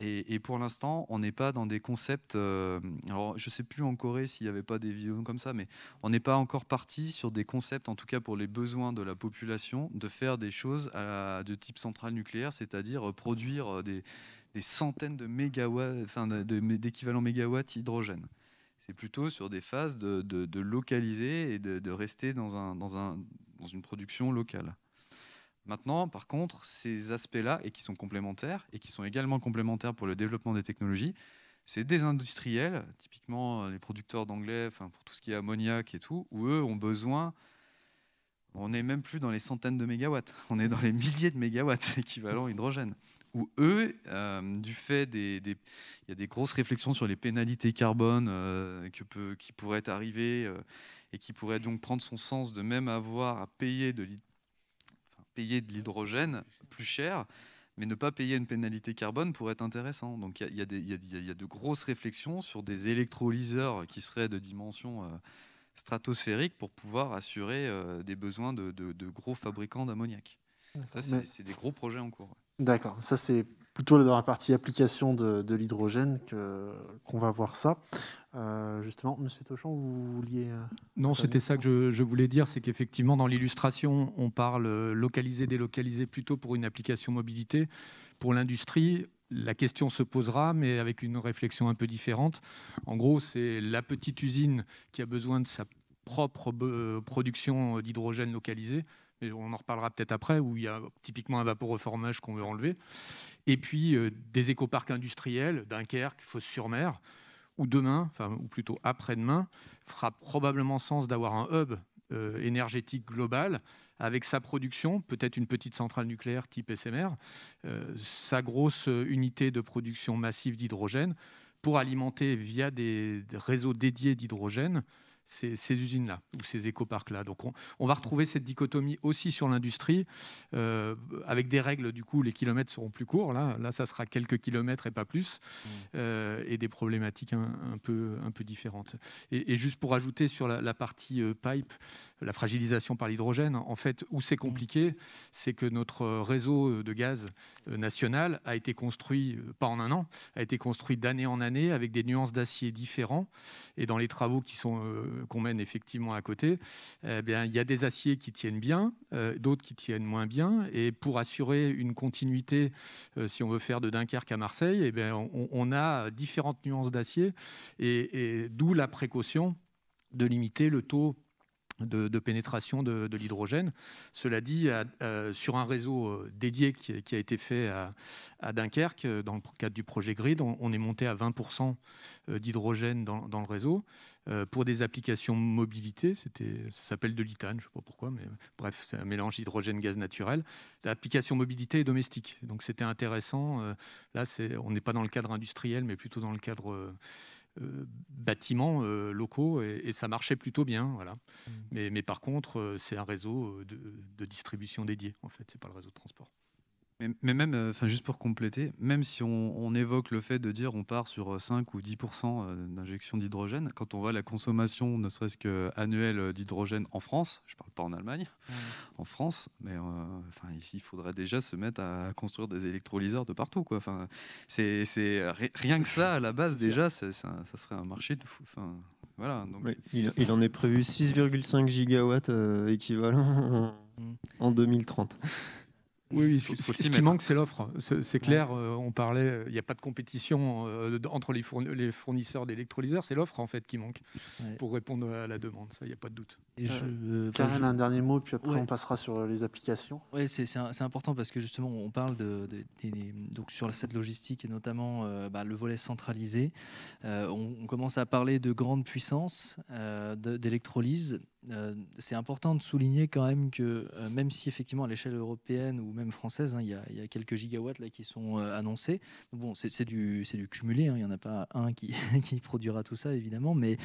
Et, pour l'instant, on n'est pas dans des concepts. alors, je ne sais plus en Corée s'il n'y avait pas des vidéos comme ça, mais on n'est pas encore parti sur des concepts, en tout cas pour les besoins de la population, de faire des choses de type centrale nucléaire, c'est-à-dire produire des, centaines de mégawatts, enfin d'équivalents mégawatts hydrogène c'est plutôt sur des phases de, localiser et de, rester dans, une production locale. Maintenant, par contre, ces aspects-là, et qui sont complémentaires, et qui sont également complémentaires pour le développement des technologies, c'est des industriels, typiquement euh, les producteurs d'anglais, pour tout ce qui est ammoniac et tout, où eux ont besoin, on n'est même plus dans les centaines de mégawatts, *laughs* on est dans les milliers de mégawatts *laughs* équivalent hydrogène où eux, euh, du fait des, des, y a des grosses réflexions sur les pénalités carbone euh, que qui pourraient arriver euh, et qui pourraient donc prendre son sens de même avoir à payer de l'hydrogène plus cher, mais ne pas payer une pénalité carbone pourrait être intéressant. Donc il y, a, de grosses réflexions sur des électrolyseurs qui seraient de dimension stratosphérique pour pouvoir assurer des besoins de, gros fabricants d'ammoniac. Ça, c'est des gros projets en cours. D'accord, ça c'est plutôt dans la partie application de, l'hydrogène qu'on va voir ça. Euh, justement, Monsieur Tochon, vous vouliez euh, Non, c'était ça que je, je voulais dire, c'est qu'effectivement dans l'illustration, on parle euh, localisé, délocalisé, plutôt pour une application mobilité. Pour l'industrie, la question se posera, mais avec une réflexion un peu différente. En gros, c'est la petite usine qui a besoin de sa propre production d'hydrogène localisée on en reparlera peut-être après, où il y a typiquement un reformage qu'on veut enlever. Et puis euh, des des parcs industriels, Dunkerque, fosse sur mer où demain, ou plutôt après-demain, fera probablement sens d'avoir un hub euh, énergétique global avec sa production, peut-être une petite centrale nucléaire type SMR, euh, sa grosse unité de production massive d'hydrogène pour alimenter via des réseaux dédiés d'hydrogène ces, usines-là ou ces parcs là Donc on, va retrouver cette dichotomie aussi sur l'industrie, euh, avec des règles, du coup, les kilomètres seront plus courts, là, là ça sera quelques kilomètres et pas plus, mmh. euh, et des problématiques un, peu, un peu différentes. Et, juste pour ajouter sur la, partie euh, pipe, la fragilisation par l'hydrogène, en fait, où c'est compliqué, mmh. c'est que notre réseau de gaz national a été construit, pas en un an, a été construit d'année en année avec des nuances d'acier différents, et dans les travaux qui sont euh, qu'on mène effectivement à côté, eh bien, il y a des aciers qui tiennent bien, euh, d'autres qui tiennent moins bien. Et pour assurer une continuité, euh, si on veut faire de Dunkerque à Marseille, eh bien, on, a différentes nuances d'acier, et d'où la précaution de limiter le taux de, pénétration de, l'hydrogène. Cela dit, sur un réseau euh, dédié qui, a été fait à, Dunkerque, euh, dans le cadre du projet Grid, on, est monté à 20% euh, d'hydrogène dans, le réseau. pour des applications mobilité, ça s'appelle de l'itane, je ne sais pas pourquoi, mais bref, c'est un mélange hydrogène-gaz naturel. L'application mobilité est domestique, donc c'était intéressant. là, on n'est pas dans le cadre industriel, mais plutôt dans le cadre euh, bâtiments euh, locaux et, ça marchait plutôt bien. Voilà. Mmh. Mais, par contre, euh, c'est un réseau de, de distribution dédié, en fait, c'est pas le réseau de transport. Mais, même, euh, enfin, juste pour compléter, même si on, évoque le fait de dire on part sur 5 euh, ou 10% euh, d'injection d'hydrogène, quand on voit la consommation, ne serait-ce qu'annuelle, d'hydrogène en France, je ne parle pas en Allemagne, en France, mais enfin, ici, il faudrait déjà se mettre à construire des électrolyseurs de partout. Quoi. Enfin, c'est, rien que ça, à la base, *laughs* déjà, ça, serait un marché de fou. voilà, il, en est prévu 6,5 gigawatts équivalent mm. en 2030. Oui, ce, qui manque, c'est l'offre. C'est clair, euh, on parlait, euh, il n'y a pas de compétition euh, entre les, fournisseurs d'électrolyseurs, c'est l'offre en fait qui manque pour répondre à la demande, ça, il n'y a pas de doute. Et je, un dernier mot, puis après on passera sur les applications. Oui, c'est important parce que justement, on parle de, donc sur cette logistique et notamment bah, le volet centralisé. on, on, commence à parler de grandes puissances d'électrolyse euh, c'est important de souligner quand même que euh, même si effectivement à l'échelle européenne ou même française, hein, il y, a quelques gigawatts là, qui sont euh, annoncés, bon, c'est du, du cumulé, hein. il y n'y en a pas un *laughs* qui, produira tout ça évidemment, mais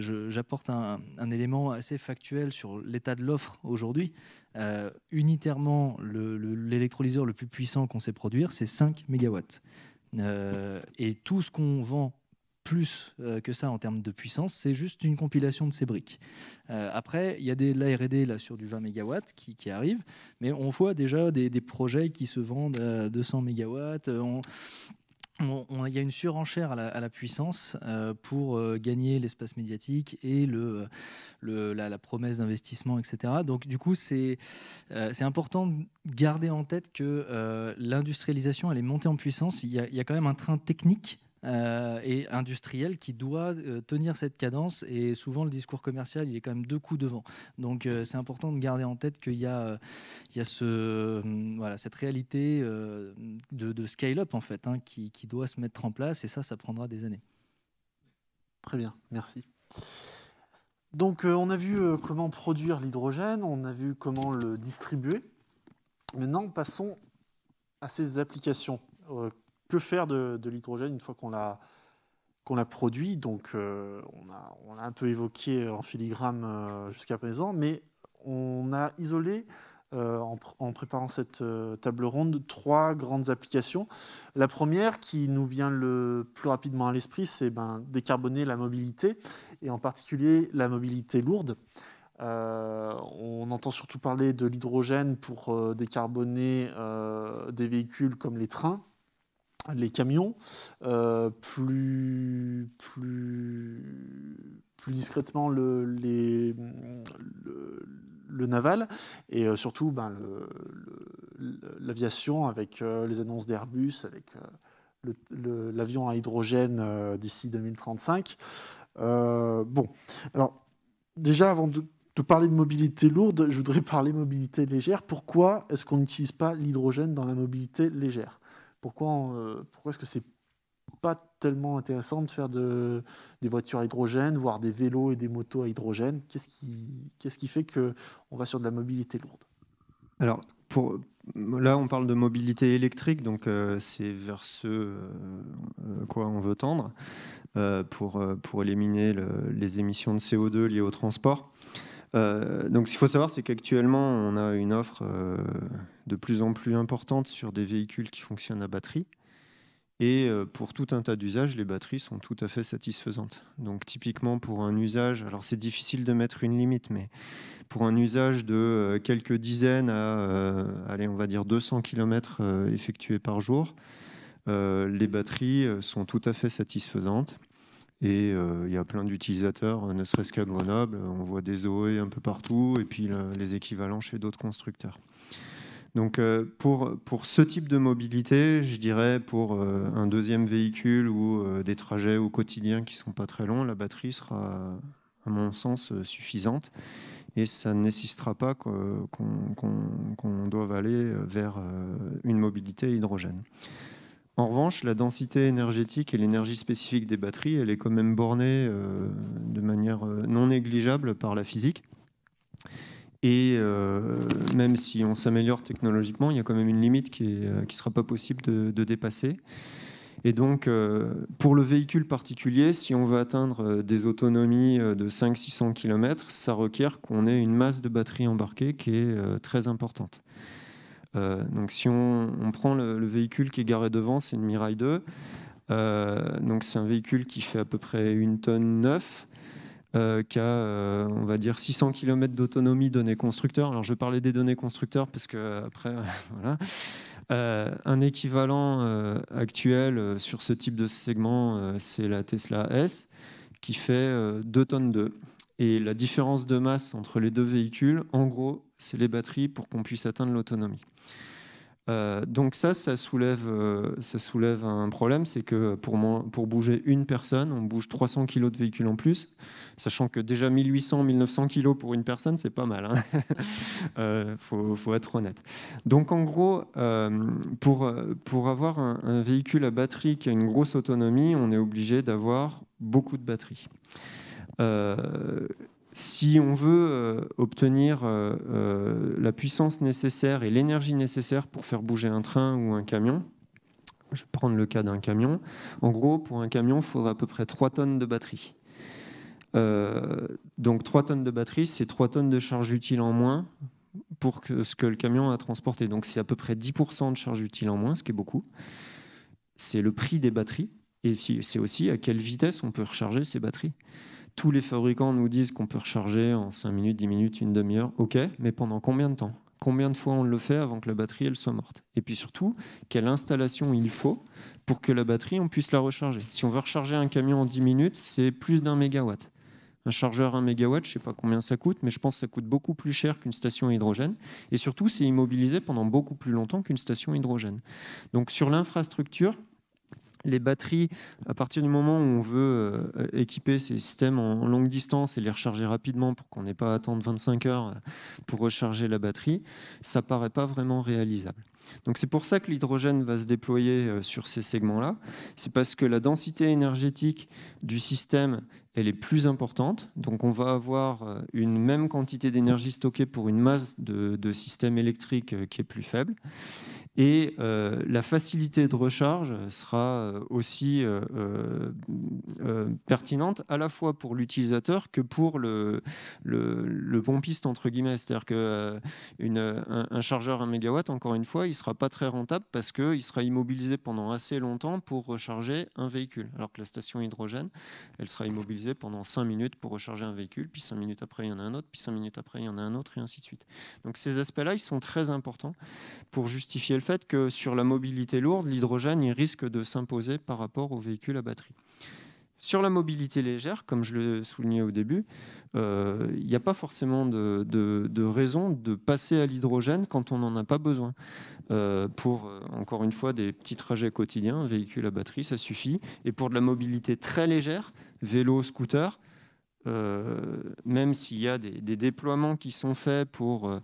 j'apporte un, élément assez factuel sur l'état de l'offre aujourd'hui. unitairement, l'électrolyseur le, le, plus puissant qu'on sait produire, c'est 5 mégawatts. et tout ce qu'on vend plus euh, que ça en termes de puissance, c'est juste une compilation de ces briques. Euh, après, il y a des, de la sur du 20 MW qui, arrive, mais on voit déjà des, projets qui se vendent à 200 MW. Euh, on, il y a une surenchère à la, puissance pour gagner l'espace médiatique et la, promesse d'investissement, etc. Donc du coup, c'est important de garder en tête que l'industrialisation, elle est montée en puissance. il y a quand même un train technique euh, et industriel qui doit euh, tenir cette cadence. Et souvent, le discours commercial, il est quand même deux coups devant. Donc, euh, c'est important de garder en tête qu'il y a, il y a ce, voilà, cette réalité de, scale-up, en fait, hein, qui, qui, doit se mettre en place. Et ça, ça prendra des années. Très bien, merci. Donc, on a vu comment produire l'hydrogène, on a vu comment le distribuer. Maintenant, passons à ses applications que faire de, l'hydrogène une fois qu'on l'a qu'on l'a produit Donc, euh, on, a, on a un peu évoqué euh, en filigrane euh, jusqu'à présent, mais on a isolé en, en, préparant cette table ronde trois grandes applications. La première qui nous vient le plus rapidement à l'esprit, c'est ben, décarboner la mobilité et en particulier la mobilité lourde. on entend surtout parler de l'hydrogène pour décarboner des véhicules comme les trains, les camions euh, plus, plus, plus discrètement le, le, naval et euh, surtout ben, l'aviation avec euh, les annonces d'Airbus, avec l'avion à hydrogène d'ici 2035. bon, alors déjà avant de, parler de mobilité lourde, je voudrais *laughs* parler mobilité légère. Pourquoi est-ce qu'on n'utilise pas l'hydrogène dans la mobilité légère pourquoi, euh, pourquoi est-ce que c'est pas tellement intéressant de faire des voitures à hydrogène, voire des vélos et des motos à hydrogène Qu'est-ce qui, qu'est-ce qui fait qu'on va sur de la mobilité lourde Alors, là, on parle de mobilité électrique, donc euh, c'est vers ce euh, quoi on veut tendre pour, éliminer les émissions de CO2 liées au transport. Euh, donc ce qu'il faut savoir, c'est qu'actuellement, on a une offre euh, de plus en plus importante sur des véhicules qui fonctionnent à batterie. Et euh, pour tout un tas d'usages, les batteries sont tout à fait satisfaisantes. Donc typiquement pour un usage, alors c'est difficile de mettre une limite, mais pour un usage de quelques dizaines à, allez, on va dire 200 km effectués par jour, les batteries sont tout à fait satisfaisantes. Et euh, il y a plein d'utilisateurs, euh, ne serait-ce qu'à Grenoble, on voit des Zoé e un peu partout, et puis les équivalents chez d'autres constructeurs. Donc euh, pour, pour ce type de mobilité, je dirais pour un deuxième véhicule ou des trajets au quotidien qui ne sont pas très longs, la batterie sera, à mon sens, suffisante. Et ça ne nécessitera pas qu'on doive aller vers une mobilité hydrogène. En revanche, la densité énergétique et l'énergie spécifique des batteries, elle est quand même bornée euh, de manière euh, non négligeable par la physique. Et euh, même si on s'améliore technologiquement, il y a quand même une limite qui ne sera pas possible de, dépasser. Et donc, pour le véhicule particulier, si on veut atteindre des autonomies de 500-600 km, ça requiert qu'on ait une masse de batterie embarquée qui est très importante. Euh, donc si on, prend le, véhicule qui est garé devant, c'est une Mirai 2. Euh, donc c'est un véhicule qui fait à peu près une tonne 9. Euh, qui a, on va dire, 600 km d'autonomie données constructeurs. Alors, je parler des données constructeurs parce que, après, *laughs* voilà. un équivalent actuel sur ce type de segment, c'est la Tesla S, qui fait 2 tonnes 2. Et la différence de masse entre les deux véhicules, en gros, c'est les batteries pour qu'on puisse atteindre l'autonomie. Euh, donc ça, ça soulève, euh, ça soulève un problème, c'est que pour, pour bouger une personne, on bouge 300 kg de véhicules en plus, sachant que déjà 1800-1900 kg pour une personne, c'est pas mal. Il hein. *laughs* euh, faut, être honnête. Donc en gros, pour, pour avoir un, un, véhicule à batterie qui a une grosse autonomie, on est obligé d'avoir beaucoup de batteries si on veut euh, obtenir euh, euh, la puissance nécessaire et l'énergie nécessaire pour faire bouger un train ou un camion, je vais prendre le cas d'un camion, en gros, pour un camion, il faudra à peu près 3 tonnes de batterie. donc 3 tonnes de batterie, c'est 3 tonnes de charge utile en moins pour ce que le camion a transporté. Donc c'est à peu près 10% de charge utile en moins, ce qui est beaucoup. C'est le prix des batteries, et c'est aussi à quelle vitesse on peut recharger ces batteries tous les fabricants nous disent qu'on peut recharger en 5 minutes, 10 minutes, une demi-heure, ok, mais pendant combien de temps Combien de fois on le fait avant que la batterie elle soit morte Et puis surtout, quelle installation il faut pour que la batterie, on puisse la recharger Si on veut recharger un camion en 10 minutes, c'est plus d'un mégawatt. Un chargeur 1 mégawatt, je ne sais pas combien ça coûte, mais je pense que ça coûte beaucoup plus cher qu'une station à hydrogène. Et surtout, c'est immobilisé pendant beaucoup plus longtemps qu'une station à hydrogène. Donc sur l'infrastructure, les batteries, à partir du moment où on veut euh, équiper ces systèmes en longue distance et les recharger rapidement pour qu'on n'ait pas à attendre 25 heures euh, pour recharger la batterie, ça paraît pas vraiment réalisable. Donc c'est pour ça que l'hydrogène va se déployer euh, sur ces segments-là. C'est parce que la densité énergétique du système, elle est plus importante. Donc on va avoir euh, une même quantité d'énergie stockée pour une masse de, système électrique euh, qui est plus faible. Et la facilité de recharge sera aussi pertinente à la fois pour l'utilisateur que pour le, le, pompiste, entre guillemets. C'est-à-dire qu'un chargeur un chargeur 1 MW, encore une fois, il ne sera pas très rentable parce qu'il sera immobilisé pendant assez longtemps pour recharger un véhicule. Alors que la station hydrogène, elle sera immobilisée pendant 5 minutes pour recharger un véhicule, puis 5 minutes après, il y en a un autre, puis 5 minutes après, il y en a un autre, et ainsi de suite. Donc ces aspects-là, ils sont très importants pour justifier le fait que sur la mobilité lourde, l'hydrogène, il risque de s'imposer par rapport aux véhicules à batterie. Sur la mobilité légère, comme je le soulignais au début, il euh, n'y a pas forcément de, raison de passer à l'hydrogène quand on n'en a pas besoin. Euh, pour, euh, encore une fois, des petits trajets quotidiens, véhicule à batterie, ça suffit. Et pour de la mobilité très légère, vélo, scooter, même s'il y a des, déploiements qui sont faits pour,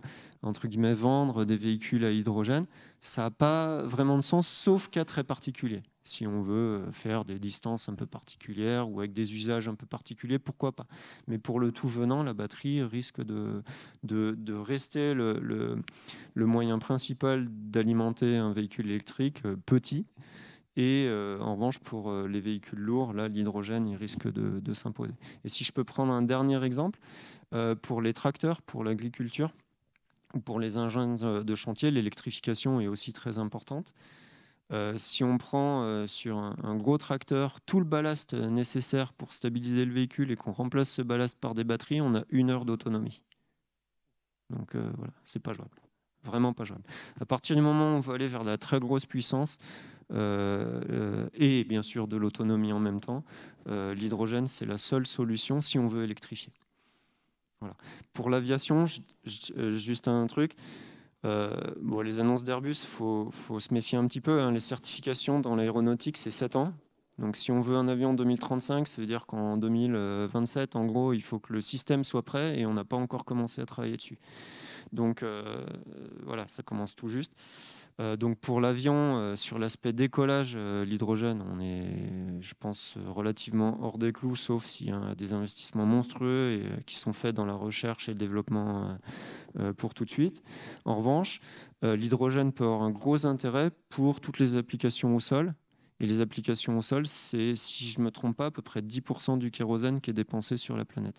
entre guillemets, vendre des véhicules à hydrogène, ça n'a pas vraiment de sens, sauf cas très particuliers si on veut euh, faire des distances un peu particulières ou avec des usages un peu particuliers, pourquoi pas. Mais pour le tout venant, la batterie risque de, de, rester le, le, moyen principal d'alimenter un véhicule électrique euh, petit. Et euh, en revanche, pour les véhicules lourds, là, l'hydrogène, il risque de, de s'imposer. Et si je peux prendre un dernier exemple, pour les tracteurs, pour l'agriculture, ou pour les engins de chantier, l'électrification est aussi très importante. Euh, si on prend euh, sur un, gros tracteur tout le ballast euh, nécessaire pour stabiliser le véhicule et qu'on remplace ce ballast par des batteries, on a une heure d'autonomie. Donc voilà, c'est pas jouable. Vraiment pas jouable. À partir du moment où on va aller vers de la très grosse puissance et bien sûr de l'autonomie en même temps, l'hydrogène c'est la seule solution si on veut électrifier. Voilà. Pour l'aviation, juste un truc. Euh, bon, les annonces d'Airbus, il faut, se méfier un petit peu. Hein. Les certifications dans l'aéronautique, c'est 7 ans. Donc si on veut un avion en 2035, ça veut dire qu'en 2027, en gros, il faut que le système soit prêt et on n'a pas encore commencé à travailler dessus. Donc euh, voilà, ça commence tout juste. Euh, donc pour l'avion, euh, sur l'aspect décollage, euh, l'hydrogène, on est, je pense, relativement hors des clous, sauf s'il y a des investissements monstrueux qui sont faits dans la recherche et le développement pour tout de suite. En revanche, l'hydrogène peut avoir un gros intérêt pour toutes les applications au sol. Et les applications au sol, c'est, si je ne me trompe pas, à peu près 10% du kérosène qui est dépensé sur la planète.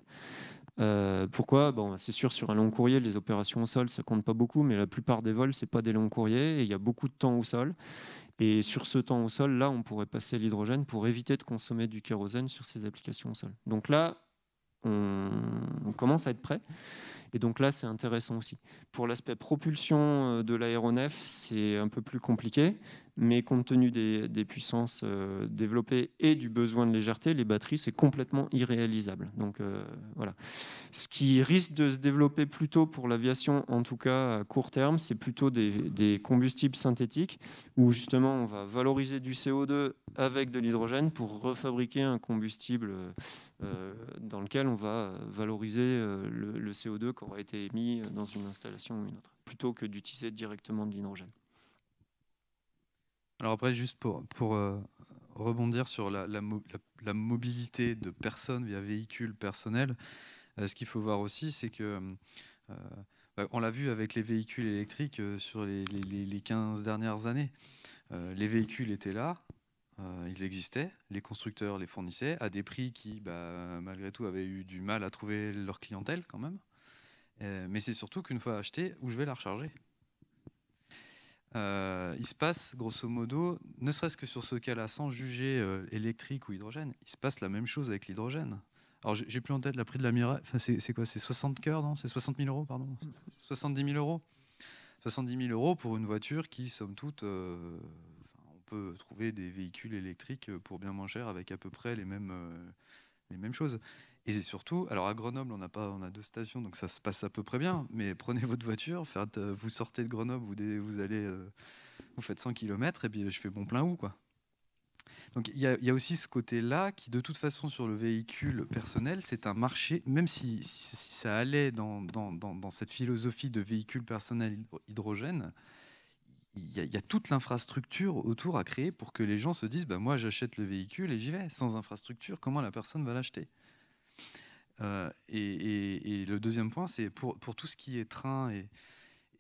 Euh, pourquoi bon, C'est sûr, sur un long courrier, les opérations au sol, ça compte pas beaucoup, mais la plupart des vols, ce pas des longs courriers, et il y a beaucoup de temps au sol. Et sur ce temps au sol, là, on pourrait passer à l'hydrogène pour éviter de consommer du kérosène sur ces applications au sol. Donc là, on, on commence à être prêt. Et donc là, c'est intéressant aussi. Pour l'aspect propulsion euh, de l'aéronef, c'est un peu plus compliqué mais compte tenu des, puissances euh, développées et du besoin de légèreté, les batteries, c'est complètement irréalisable. Donc euh, voilà. Ce qui risque de se développer plutôt pour l'aviation, en tout cas à court terme, c'est plutôt des, combustibles synthétiques, où justement on va valoriser du CO2 avec de l'hydrogène pour refabriquer un combustible euh, dans lequel on va valoriser le, le CO2 qui aura été émis dans une installation ou une autre, plutôt que d'utiliser directement de l'hydrogène. Alors après, juste pour, euh, rebondir sur la, la, mobilité de personnes via véhicules personnels, euh, ce qu'il faut voir aussi, c'est que... Euh, bah, on l'a vu avec les véhicules électriques sur les, 15 dernières années. les véhicules étaient là, ils existaient, les constructeurs les fournissaient à des prix qui, bah, malgré tout, avaient eu du mal à trouver leur clientèle quand même. mais c'est surtout qu'une fois acheté, où je vais la recharger euh, il se passe, grosso modo, ne serait-ce que sur ce cas-là, sans juger euh, électrique ou hydrogène, il se passe la même chose avec l'hydrogène. Alors, j'ai plus en tête la prix de la Mira. Enfin, c'est quoi C'est 60 cœurs, C'est 60 000 euros, pardon 70 000 euros 70 000 euros pour une voiture qui, somme toute, euh, on peut trouver des véhicules électriques pour bien moins cher avec à peu près les mêmes, les mêmes choses. Et surtout, alors à Grenoble, on a, pas, on a deux stations, donc ça se passe à peu près bien. Mais prenez *laughs* votre voiture, euh, vous sortez de Grenoble, vous, vous allez, euh, vous faites 100 km et puis euh, je fais bon plein ou quoi. Donc il y, a aussi ce côté-là qui, de toute façon, sur le véhicule personnel, c'est un marché, même si, ça allait dans, dans, cette philosophie de véhicule personnel hydrogène, il y, a toute l'infrastructure autour à créer pour que les gens se disent bah, moi j'achète le véhicule et j'y vais. Sans infrastructure, comment la personne va l'acheter euh, et, le deuxième point, c'est pour, pour, tout ce qui est train et,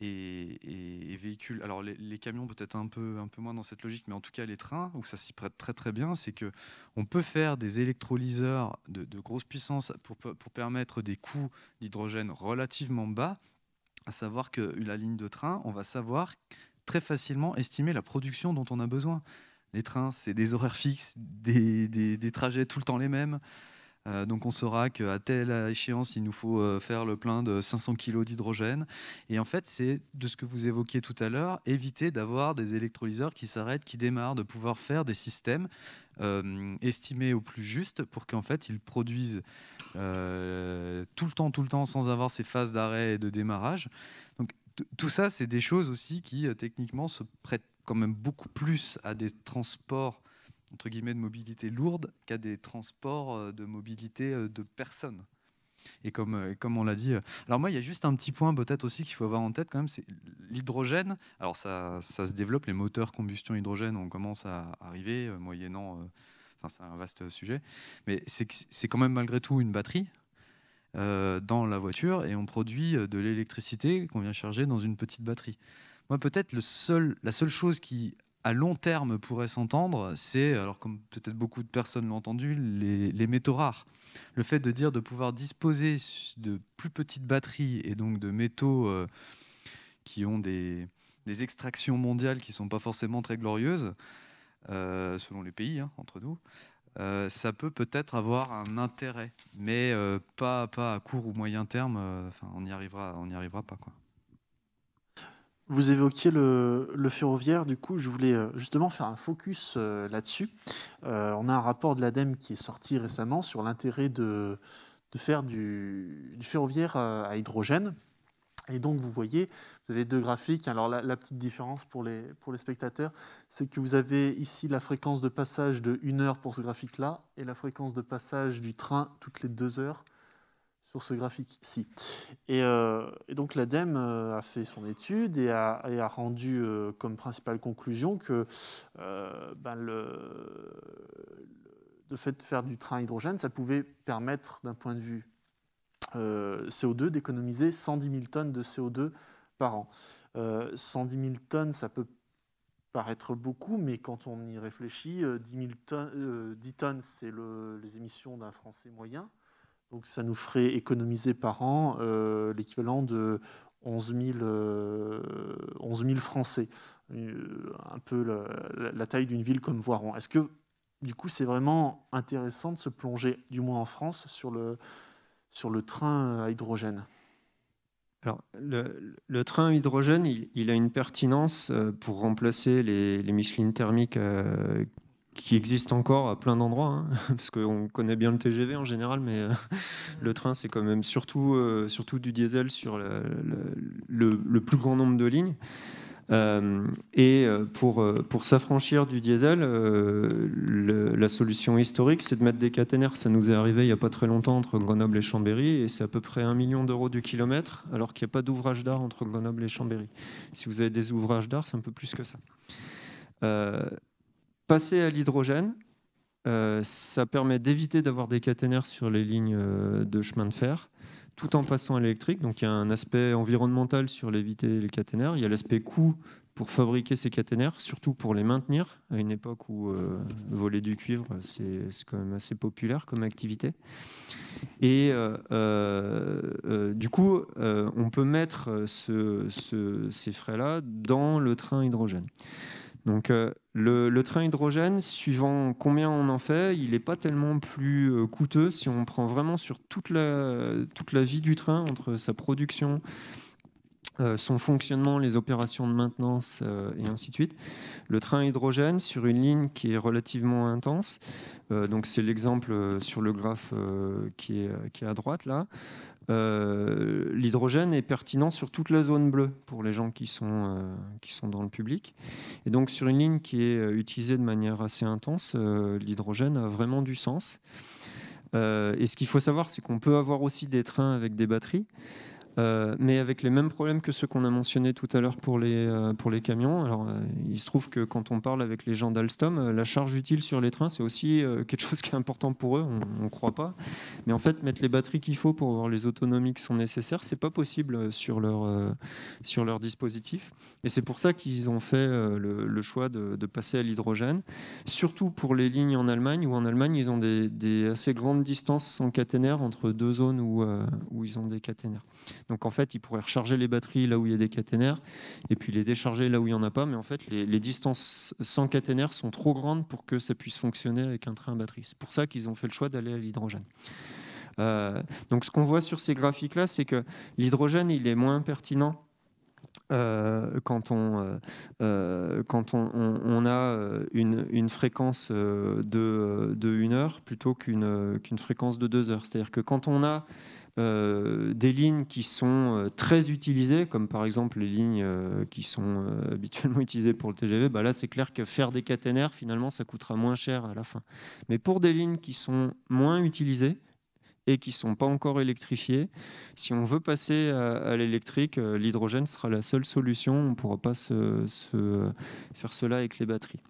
et véhicules. Alors les, camions peut-être un peu, un peu moins dans cette logique, mais en tout cas les trains, où ça s'y prête très très bien, c'est que on peut faire des électrolyseurs de, grosse puissance pour, pour permettre des coûts d'hydrogène relativement bas, à savoir que euh, la ligne de train, on va savoir très facilement estimer la production dont on a besoin. Les trains, c'est des horaires fixes, des, des, des trajets tout le temps les mêmes. Euh, donc on saura qu'à telle échéance, il nous faut euh, faire le plein de 500 kg d'hydrogène. Et en fait, c'est de ce que vous évoquiez tout à l'heure, éviter d'avoir des électrolyseurs qui s'arrêtent, qui démarrent, de pouvoir faire des systèmes euh, estimés au plus juste pour qu'en fait, ils produisent tout le temps, tout le temps, sans avoir ces phases d'arrêt et de démarrage. Donc tout ça, c'est des choses aussi qui, techniquement, se prêtent quand même beaucoup plus à des transports entre guillemets, de mobilité lourde qu'à des transports euh, de mobilité euh, de personnes. Et comme, euh, comme on l'a dit, alors moi, il y a juste un petit point peut-être aussi qu'il faut avoir en tête quand même, c'est l'hydrogène. Alors ça, ça, se développe, les moteurs combustion hydrogène, on commence à arriver, moyennant, enfin c'est un vaste sujet, mais c'est quand même malgré tout une batterie dans la voiture et on produit de l'électricité qu'on vient charger dans une petite batterie. Moi, peut-être seul, la seule chose qui à long terme pourrait s'entendre, c'est, alors comme peut-être beaucoup de personnes l'ont entendu, les, métaux rares. Le fait de dire de pouvoir disposer de plus petites batteries et donc de métaux euh, qui ont des, extractions mondiales qui ne sont pas forcément très glorieuses, euh, selon les pays, hein, entre nous, euh, ça peut peut-être avoir un intérêt, mais pas, pas à court ou moyen terme, on n'y arrivera, on arrivera pas. quoi. Vous évoquiez le, ferroviaire, du coup, je voulais euh, justement faire un focus euh, là-dessus. Euh, on a un rapport de l'ADEME qui est sorti récemment sur l'intérêt de, faire du, ferroviaire à hydrogène. Et donc, vous voyez, vous avez deux graphiques. Alors, la, petite différence pour les, pour les spectateurs, c'est que vous avez ici la fréquence de passage de 1 heure pour ce graphique-là et la fréquence de passage du train toutes les 2 heures ce graphique-ci. Et, euh, donc l'ADEME euh, a fait son étude et a, rendu euh, comme principale conclusion que ben, le, fait de faire du train à hydrogène, ça pouvait permettre d'un point de vue CO2 d'économiser 110 000 tonnes de CO2 par an. 110 000 tonnes, ça peut paraître beaucoup, mais quand on y réfléchit, 10, tonnes, c'est les émissions d'un Français moyen. Donc ça nous ferait économiser par an euh, l'équivalent de 11 000, euh, Français, euh, un peu la, taille d'une ville comme Voiron. Est-ce que du coup c'est vraiment intéressant de se plonger, du moins en France, sur le, sur le train à hydrogène alors, le, train à hydrogène, il, a une pertinence pour remplacer les, les Michelin thermiques qui existe encore à plein d'endroits, hein, *laughs* parce qu'on connaît bien le TGV en général, mais euh, mm. le train, c'est quand même surtout, euh, surtout du diesel sur le, plus grand nombre de lignes. Euh, et pour, pour s'affranchir du diesel, la solution historique, c'est de mettre des caténaires. Ça nous est arrivé il n'y a pas très longtemps entre Grenoble et Chambéry, et c'est à peu près un million d'euros du kilomètre, alors qu'il n'y a pas d'ouvrage d'art entre Grenoble et Chambéry. Si vous avez des ouvrages d'art, c'est un peu plus que ça. Passer à l'hydrogène, euh, ça permet d'éviter d'avoir des caténaires sur les lignes euh, de chemin de fer, tout en passant à l'électrique. Donc il y a un aspect environnemental sur l'éviter les caténaires, il y a l'aspect coût pour fabriquer ces caténaires, surtout pour les maintenir, à une époque où euh, voler du cuivre, c'est quand même assez populaire comme activité. Et du coup, on peut mettre ces frais-là dans le train hydrogène. Donc euh, le, train hydrogène, suivant combien on en fait, il n'est pas tellement plus euh, coûteux si on prend vraiment sur toute la, vie du train, entre sa production, euh, son fonctionnement, les opérations de maintenance et ainsi de suite. Le train hydrogène sur une ligne qui est relativement intense, donc c'est l'exemple sur le graphe qui, est, à droite là, euh, l'hydrogène est pertinent sur toute la zone bleue pour les gens qui sont, euh, qui sont dans le public. Et donc sur une ligne qui est euh, utilisée de manière assez intense, l'hydrogène a vraiment du sens. et ce qu'il faut savoir, c'est qu'on peut avoir aussi des trains avec des batteries. Euh, mais avec les mêmes problèmes que ceux qu'on a mentionnés tout à l'heure pour, les, euh, pour les camions. Alors, euh, il se trouve que quand on parle avec les gens d'Alstom, la charge utile sur les trains, c'est aussi quelque chose qui est important pour eux. On ne croit pas. Mais en fait, mettre les batteries qu'il faut pour avoir les autonomies qui sont nécessaires, c'est pas possible sur leur, sur leur dispositif. Et c'est pour ça qu'ils ont fait le, choix de, passer à l'hydrogène, surtout pour les lignes en Allemagne, où en Allemagne, ils ont des, assez grandes distances sans caténaire entre deux zones où, où ils ont des caténaires. Donc en fait, ils pourraient recharger les batteries là où il y a des caténaires et puis les décharger là où il n'y en a pas. Mais en fait, les, distances sans caténaires sont trop grandes pour que ça puisse fonctionner avec un train à batterie. C'est pour ça qu'ils ont fait le choix d'aller à l'hydrogène. Euh, donc ce qu'on voit sur ces graphiques-là, c'est que l'hydrogène, il est moins pertinent euh, quand on, euh, quand on, a une, une fréquence de, 1 heure plutôt qu'une qu'une fréquence de 2 heures. C'est-à-dire que quand on a euh, des lignes qui sont euh, très utilisées, comme par exemple les lignes euh, qui sont *laughs* habituellement utilisées pour le TGV, bah là c'est clair que faire des caténaires, finalement, ça coûtera moins cher à la fin. Mais pour des lignes qui sont moins utilisées, et qui ne sont pas encore électrifiées Si on veut passer à, l'électrique, l'hydrogène sera la seule solution. On ne pourra pas se faire cela avec les batteries.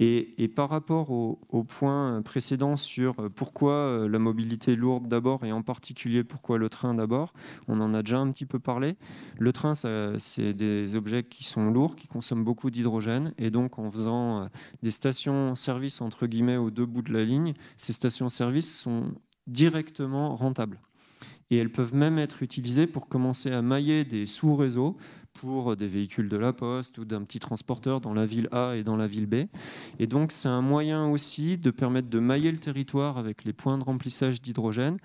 Et, par rapport au, au, point précédent sur euh, pourquoi euh, la mobilité lourde d'abord et en particulier pourquoi le train d'abord, on en a déjà un petit peu parlé. Le train, c'est des objets qui sont lourds, qui consomment beaucoup d'hydrogène et donc en faisant euh, des stations-service entre guillemets aux deux bouts de la ligne, ces stations-service sont directement rentables. Et elles peuvent même être utilisées pour commencer à mailler des sous-réseaux pour des véhicules de la poste ou d'un petit transporteur dans la ville A et dans la ville B. Et donc c'est un moyen aussi de permettre de mailler le territoire avec les points de remplissage d'hydrogène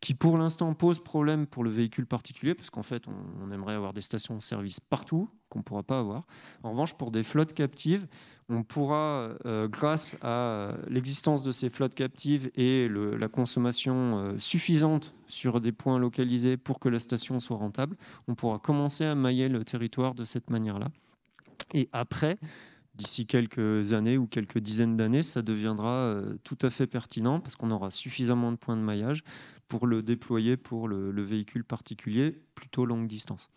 qui pour l'instant pose problème pour le véhicule particulier, parce qu'en fait, on, aimerait avoir des stations-service de partout qu'on ne pourra pas avoir. En revanche, pour des flottes captives, on pourra, euh, grâce à l'existence de ces flottes captives et la consommation euh, suffisante sur des points localisés pour que la station soit rentable, on pourra commencer à mailler le territoire de cette manière-là. Et après, d'ici quelques années ou quelques dizaines d'années, ça deviendra euh, tout à fait pertinent parce qu'on aura suffisamment de points de maillage pour le déployer pour le, véhicule particulier, plutôt longue distance.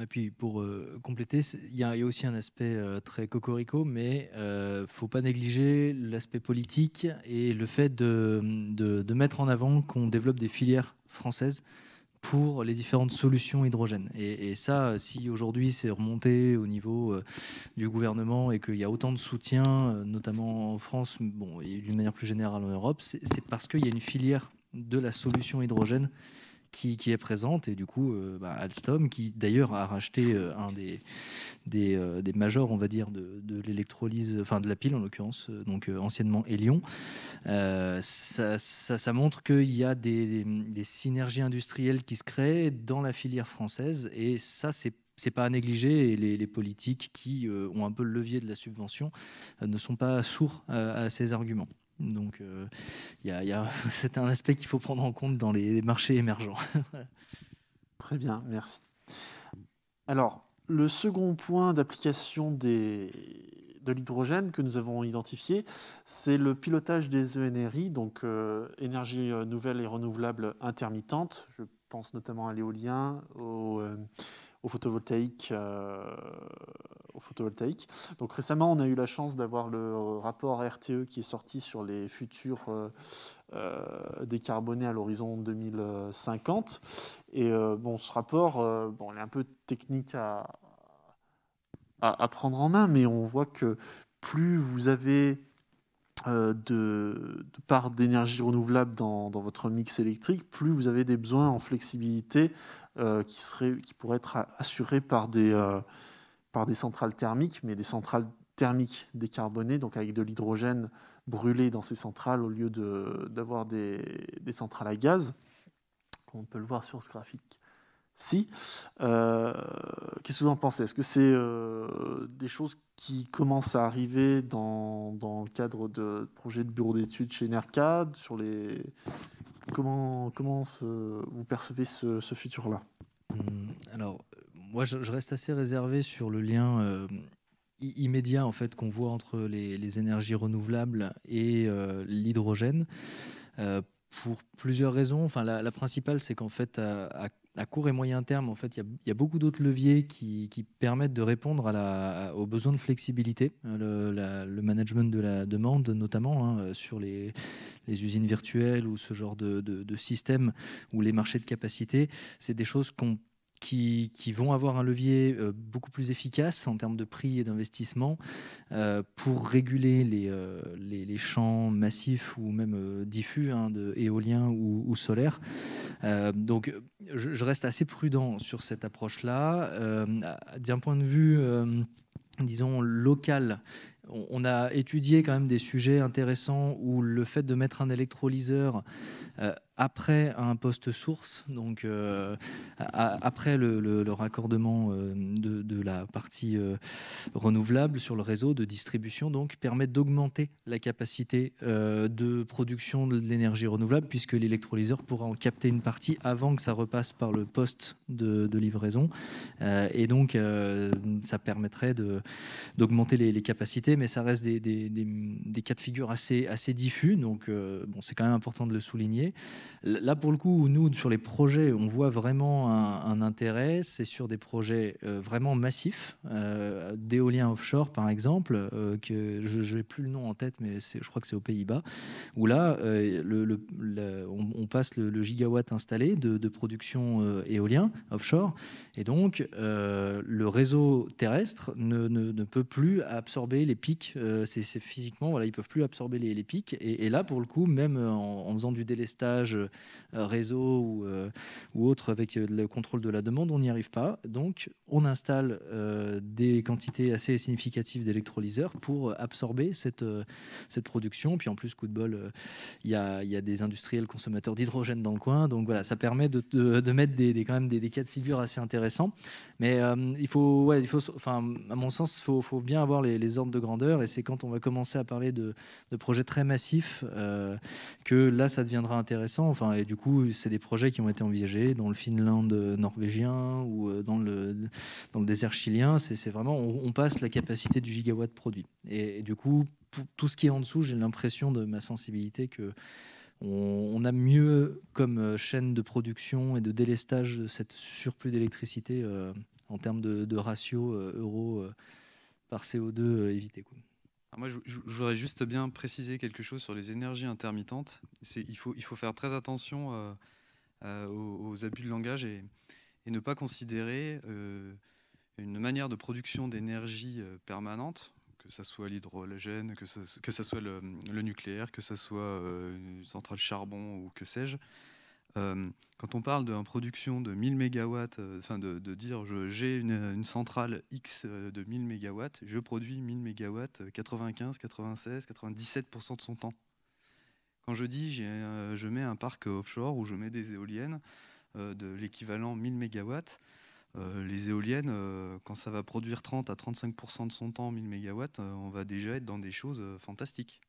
Et puis pour euh, compléter, il y, a aussi un aspect euh, très cocorico, mais ne euh, faut pas négliger l'aspect politique et le fait de, de mettre en avant qu'on développe des filières françaises pour les différentes solutions hydrogènes. Et, ça, si aujourd'hui c'est remonté au niveau euh, du gouvernement et qu'il y a autant de soutien, euh, notamment en France, bon, et d'une manière plus générale en Europe, c'est parce qu'il y a une filière de la solution hydrogène qui, est présente. Et du coup, euh, bah, Alstom, qui d'ailleurs a racheté euh, un des, euh, des, majors, on va dire, de, de l'électrolyse, enfin de la pile en l'occurrence, donc anciennement Elion, ça, ça, montre qu'il y a des, synergies industrielles qui se créent dans la filière française. Et ça, c'est c'est pas à négliger et les, politiques qui ont un peu le levier de la subvention ne sont pas sourds à ces arguments. Donc, euh, y *laughs* c'est un aspect qu'il faut prendre en compte dans les marchés émergents. *laughs* Très bien, merci. Alors, le second point d'application de l'hydrogène que nous avons identifié, c'est le pilotage des ENRI, donc euh, énergie euh, nouvelle et renouvelable intermittente. Je pense notamment à l'éolien, au, au photovoltaïque, euh, au photovoltaïque. Donc récemment, on a eu la chance d'avoir le euh, rapport RTE qui est sorti sur les futurs euh, décarbonés à l'horizon 2050. Et bon, ce rapport, bon, est un peu technique à, à, prendre en main, mais on voit que plus vous avez de, de, part d'énergie renouvelable dans, dans, votre mix électrique, plus vous avez des besoins en flexibilité euh, qui, serait, qui pourrait être assuré par des, euh, par des centrales thermiques, mais des centrales thermiques décarbonées, donc avec de l'hydrogène brûlé dans ces centrales au lieu d'avoir des, des, centrales à gaz, comme on peut le voir sur ce graphique. Si, euh, qu'est-ce que vous en pensez Est-ce que c'est des choses qui commencent à arriver dans, dans le cadre de projets de bureau d'études chez NERCAD, sur les, Comment, comment vous percevez ce, futur-là hum, Alors, moi, je, reste assez réservé sur le lien euh, immédiat en fait qu'on voit entre les, énergies renouvelables et euh, l'hydrogène. Euh, pour plusieurs raisons. Enfin, la, principale, c'est qu'en fait, à à court et moyen terme, en fait, il y, a beaucoup d'autres leviers qui, permettent de répondre à la, aux besoins de flexibilité. Hein, le, management de la demande, notamment hein, euh, sur les, usines virtuelles ou ce genre de, de système ou les marchés de capacité, c'est des choses qu'on qui, vont avoir un levier euh, beaucoup plus efficace en termes de prix et d'investissement euh, pour réguler euh, les, les, champs massifs ou même diffus hein, de éolien ou, ou solaire. donc je, reste assez prudent sur cette approche-là. D'un point de vue, disons, local, on a étudié quand même des sujets intéressants où le fait de mettre un électrolyseur après un poste source, donc euh, après le, raccordement euh, de, la partie euh, renouvelable sur le réseau de distribution, donc permet d'augmenter la capacité de production de l'énergie renouvelable, puisque l'électrolyseur pourra en capter une partie avant que ça repasse par le poste de, livraison. et donc, ça permettrait d'augmenter les, capacités, mais ça reste des, cas de figure assez, assez diffus, donc bon, c'est quand même important de le souligner. Là, pour le coup, nous, sur les projets, on voit vraiment un, intérêt. C'est sur des projets euh, vraiment massifs, euh, d'éolien offshore, par exemple, euh, que je n'ai plus le nom en tête, mais je crois que c'est aux Pays-Bas, où là, on, passe le, gigawatt installé de, production éolien offshore. Et donc, le réseau terrestre ne, peut plus absorber les pics. c'est physiquement, ils ne peuvent plus absorber les, pics. Et, là, pour le coup, même en, en faisant du délestage, euh, réseau ou, euh, ou, autre avec euh, le contrôle de la demande, on n'y arrive pas. Donc, on installe des quantités assez significatives d'électrolyseurs pour absorber cette, cette production. Puis en plus, coup de bol, il y a, y, a, des industriels consommateurs d'hydrogène dans le coin. Donc voilà, ça permet de, de, mettre des, quand même des, cas de figure assez intéressants. Mais il faut, ouais, il faut, enfin, à mon sens, il faut, faut, bien avoir les, ordres de grandeur. Et c'est quand on va commencer à parler de, de projets très massifs que là, ça deviendra intéressant. Enfin, et du coup, c'est des projets qui ont été envisagés dans le Finlande euh, norvégien ou euh, dans le, dans le désert chilien. C'est vraiment, on, passe la capacité du gigawatt produit. Et, du coup, tout, ce qui est en dessous, j'ai l'impression de ma sensibilité que on, a mieux comme euh, chaîne de production et de délestage de cette surplus d'électricité en termes de, ratio euro par CO2 évité. Quoi. Ah, moi, je, voudrais juste bien préciser quelque chose sur les énergies intermittentes. Il faut, faire très attention euh, euh, aux, abus de langage et, ne pas considérer euh, une manière de production d'énergie permanente, que ce soit l'hydrogène, que ce, soit le, le, nucléaire, que ce soit une centrale charbon ou que sais-je, euh, quand on parle d'une production de 1000 MW, euh, enfin de, dire j'ai une, centrale X euh, de 1000 MW, je produis 1000 MW 95, 96, 97% de son temps. Quand je dis je mets un parc offshore ou je mets des éoliennes de l'équivalent 1000 MW, les éoliennes, quand ça va produire 30 à 35% de son temps 1000 MW, on va déjà être dans des choses fantastiques.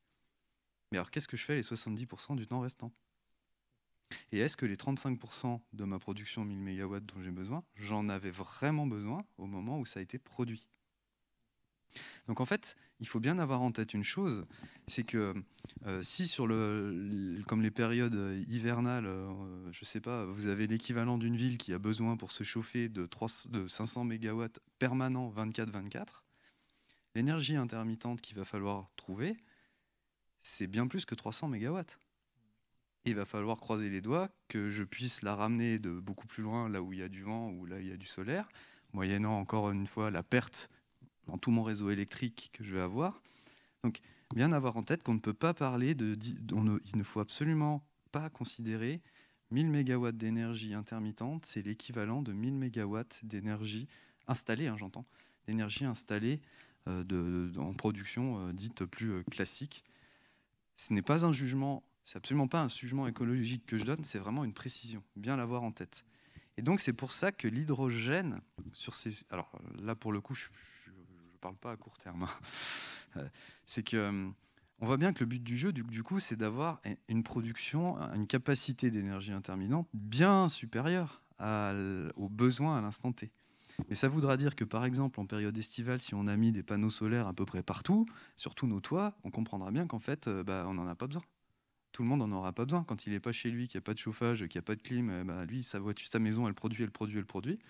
Mais alors qu'est-ce que je fais les 70% du temps restant et est-ce que les 35% de ma production 1000 MW dont j'ai besoin, j'en avais vraiment besoin au moment où ça a été produit donc en fait, il faut bien avoir en tête une chose, c'est que euh, si sur le, comme les périodes euh, hivernales, euh, je sais pas, vous avez l'équivalent d'une ville qui a besoin pour se chauffer de, 3, de 500 MW permanent 24-24, l'énergie intermittente qu'il va falloir trouver, c'est bien plus que 300 MW il va falloir croiser les doigts que je puisse la ramener de beaucoup plus loin, là où il y a du vent ou là où il y a du solaire, moyennant encore une fois la perte dans tout mon réseau électrique que je vais avoir. Donc, bien avoir en tête qu'on ne peut pas parler de. il ne faut absolument pas considérer 1000 MW d'énergie intermittente, c'est l'équivalent de 1000 MW d'énergie installée, hein, j'entends, d'énergie installée euh, en production euh, dite plus euh, classique. Ce n'est pas un jugement c'est absolument pas un jugement écologique que je donne, c'est vraiment une précision, bien l'avoir en tête. Et donc c'est pour ça que l'hydrogène, sur ces... Alors là pour le coup, je ne parle pas à court terme. Hein. Euh, c'est que euh, on voit bien que le but du jeu, du, coup, c'est d'avoir une production, une capacité d'énergie interminante bien supérieure aux besoins à l'instant T. Mais ça voudra dire que, par exemple, en période estivale, si on a mis des panneaux solaires à peu près partout, sur tous nos toits, on comprendra bien qu'en fait, euh, bah, on n'en a pas besoin tout le monde n'en aura pas besoin. Quand il n'est pas chez lui, qu'il n'y a pas de chauffage, qu'il n'y a pas de clim, eh ben, lui, sa voiture, sa maison, elle produit, elle produit, elle produit.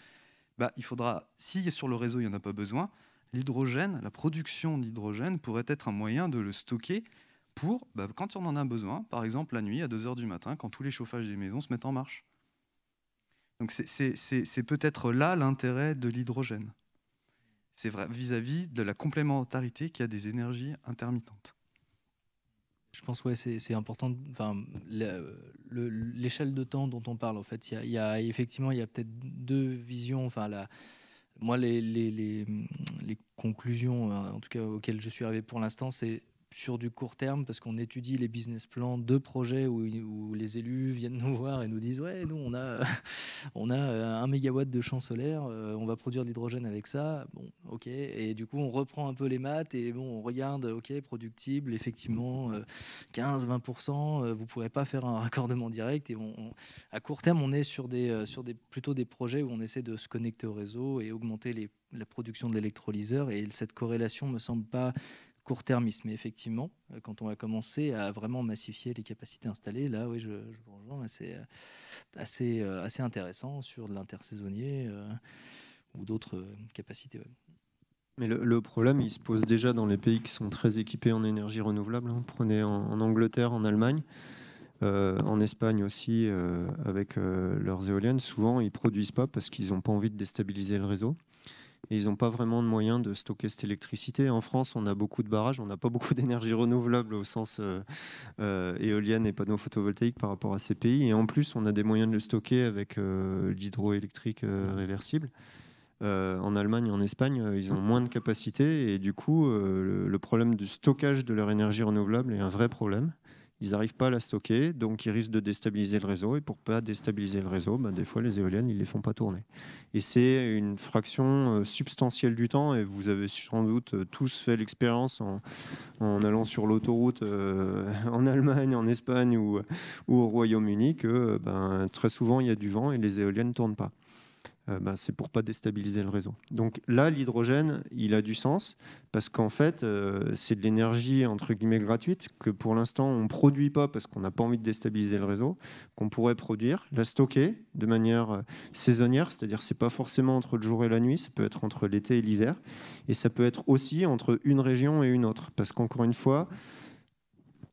Bah, il faudra, si sur le réseau, il n'y en a pas besoin, l'hydrogène, la production d'hydrogène pourrait être un moyen de le stocker pour, bah, quand on en a besoin, par exemple la nuit à 2h du matin, quand tous les chauffages des maisons se mettent en marche. Donc c'est peut-être là l'intérêt de l'hydrogène. C'est vrai vis-à-vis -vis de la complémentarité qu'il y a des énergies intermittentes. Je pense ouais, c'est important. Enfin, l'échelle de temps dont on parle, en fait, il y, a effectivement, il y a peut-être deux visions. Enfin, moi, les, les, les conclusions, hein, en tout cas auxquelles je suis arrivé pour l'instant, c'est sur du court terme parce qu'on étudie les business plans de projets où, les élus viennent nous voir et nous disent ouais nous on a *laughs* on a euh, un mégawatt de champ solaire euh, on va produire de l'hydrogène avec ça bon ok et du coup on reprend un peu les maths et bon on regarde ok productible effectivement 15-20% euh, vous pourrez pas faire un *laughs* raccordement direct et à court terme on est sur des sur des plutôt des projets où on essaie de se connecter au réseau et augmenter la production de l'électrolyseur et cette corrélation me semble pas court-termisme. effectivement, euh, quand on va commencer à vraiment massifier les capacités installées, là, oui, je, c'est euh, assez, euh, assez intéressant sur de l'intersaisonnier ou d'autres capacités. Mais le, problème, il se pose déjà dans les pays qui sont très équipés en énergie renouvelable. Hein. Prenez en, Angleterre, en Allemagne, en Espagne aussi, avec leurs éoliennes. Souvent, ils produisent pas parce qu'ils n'ont pas envie de déstabiliser le réseau ils n'ont pas vraiment de moyens de stocker cette électricité. En France, on a beaucoup de barrages, on n'a pas beaucoup *laughs* d'énergie renouvelable au sens euh, euh, éolienne et panneaux photovoltaïques par rapport à ces pays. Et en plus, on a des moyens de le stocker avec euh, l'hydroélectrique réversible. en Allemagne, et en Espagne, ils ont moins de capacités et du coup, le, problème du stockage de leur énergie renouvelable est un vrai problème ils n'arrivent pas à la stocker, donc ils risquent de déstabiliser le réseau. Et pour pas déstabiliser le réseau, ben des fois les éoliennes, ils les font pas tourner. Et c'est une fraction euh, substantielle du temps. Et vous avez sans doute euh, tous fait l'expérience en, allant sur l'autoroute euh, *laughs* en Allemagne, en Espagne ou, au Royaume-Uni que ben, très souvent il y a du vent et les éoliennes ne tournent pas. Euh, bah, c'est pour pas déstabiliser le réseau. Donc là, l'hydrogène, il a du sens parce qu'en fait, euh, c'est de l'énergie entre guillemets gratuite que pour l'instant on produit pas parce qu'on n'a pas envie de déstabiliser le réseau, qu'on pourrait produire, la stocker de manière euh, saisonnière, c'est-à-dire c'est pas forcément entre le jour et la nuit, ça peut être entre l'été et l'hiver, et ça peut être aussi entre une région et une autre, parce qu'encore une fois.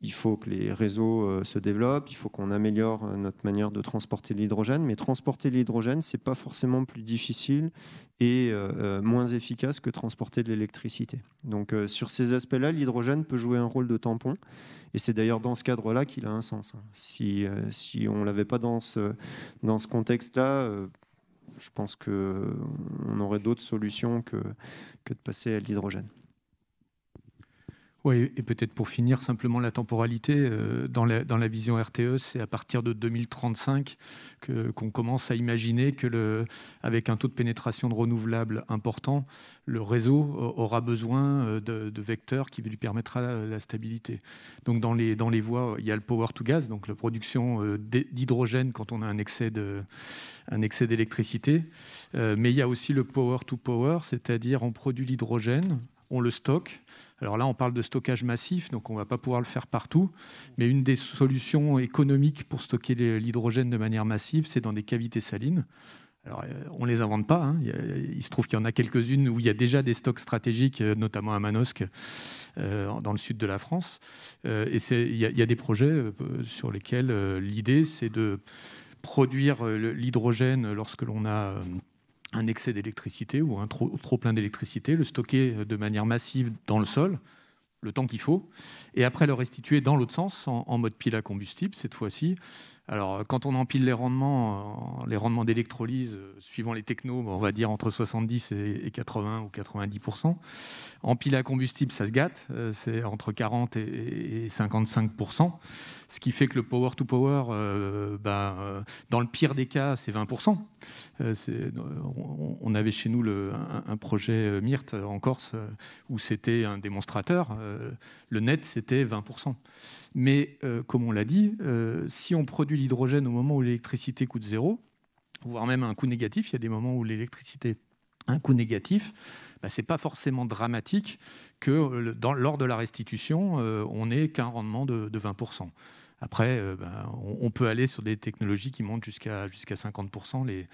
Il faut que les réseaux euh, se développent, il faut qu'on améliore euh, notre manière de transporter l'hydrogène, mais transporter l'hydrogène, ce n'est pas forcément plus difficile et euh, moins efficace que transporter de l'électricité. Donc sur ces aspects-là, l'hydrogène peut jouer un rôle de tampon, et c'est d'ailleurs dans ce cadre-là qu'il a un sens. Hein. Si, on si on l'avait pas dans ce, dans ce contexte-là, je pense qu'on aurait d'autres solutions que, que de passer à l'hydrogène. Oui, et peut-être pour finir simplement la temporalité, euh, dans la, vision RTE, c'est à partir de 2035 qu'on commence à imaginer que, avec un taux de pénétration de renouvelables important, le réseau aura besoin euh, de, vecteurs qui lui permettra la, stabilité. Donc dans les, voies, il y a le power to gas, donc la production euh, d'hydrogène quand on a un excès, un excès d'électricité, mais il y a aussi le power to power, c'est-à-dire on produit l'hydrogène, on le stocke, alors là, on parle de stockage massif, donc on ne va pas pouvoir le faire partout. Mais une des solutions économiques pour stocker l'hydrogène de manière massive, c'est dans des cavités salines. Alors, euh, on ne les invente pas. Hein. Il, se trouve qu'il y en a quelques-unes où il y a déjà des stocks stratégiques, euh, notamment à Manosque, euh, dans le sud de la France. et il y, a des projets sur lesquels l'idée, c'est de produire l'hydrogène lorsque l'on a un excès d'électricité ou un trop, plein d'électricité, le stocker euh, de manière massive dans le sol, le temps qu'il faut, et après le restituer dans l'autre sens, en, en, mode pile à combustible cette fois-ci, alors, euh, quand on empile les rendements, euh, les rendements d'électrolyse, euh, suivant les technos, bah, on va dire entre 70 et 80 ou 90 empile à combustible, ça se gâte, c'est entre 40 et 55 ce qui fait que le power to power, bah, dans le pire des cas, c'est 20 On avait chez nous un, projet Myrt en Corse où c'était un démonstrateur. le net, c'était 20 mais euh, comme on l'a dit, euh, si on produit l'hydrogène au moment où l'électricité coûte zéro, voire même un coût négatif, il y a des moments où l'électricité a un coût négatif, bah, ce n'est pas forcément dramatique que euh, lors de la restitution, on n'ait qu'un rendement de, de 20%. Après, euh, ben, on, peut aller sur des technologies qui montent jusqu'à jusqu'à 50%. Les,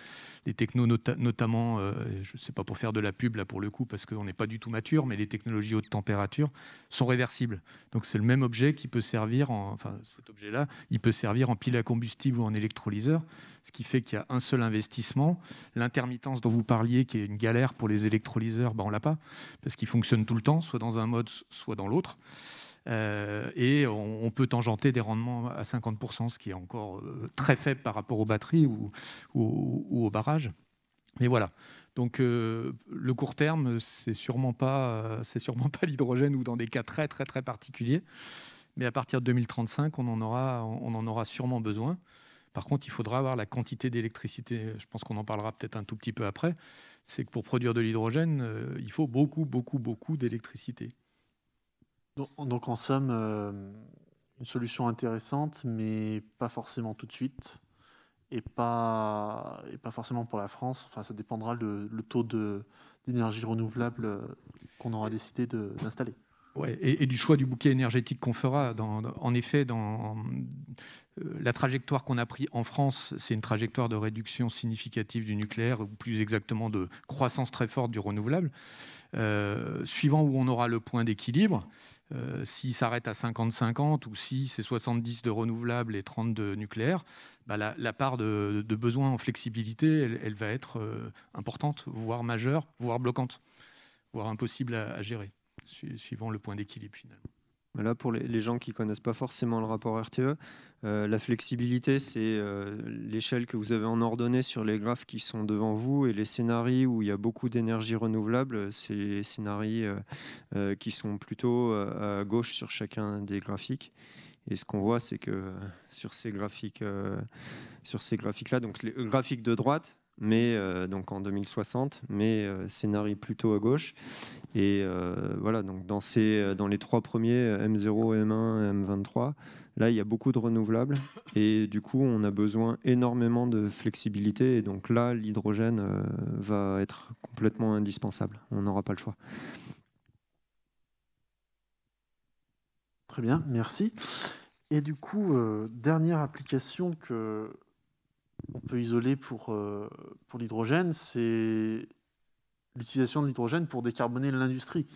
les technos, notamment, euh, je ne sais pas pour faire de la pub là pour le coup, parce qu'on n'est pas du tout mature, mais les technologies haute température sont réversibles. Donc c'est le même objet qui peut servir, en, enfin cet objet-là, il peut servir en pile à combustible ou en électrolyseur, ce qui fait qu'il y a un seul investissement. L'intermittence dont vous parliez, qui est une galère pour les électrolyseurs, on ben, on l'a pas, parce qu'ils fonctionnent tout le temps, soit dans un mode, soit dans l'autre. Euh, et on, peut tangenter des rendements à 50%, ce qui est encore euh, très faible par rapport aux batteries ou, ou, ou aux barrages. Mais voilà. Donc euh, le court terme, c'est sûrement pas, c'est sûrement *laughs* pas l'hydrogène ou dans des cas très très très particuliers. Mais à partir de 2035, on en aura, on en aura sûrement besoin. Par contre, il faudra avoir la quantité d'électricité. Je pense qu'on en parlera peut-être un tout petit peu après. C'est que pour produire de l'hydrogène, il faut beaucoup, beaucoup, beaucoup d'électricité. Donc, en somme, euh, une solution intéressante, mais pas forcément tout de suite, et pas, et pas forcément pour la France. Enfin, ça dépendra le, taux d'énergie renouvelable euh, qu'on aura décidé d'installer. Ouais, et, du choix du bouquet énergétique qu'on fera. en effet, dans, euh, la trajectoire qu'on a prise en France, c'est une trajectoire de réduction significative du nucléaire, ou plus exactement de croissance très forte du renouvelable. suivant où on aura le point d'équilibre, si euh, s'il s'arrête à 50-50 ou si c'est 70 de renouvelables et 30 de nucléaire, bah, la, part de, besoin en flexibilité, elle, va être euh, importante, voire majeure, voire bloquante, voire impossible à, gérer, suivant le point d'équilibre final. Voilà bah pour les, les gens qui connaissent pas forcément le rapport RTE, euh, la flexibilité, c'est euh, l'échelle que vous avez en ordonnée sur les graphes qui sont devant vous et les scénarios où il y a beaucoup d'énergie renouvelable, c'est les scénarios euh, qui sont plutôt à gauche sur chacun des graphiques. Et ce qu'on voit, c'est que sur ces graphiques, graphiques-là, donc les graphiques de droite, mais donc en 2060, mais scénarii plutôt à gauche. Et voilà, donc dans, ces, dans les trois premiers, M0, M1, M23, Là, il y a beaucoup de renouvelables et du coup, on a besoin énormément de flexibilité. Et donc là, l'hydrogène euh, va être complètement indispensable. On n'aura pas le choix. Très bien, merci. Et du coup, euh, dernière application que on peut isoler pour, euh, pour l'hydrogène, c'est l'utilisation de l'hydrogène pour décarboner l'industrie.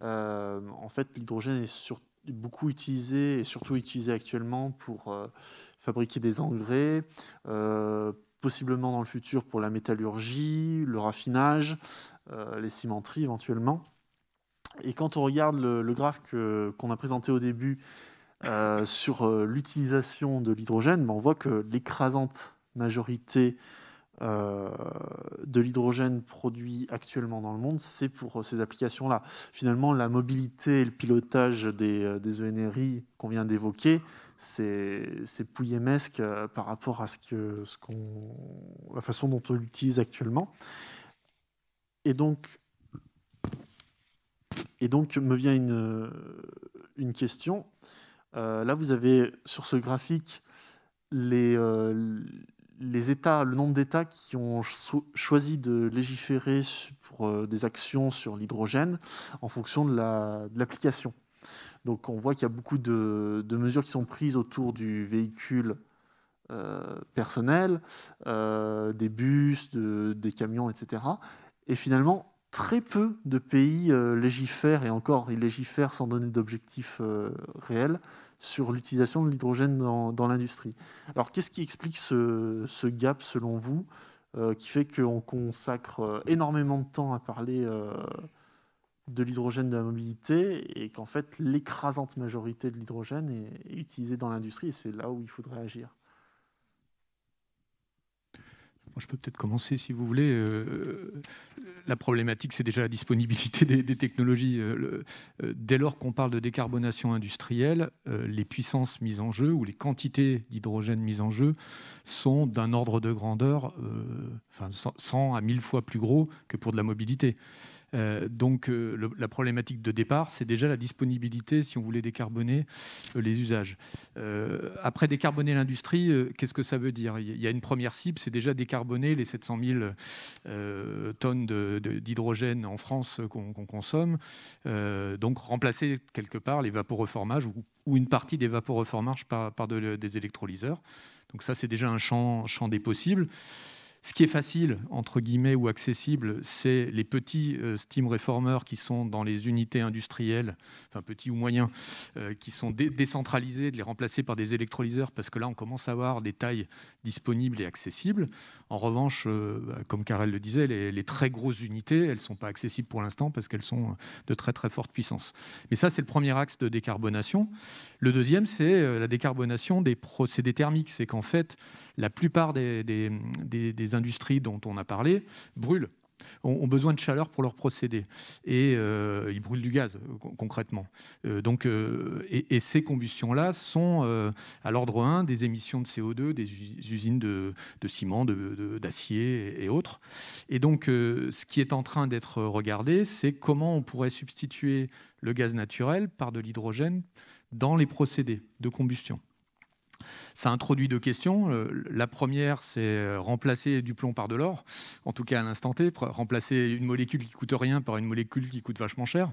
en fait, l'hydrogène est surtout beaucoup utilisé et surtout utilisé actuellement pour euh, fabriquer des engrais, euh, possiblement dans le futur pour la métallurgie, le raffinage, euh, les cimenteries éventuellement. Et quand on regarde le, graphe qu'on a présenté au début sur l'utilisation de l'hydrogène, ben, on voit que l'écrasante majorité euh, de l'hydrogène produit actuellement dans le monde, c'est pour euh, ces applications-là. Finalement, la mobilité et le pilotage des, euh, des ENRI qu'on vient d'évoquer, c'est pouillemesque par rapport à ce que, ce la façon dont on l'utilise actuellement. Et donc, et donc me vient une, une question. là, vous avez sur ce graphique les, les États, le nombre d'États qui ont choisi de légiférer pour euh, des actions sur l'hydrogène en fonction de l'application. Donc on voit qu'il y a beaucoup de, mesures qui sont prises autour du véhicule euh, personnel, euh, des bus, des camions, etc. Et finalement, très peu de pays légifèrent, et encore ils légifèrent sans donner d'objectif réel, sur l'utilisation de l'hydrogène dans, l'industrie. Alors qu'est-ce qui explique ce, gap selon vous, euh, qui fait qu'on consacre euh, énormément de temps à parler euh, de l'hydrogène de la mobilité et qu'en fait l'écrasante majorité de l'hydrogène est, est utilisée dans l'industrie et c'est là où il faudrait agir je peux peut-être commencer si vous voulez. Euh, euh, la problématique, c'est déjà la disponibilité des, technologies. Euh, dès lors qu'on parle de décarbonation industrielle, les puissances mises en jeu ou les quantités d'hydrogène mises en jeu sont d'un ordre de grandeur enfin, 100 à 1000 fois plus gros que pour de la mobilité. Euh, donc euh, la problématique de départ, c'est déjà la disponibilité, si on voulait décarboner euh, les usages. après décarboner l'industrie, qu'est-ce que ça veut dire Il y a une première cible, c'est déjà décarboner les 700 000 tonnes d'hydrogène en France qu'on consomme. donc remplacer quelque part les vaporeformages ou, ou une partie des vaporeformages par, par des électrolyseurs. Donc ça, c'est déjà un champ, champ des possibles. Ce qui est facile, entre guillemets, ou accessible, c'est les petits euh, steam réformeurs qui sont dans les unités industrielles, enfin petits ou moyens, euh, qui sont décentralisés, de les remplacer par des électrolyseurs, parce que là, on commence à avoir des tailles disponibles et accessibles. En revanche, euh, bah, comme Karel le disait, les, les très grosses unités, elles ne sont pas accessibles pour l'instant parce qu'elles sont de très très forte puissance. Mais ça, c'est le premier axe de décarbonation. Le deuxième, c'est la décarbonation des procédés thermiques. C'est qu'en fait, la plupart des, industries dont on a parlé brûlent ont, besoin de chaleur pour leurs procédés Et euh, ils brûlent du gaz, concrètement. Euh, donc, euh, et, ces combustions-là sont, à l'ordre 1, des émissions de CO2, des usines de, ciment, d'acier et, autres. Et donc, ce qui est en train d'être regardé, c'est comment on pourrait substituer le gaz naturel par de l'hydrogène dans les procédés de combustion. Ça introduit deux questions. Euh, la première, c'est euh, remplacer du plomb par de l'or, en tout cas à l'instant T, remplacer une molécule qui coûte rien par une molécule qui coûte vachement cher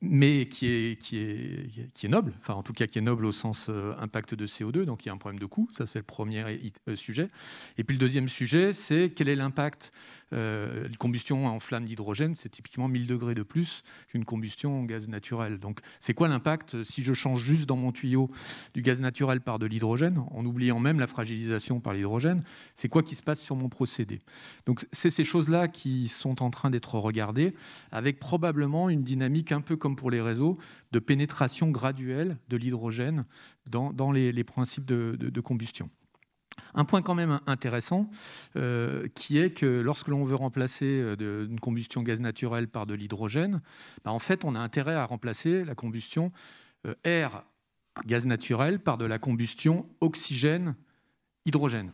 mais qui est, qui, est, qui est noble, enfin en tout cas qui est noble au sens euh, impact de CO2, donc il y a un problème de coût, ça c'est le premier sujet. Et puis le deuxième sujet, c'est quel est l'impact euh, une combustion en flamme d'hydrogène, c'est typiquement 1000 degrés de plus qu'une combustion en gaz naturel. Donc c'est quoi l'impact si je change juste dans mon tuyau du gaz naturel par de l'hydrogène, en oubliant même la fragilisation par l'hydrogène C'est quoi qui se passe sur mon procédé Donc c'est ces choses-là qui sont en train d'être regardées, avec probablement une dynamique un peu comme pour les réseaux, de pénétration graduelle de l'hydrogène dans, les, principes de combustion. Un point quand même intéressant, euh, qui est que lorsque l'on veut remplacer euh, une combustion gaz naturel par de l'hydrogène, bah, en fait, on a intérêt à remplacer la combustion euh, air gaz naturel par de la combustion oxygène hydrogène,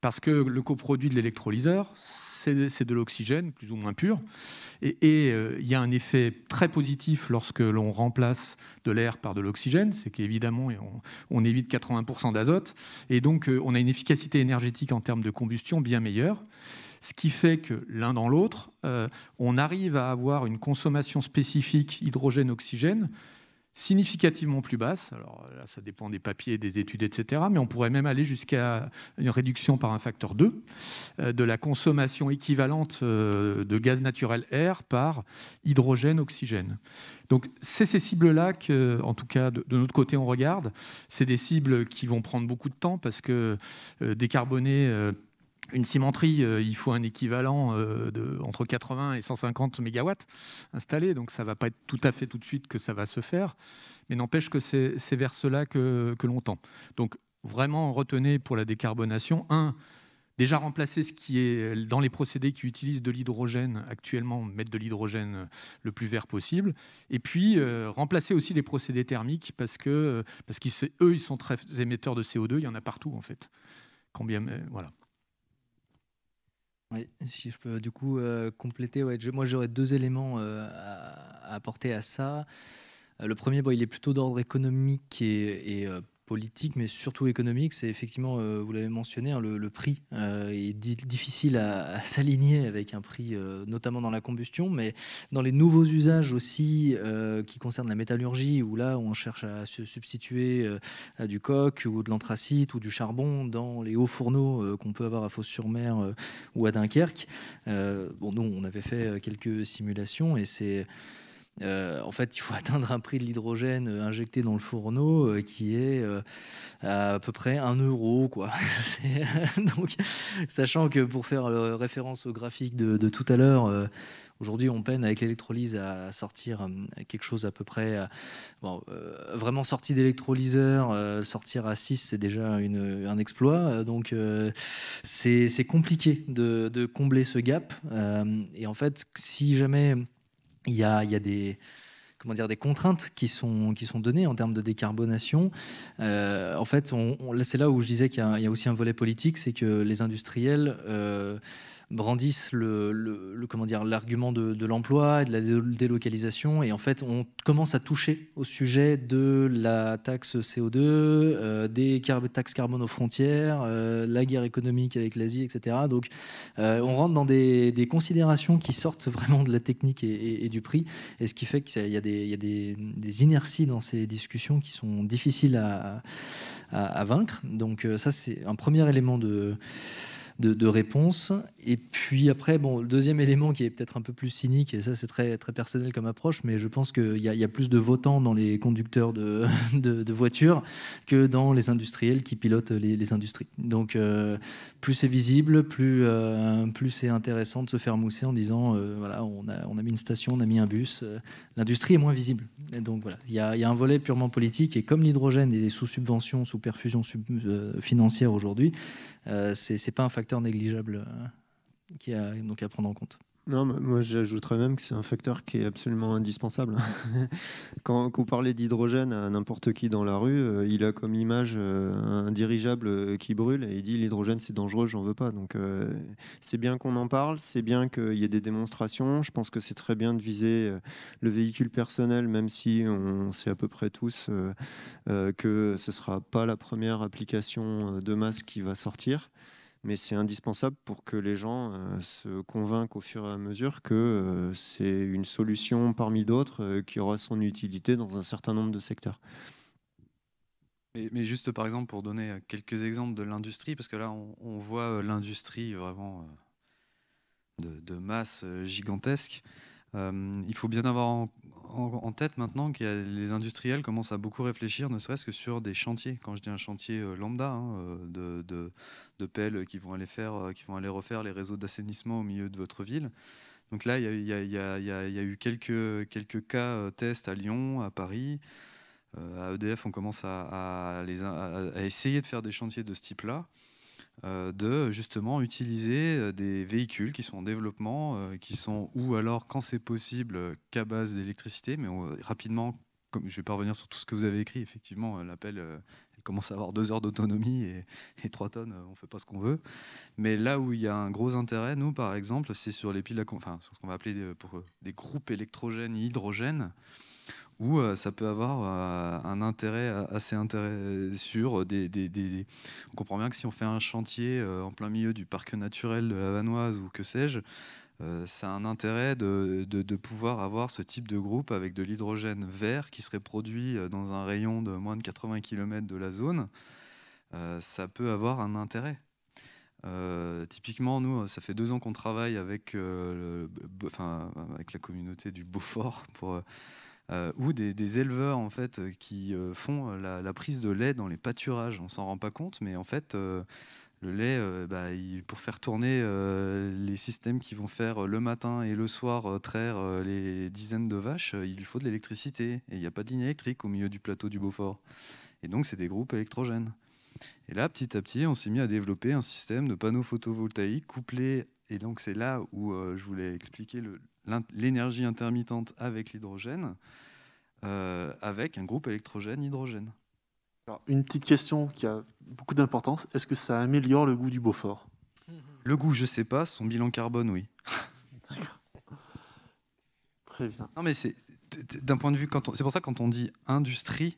parce que le coproduit de l'électrolyseur, c'est de, l'oxygène, plus ou moins pur. Et euh, il y a un effet très positif lorsque l'on remplace de l'air par de l'oxygène, c'est qu'évidemment, on, évite 80% d'azote. Et donc, euh, on a une efficacité énergétique en termes de combustion bien meilleure. Ce qui fait que l'un dans l'autre, euh, on arrive à avoir une consommation spécifique hydrogène-oxygène significativement plus basse. Alors euh, là, ça dépend des papiers, des études, etc. Mais on pourrait même aller jusqu'à une réduction par un facteur 2 euh, de la consommation équivalente euh, de gaz naturel air par hydrogène, oxygène. Donc c'est ces cibles-là que, en tout cas, de, de notre côté, on regarde. C'est des cibles qui vont prendre beaucoup de temps parce que décarboner une cimenterie, euh, il faut un équivalent euh, de entre 80 et 150 mégawatts installés, donc ça ne va pas être tout à fait tout de suite que ça va se faire, mais n'empêche que c'est vers cela que, que l'on tend. Donc vraiment, retenez pour la décarbonation, un, déjà remplacer ce qui est dans les procédés qui utilisent de l'hydrogène actuellement, mettre de l'hydrogène euh, le plus vert possible, et puis remplacer aussi les procédés thermiques parce que parce qu'eux ils, ils sont très émetteurs de CO2, il y en a partout en fait. Combien, voilà. Oui, si je peux du coup euh, compléter, moi j'aurais deux éléments euh, à, apporter à ça. Euh, le premier, bon, il est plutôt d'ordre économique et, et politique, mais surtout économique, c'est effectivement, euh, vous l'avez mentionné, hein, le, prix euh, est difficile à, *laughs* s'aligner avec un prix, euh, notamment dans la combustion, mais dans les nouveaux usages aussi qui concernent la métallurgie, où là on cherche à se substituer à du coq ou de l'anthracite ou du charbon dans les hauts fourneaux qu'on peut avoir à Fos-sur-Mer ou à Dunkerque. bon, nous, on avait fait quelques simulations et c'est euh, en fait, il faut *laughs* atteindre un prix de l'hydrogène euh, injecté dans le fourneau euh, qui est à, peu près 1 euro. Quoi. *laughs* donc, sachant que pour faire référence au graphique de, tout à l'heure, Aujourd'hui, on peine avec l'électrolyse à sortir quelque chose à peu près. Bon, vraiment sorti d'électrolyseur, sortir à 6, c'est déjà un exploit. Donc, c'est compliqué de, de, combler ce gap. et en fait, si jamais il y a, il y a des, comment dire, des contraintes qui sont, qui sont données en termes de décarbonation. Euh, en fait, on, c'est là où je disais qu'il y, a aussi un volet politique, c'est que les industriels... Euh, brandissent le, comment dire l'argument de, l'emploi et de la délocalisation et en fait on commence à toucher au sujet de la taxe CO2, euh, des taxes carbone aux frontières, euh, la guerre économique avec l'Asie, etc. Donc euh, on rentre dans des, considérations qui sortent vraiment de la technique et, du prix et ce qui fait qu'il y a, des, il y a des, inerties dans ces discussions qui sont difficiles à, à vaincre. Donc ça c'est un premier élément de de, de réponse. Et puis après, bon, le deuxième élément qui est peut-être un peu plus cynique, et ça c'est très, très personnel comme approche, mais je pense qu'il y, y, a plus de votants dans les conducteurs de, *laughs* voitures que dans les industriels qui pilotent les, industries. Donc euh, plus c'est visible, plus, euh, plus c'est intéressant de se faire mousser en disant, euh, voilà, on a, mis une station, on a mis un bus, l'industrie est moins visible. Et donc voilà, il y, a, un volet purement politique, et comme l'hydrogène est sous subvention, sous perfusion financière aujourd'hui, euh, c'est pas un facteur négligeable euh, qui a donc à prendre en compte. Non, moi j'ajouterais même que c'est un facteur qui est absolument indispensable. *laughs* quand, vous parlez d'hydrogène à n'importe qui dans la rue, euh, il a comme image euh, un dirigeable euh, qui brûle et il dit l'hydrogène c'est dangereux, j'en veux pas. Donc c'est bien qu'on en parle, c'est bien qu'il y ait des démonstrations. Je pense que c'est très bien de viser le véhicule personnel, même si on sait à peu près tous que ce ne sera pas la première application de masse qui va sortir mais c'est indispensable pour que les gens euh, se convainquent au fur et à mesure que euh, c'est une solution parmi d'autres euh, qui aura son utilité dans un certain nombre de secteurs. Mais, juste par exemple pour donner quelques exemples de l'industrie, parce que là on, voit l'industrie vraiment de, masse gigantesque. Euh, il faut bien avoir en, tête maintenant que les industriels commencent à beaucoup réfléchir, ne serait-ce que sur des chantiers. Quand je dis un chantier euh, lambda, hein, euh, de, de, pelles qui vont aller faire, qui vont aller refaire les réseaux d'assainissement au milieu de votre ville. Donc là, il y, a eu quelques, quelques cas tests à Lyon, à Paris. à EDF, on commence à, essayer de faire des chantiers de ce type-là. Euh, de justement utiliser euh, des véhicules qui sont en développement, euh, qui sont ou alors quand c'est possible qu'à base d'électricité, mais rapidement, comme je vais pas revenir sur tout ce que vous avez écrit, effectivement, l'appel commence à avoir deux heures d'autonomie et, trois tonnes, on ne fait pas ce qu'on veut. Mais là où il y a un gros intérêt, nous, par exemple, c'est sur les piles, enfin, sur ce qu'on va appeler des groupes électrogènes et hydrogènes, où euh, ça peut avoir euh, un intérêt euh, assez intérêt sûr. Des, On comprend bien que si on fait un chantier en plein milieu du parc naturel de la Vanoise ou que sais-je, ça a un intérêt de, pouvoir avoir ce type de groupe avec de l'hydrogène vert qui serait produit dans un rayon de moins de 80 km de la zone. ça peut avoir un intérêt. typiquement, nous, ça fait deux ans qu'on travaille avec, enfin, avec la communauté du Beaufort pour euh, ou des, éleveurs en fait euh, qui euh, font la, prise de lait dans les pâturages. On s'en rend pas compte, mais en fait, le lait, bah, pour faire tourner les systèmes qui vont faire le matin et le soir traire les dizaines de vaches, il lui faut de l'électricité. Et il n'y a pas de ligne électrique au milieu du plateau du Beaufort. Et donc, c'est des groupes électrogènes. Et là, petit à petit, on s'est mis à développer un système de panneaux photovoltaïques couplés. Et donc, c'est là où je voulais expliquer le, l'énergie intermittente avec l'hydrogène, euh, avec un groupe électrogène-hydrogène. une petite question qui a beaucoup d'importance, est-ce que ça améliore le goût du Beaufort Le goût, je ne sais pas, son bilan carbone, oui. *laughs* Très bien. mais c'est d'un point de vue, c'est pour ça quand on dit industrie,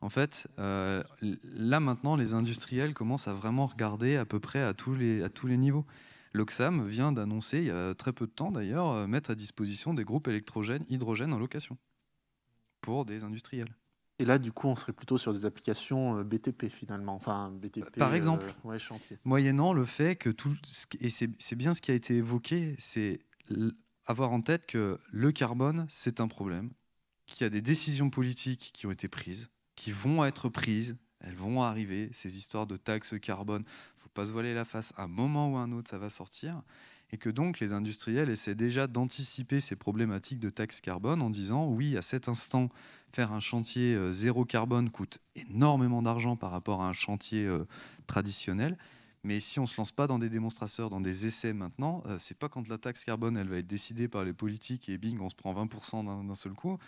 en fait, euh, là maintenant, les industriels commencent à vraiment regarder à peu près à tous les, à tous les niveaux l'Oxam vient d'annoncer, il y a très peu de temps d'ailleurs, euh, mettre à disposition des groupes électrogènes, hydrogènes en location pour des industriels. Et là, du coup, on serait plutôt sur des applications euh, BTP finalement, enfin BTP. Par euh, exemple, moyennant le fait que tout, et c'est bien ce qui a été évoqué, c'est avoir en tête que le carbone, c'est un problème, qu'il y a des décisions politiques qui ont été prises, qui vont être prises, elles vont arriver, ces histoires de taxes carbone. Il ne faut pas se voiler la face. À un moment ou un autre, ça va sortir. Et que donc les industriels essaient déjà d'anticiper ces problématiques de taxes carbone en disant oui, à cet instant, faire un chantier euh, zéro carbone coûte énormément d'argent par rapport à un chantier euh, traditionnel. Mais si on ne se lance pas dans des démonstrateurs, dans des essais maintenant, euh, ce n'est pas quand la taxe carbone elle va être décidée par les politiques et bing, on se prend 20% d'un seul coup.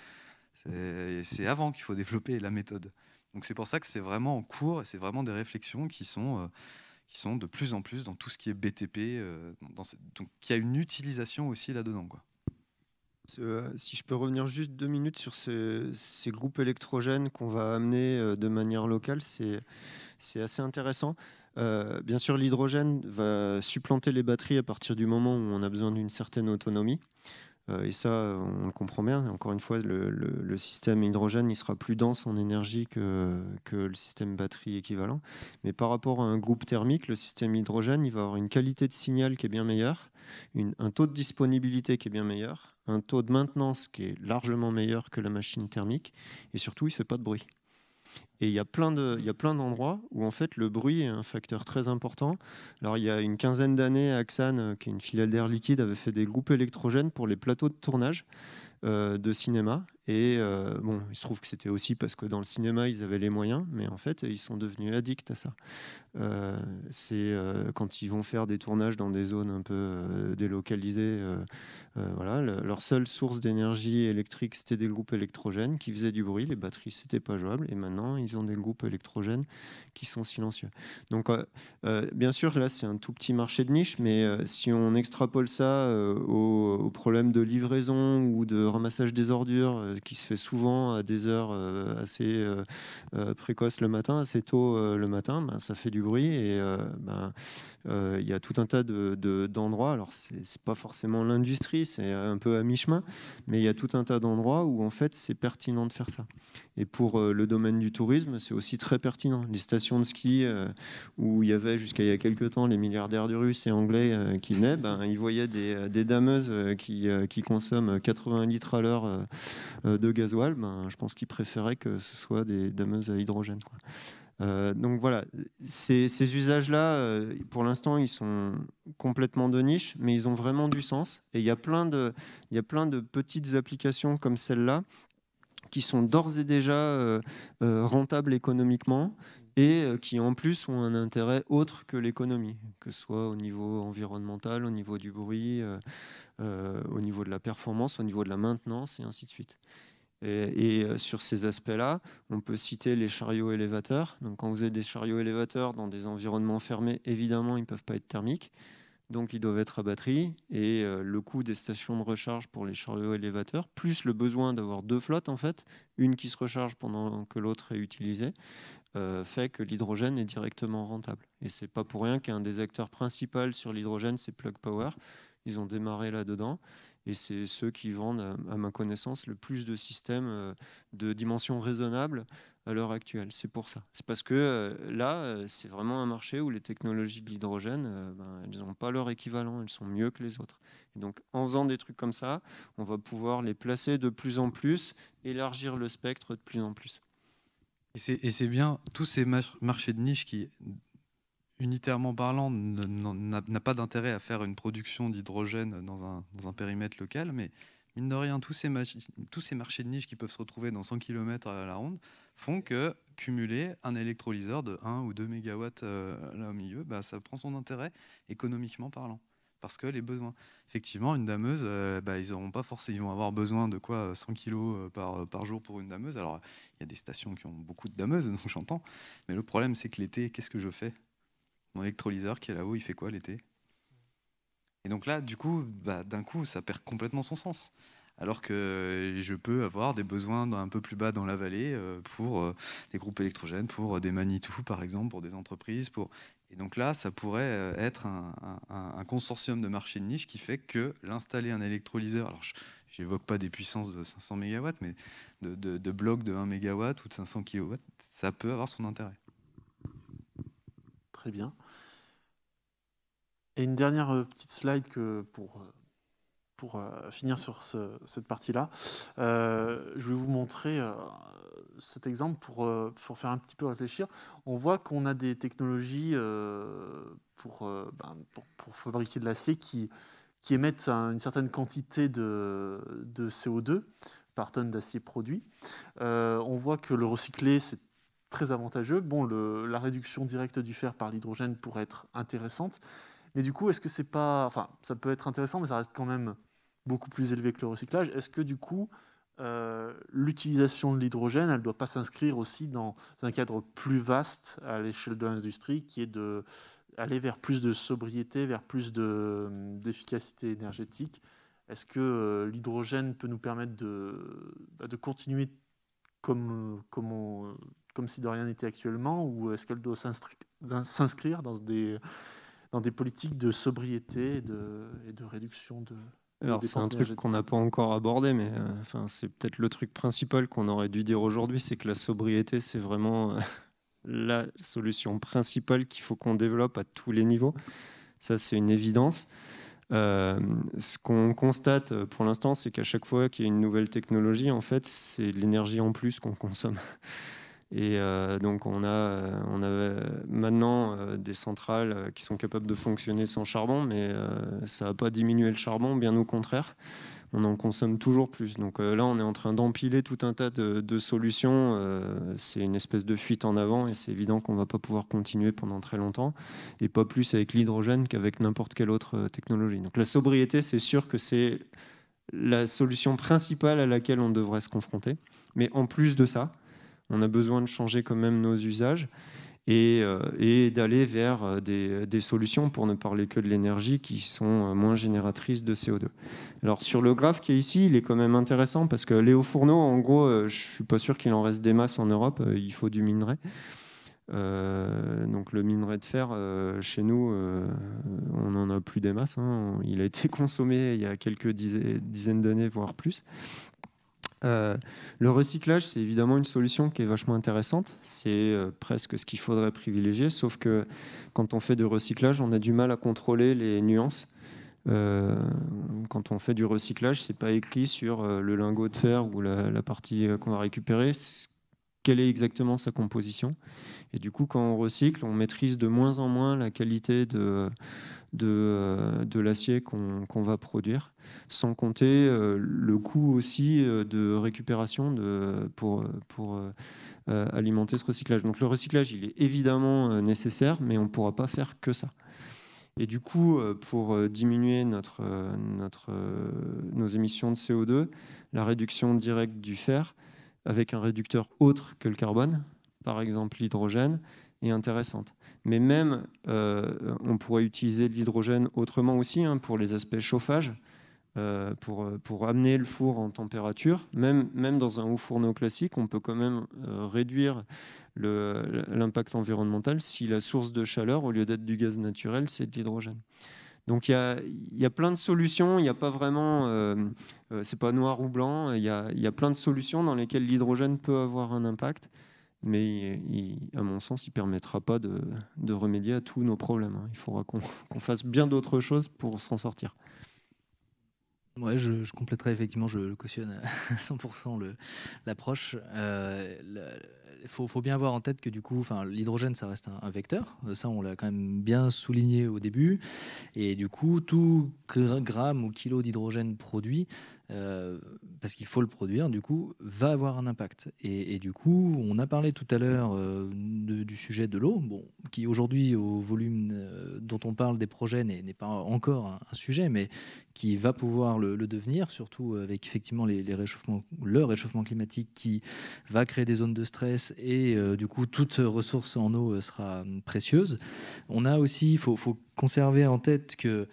C'est avant qu'il faut développer la méthode. Donc c'est pour ça que c'est vraiment en cours et c'est vraiment des réflexions qui sont, euh, qui sont de plus en plus dans tout ce qui est BTP, euh, qui donc a une utilisation aussi là-dedans. Quoi. Euh, si je peux revenir juste deux minutes sur ces groupes électrogènes qu'on va amener de manière locale, c'est, c'est assez intéressant. bien sûr, l'hydrogène va supplanter les batteries à partir du moment où on a besoin d'une certaine autonomie. Euh, et ça, on le comprend bien. Encore une fois, le, système hydrogène, il sera plus dense en énergie que, le système batterie équivalent. Mais par rapport à un groupe thermique, le système hydrogène, il va avoir une qualité de signal qui est bien meilleure, un taux de disponibilité qui est bien meilleur, un taux de maintenance qui est largement meilleur que la machine thermique, et surtout, il ne fait pas de bruit. Et il y a mm. plein d'endroits où en fait le bruit est un facteur très important. Alors il y a une quinzaine d'années, Axan, euh, qui est une filiale d'Air Liquide, avait fait des groupes électrogènes pour les plateaux de tournage euh, de cinéma. Et euh, bon, il se trouve que c'était aussi parce que dans le cinéma, ils avaient les moyens, mais en fait, ils sont devenus addicts à ça. Euh, c'est euh, quand ils vont faire des tournages dans des zones un peu euh, délocalisées. voilà, leur seule source d'énergie électrique, c'était des groupes électrogènes qui faisaient du bruit. Les batteries, c'était pas jouable. Et maintenant, ils ont des groupes électrogènes qui sont silencieux. Donc, bien sûr, là, c'est un tout petit marché de niche, mais si on extrapole ça au, problème de livraison ou de ramassage des ordures qui se fait souvent à des heures assez précoces le matin, assez tôt le matin, ben, ça fait du bruit. Et euh, ben, euh, il y a tout un tas d'endroits. Alors, c'est pas forcément l'industrie, c'est un peu à mi-chemin, mais il y a tout un tas d'endroits où, en fait, c'est pertinent de faire ça. Et pour euh, le domaine du tourisme, c'est aussi très pertinent. Les stations de ski, où il y avait jusqu'à il y a quelques temps les milliardaires du russe et Anglais qui venaient, ben, ils voyaient des, dameuses qui, consomment 80 litres à l'heure de gasoil. Ben, je pense qu'ils préféraient que ce soit des dameuses à hydrogène. Euh, donc voilà, ces, usages-là, euh, pour l'instant, ils sont complètement de niche, mais ils ont vraiment du sens. Et il y a plein de, il a plein de petites applications comme celle-là qui sont d'ores et déjà euh, rentables économiquement et qui en plus ont un intérêt autre que l'économie, que ce soit au niveau environnemental, au niveau du bruit, au niveau de la performance, au niveau de la maintenance et ainsi de suite. Et, euh, sur ces aspects-là, on peut citer les chariots élévateurs. Donc, quand vous avez des chariots élévateurs dans des environnements fermés, évidemment, ils ne peuvent pas être thermiques. Donc, ils doivent être à batterie. Et euh, le coût des stations de recharge pour les chariots élévateurs, plus le besoin d'avoir deux flottes, en fait, une qui se recharge pendant que l'autre est utilisée, euh, fait que l'hydrogène est directement rentable. Et ce n'est pas pour rien qu'un des acteurs principaux sur l'hydrogène, c'est Plug Power. Ils ont démarré là-dedans et c'est ceux qui vendent, à ma connaissance, le plus de systèmes euh, de dimension raisonnable à l'heure actuelle. C'est pour ça. C'est parce que euh, là, euh, c'est vraiment un marché où les technologies de l'hydrogène, ben, elles n'ont pas leur équivalent, elles sont mieux que les autres. Et donc, en faisant des trucs comme ça, on va pouvoir les placer de plus en plus, élargir le spectre de plus en plus. Et c'est bien tous ces marchés de niche qui, unitairement parlant, n'a pas d'intérêt à faire une production d'hydrogène dans un, périmètre local, mais mine de rien, tous ces, marchés de niche qui peuvent se retrouver dans 100 km à la ronde font que cumuler un électrolyseur de 1 ou 2 MW euh, là au milieu, bah, ça prend son intérêt économiquement parlant. Parce que les besoins. Effectivement, une dameuse, euh, bah, ils auront pas forcément, ils vont avoir besoin de quoi 100 euh, kg par, par jour pour une dameuse. Alors, il y a des stations qui ont beaucoup de dameuses, *laughs* donc j'entends. Mais le problème, c'est que l'été, qu'est-ce que je fais mon électrolyseur qui est là-haut, il fait quoi l'été Et donc là, du coup, bah, d'un coup, ça perd complètement son sens. Alors que je peux avoir des besoins un peu plus bas dans la vallée euh, pour euh, des groupes électrogènes, pour euh, des Manitou par exemple, pour des entreprises. Et donc là, ça pourrait être un, consortium de marché de niche qui fait que l'installer un électrolyseur, alors je, n'évoque pas des puissances de 500 MW, mais de, de blocs de 1 MW ou de 500 kW, ça peut avoir son intérêt. Très bien. Et une dernière euh, petite slide que pour, euh, pour euh, finir sur cette partie-là, je vais vous montrer cet exemple pour, faire un petit peu réfléchir. On voit qu'on a des technologies ben, pour, pour, fabriquer de l'acier qui, qui émettent une certaine quantité de, de CO2 par tonne d'acier produit. on voit que le recyclé, c'est très avantageux. Bon, la réduction directe du fer par l'hydrogène pourrait être intéressante, mais du coup, est-ce que c'est pas. Enfin, ça peut être intéressant, mais ça reste quand même beaucoup plus élevé que le recyclage. Est-ce que du coup, euh, l'utilisation de l'hydrogène, elle ne doit pas s'inscrire aussi dans un cadre plus vaste à l'échelle de l'industrie, qui est de aller vers plus de sobriété, vers plus d'efficacité énergétique Est-ce que euh, l'hydrogène peut nous permettre de, bah, de continuer comme, euh, comme on, comme si de rien n'était actuellement, ou est-ce qu'elle doit s'inscrire dans des, dans des politiques de sobriété et de, réduction de... Alors c'est un truc qu'on n'a pas encore abordé, mais euh, enfin, c'est peut-être le truc principal qu'on aurait dû dire aujourd'hui, c'est que la sobriété, c'est vraiment euh, la solution principale qu'il faut qu'on développe à tous les niveaux. Ça, c'est une évidence. Euh, ce qu'on constate pour l'instant, c'est qu'à chaque fois qu'il y a une nouvelle technologie, en fait, c'est l'énergie en plus qu'on consomme. Et euh, donc on a, euh, on maintenant euh, des centrales qui sont capables de fonctionner sans charbon, mais ça n'a pas diminué le charbon, bien au contraire on en consomme toujours plus. Donc là, on est en train d'empiler tout un tas de, solutions. c'est une espèce de fuite en avant et c'est évident qu'on ne va pas pouvoir continuer pendant très longtemps et pas plus avec l'hydrogène qu'avec n'importe quelle autre technologie. Donc la sobriété, c'est sûr que c'est la solution principale à laquelle on devrait se confronter. Mais en plus de ça, on a besoin de changer quand même nos usages et, euh, d'aller vers euh, des, solutions, pour ne parler que de l'énergie, qui sont euh, moins génératrices de CO2. Alors sur le graphe qui est ici, il est quand même intéressant parce que Léo Fourneau, en gros, je ne suis pas sûr qu'il en reste des masses en Europe, il faut du minerai. donc le minerai de fer, chez nous, on n'en a plus des masses. Hein. Il a été consommé il y a quelques dizaines d'années, voire plus. Euh, le recyclage, c'est évidemment une solution qui est vachement intéressante. C'est euh, presque ce qu'il faudrait privilégier, sauf que quand on fait du recyclage, on a du mal à contrôler les nuances. Euh, quand on fait du recyclage, c'est pas écrit sur le lingot de fer ou la, la partie qu'on va récupérer quelle est exactement sa composition. Et du coup, quand on recycle, on maîtrise de moins en moins la qualité de euh, de, l'acier qu'on va produire, sans compter euh, le coût aussi euh, de récupération pour, alimenter ce recyclage. Donc le recyclage, il est évidemment nécessaire, mais on ne pourra pas faire que ça. Et du coup, pour diminuer notre, nos émissions de CO2, la réduction directe du fer avec un réducteur autre que le carbone, par exemple l'hydrogène, est intéressante mais même euh, on pourrait utiliser de l'hydrogène autrement aussi hein, pour les aspects chauffage, euh, pour, euh, pour, amener le four en température. Même, même dans un haut fourneau classique, on peut quand même réduire l'impact environnemental si la source de chaleur, au lieu d'être du gaz naturel, c'est de l'hydrogène. Donc il y a, y a, plein de solutions, il n'y a pas vraiment, c'est pas noir ou blanc, il y a, y a plein de solutions dans lesquelles l'hydrogène peut avoir un impact mais à mon sens, il ne permettra pas de, remédier à tous nos problèmes. Hein. Il faudra *laughs* qu'on fasse bien d'autres choses pour s'en sortir. Ouais, je, compléterai effectivement, je le cautionne à 100% *laughs* l'approche. Il euh, faut, bien avoir en tête que du coup, l'hydrogène, ça reste un, un, vecteur. Euh, ça, on l'a quand même bien souligné au début. Et du coup, tout gramme ou kilo d'hydrogène produit euh, parce qu'il faut le produire, du coup, va avoir un impact. Et, du coup, on a parlé tout à l'heure euh, du sujet de l'eau, bon, qui aujourd'hui, au volume euh, dont on parle des projets, n'est pas encore un, sujet, mais qui va pouvoir le, devenir, surtout avec effectivement les, le réchauffement climatique qui va créer des zones de stress et du coup, toute ressource en eau sera précieuse. On a aussi, il faut, faut conserver en tête que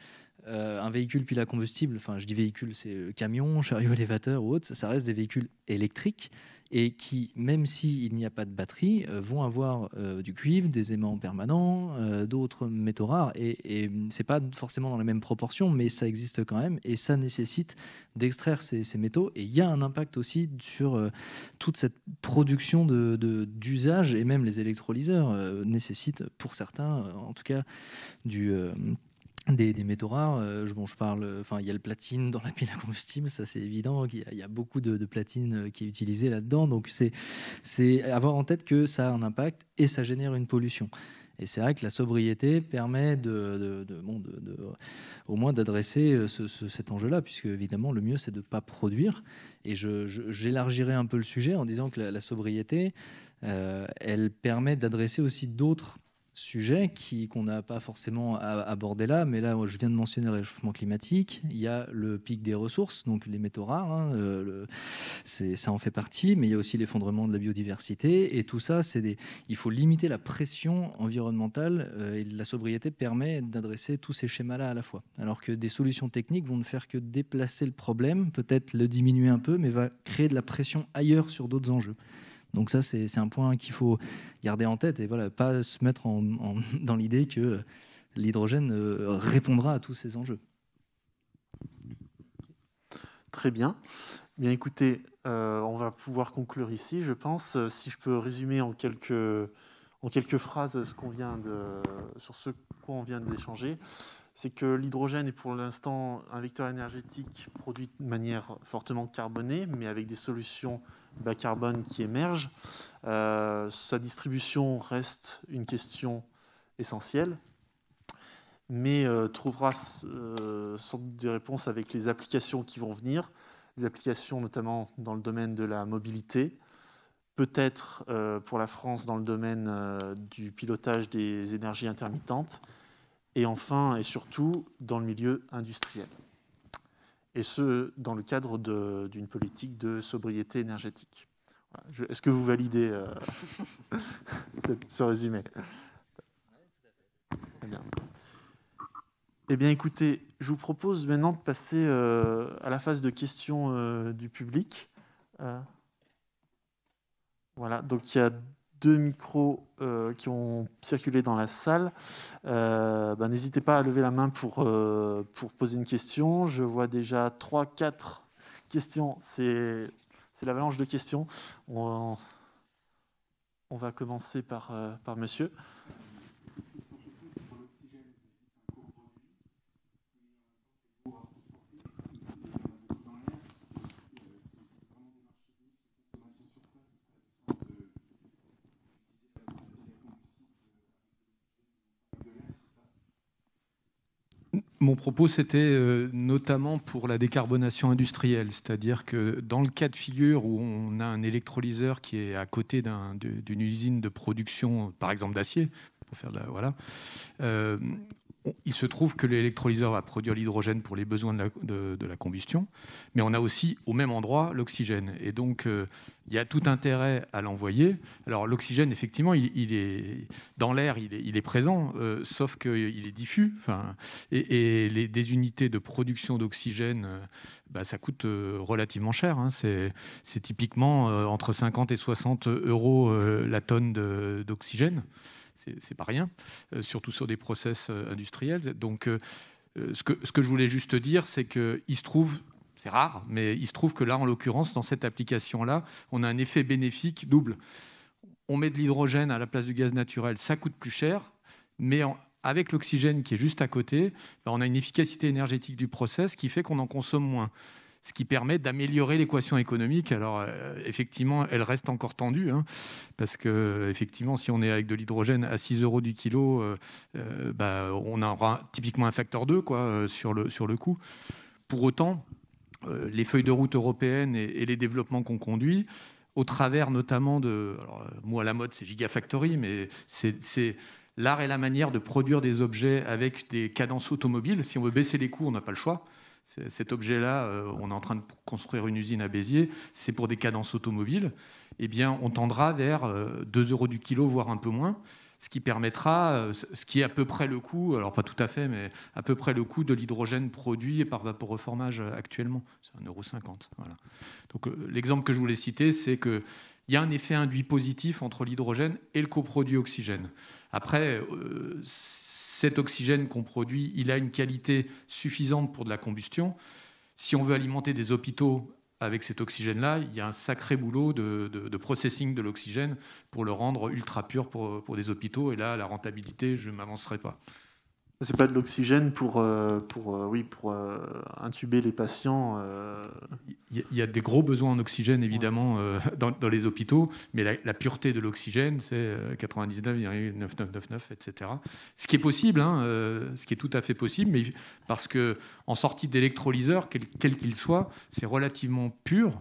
euh, un véhicule pile à combustible, enfin je dis véhicule, c'est euh, camion, *laughs* chariot élévateur ou autre, ça, reste des véhicules électriques et qui, même s'il n'y a pas de batterie, euh, vont avoir du cuivre, des aimants permanents, d'autres métaux rares. Et, et hum, c'est pas forcément dans les mêmes proportions, mais ça existe quand même et ça nécessite d'extraire ces, métaux. Et il y a un impact aussi sur toute cette production d'usage et même les électrolyseurs nécessitent pour certains, en tout cas, du des, métaux rares. Euh, bon, je parle, enfin, il y a le platine dans la pile à combustible, ça c'est évident. Il y, a, beaucoup de, platine euh, qui est utilisée là-dedans. Donc, c'est, c'est avoir en tête que ça a un impact et ça génère une pollution. Et c'est vrai que la sobriété permet de, de, au moins d'adresser euh, cet enjeu-là, puisque évidemment le mieux c'est de ne pas produire. Et je, j'élargirai un peu le sujet en disant que la, sobriété, elle permet d'adresser aussi d'autres sujet qui qu'on n'a pas forcément abordé là, mais là je viens de mentionner le réchauffement climatique, il y a le pic des ressources, donc les métaux rares, hein, euh, ça en fait partie, mais il y a aussi l'effondrement de la biodiversité et tout ça, c'est il faut limiter la pression environnementale euh, et la sobriété permet d'adresser tous ces schémas-là à la fois. Alors que des solutions techniques vont ne faire que déplacer le problème, peut-être le diminuer un peu, mais va créer de la pression ailleurs sur d'autres enjeux. Donc ça, c'est un point qu'il faut garder en tête et voilà, pas se mettre *laughs* dans l'idée que l'hydrogène euh, répondra à tous ces enjeux. Très bien. Bien écoutez, euh, on va pouvoir conclure ici, je pense. Euh, si je peux résumer en quelques, en quelques phrases ce qu'on vient de, sur ce qu'on vient d'échanger c'est que l'hydrogène est pour l'instant un vecteur énergétique produit de manière fortement carbonée, mais avec des solutions bas carbone qui émergent. Euh, sa distribution reste une question essentielle, mais euh, trouvera euh, des réponses avec les applications qui vont venir, des applications notamment dans le domaine de la mobilité, peut-être pour la France dans le domaine du pilotage des énergies intermittentes et enfin et surtout dans le milieu industriel. Et ce, dans le cadre d'une politique de sobriété énergétique. Est-ce que vous validez euh, *laughs* ce résumé eh bien. écoutez, je vous propose maintenant de passer euh, à la phase de questions euh, du public. voilà, donc il y a deux micros euh, qui ont circulé dans la salle. Euh, ben, n'hésitez pas à lever la main pour, euh, pour poser une question. Je vois déjà trois, quatre questions. C'est l'avalanche de questions. On, va commencer par, par monsieur. Mon propos, c'était euh, notamment pour la décarbonation industrielle, c'est-à-dire que dans le cas de figure où on a un électrolyseur qui est à côté d'une usine de production, par exemple d'acier, pour faire de la, voilà, euh, il se trouve que l'électrolyseur va produire l'hydrogène pour les besoins de la, combustion, mais on a aussi au même endroit l'oxygène. Et donc, euh, il y a tout intérêt à l'envoyer. Alors, l'oxygène, effectivement, il, est dans l'air, il, est, présent, euh, sauf qu'il est diffus. Et, les, des unités de production d'oxygène, euh, bah, ça coûte relativement cher. Hein. C'est, typiquement entre 50 et 60 euros la tonne d'oxygène c'est pas rien, euh, surtout sur des process euh, industriels. Donc, euh, ce que, je voulais juste dire, c'est il se trouve c'est rare, mais il se trouve que là, en l'occurrence, dans cette application-là, on a un effet bénéfique double. On met de l'hydrogène à la place du gaz naturel, ça coûte plus cher, mais avec l'oxygène qui est juste à côté, ben, on a une efficacité énergétique du process qui fait qu'on en consomme moins ce qui permet d'améliorer l'équation économique. Alors, euh, effectivement, elle reste encore tendue, hein, parce que, effectivement, si on est avec de l'hydrogène à 6 euros du kilo, euh, euh, bah, on aura typiquement un facteur 2 quoi, sur, le, sur le coût. Pour autant, les feuilles de route européennes et, les développements qu'on conduit, au travers notamment de. moi, à la mode, c'est Gigafactory, mais c'est l'art et la manière de produire des objets avec des cadences automobiles. Si on veut baisser les coûts, on n'a pas le choix. Cet objet-là, euh, on est en train de construire une usine à Béziers, c'est pour des cadences automobiles, eh bien, on tendra vers 2 euh, euros du kilo, voire un peu moins, ce qui permettra, euh, ce qui est à peu près le coût, alors pas tout à fait, mais à peu près le coût de l'hydrogène produit par vaporeformage actuellement. C'est 1,50 euros. Voilà. Donc l'exemple que je voulais citer, c'est que il y a un effet induit positif entre l'hydrogène et le coproduit oxygène. Après, cet oxygène qu'on produit, il a une qualité suffisante pour de la combustion. Si on veut alimenter des hôpitaux avec cet oxygène-là, il y a un sacré boulot de, processing de l'oxygène pour le rendre ultra pur pour, pour des hôpitaux. Et là, la rentabilité, je ne m'avancerai pas. C'est pas de l'oxygène pour, euh, pour, euh, oui, pour euh, intuber les patients. Il y a des gros besoins en oxygène, évidemment, dans, les hôpitaux, mais la, pureté de l'oxygène, c'est 99,999 etc. Ce qui est possible, hein, ce qui est tout à fait possible, mais parce que en sortie d'électrolyseur, quel qu'il soit, c'est relativement pur,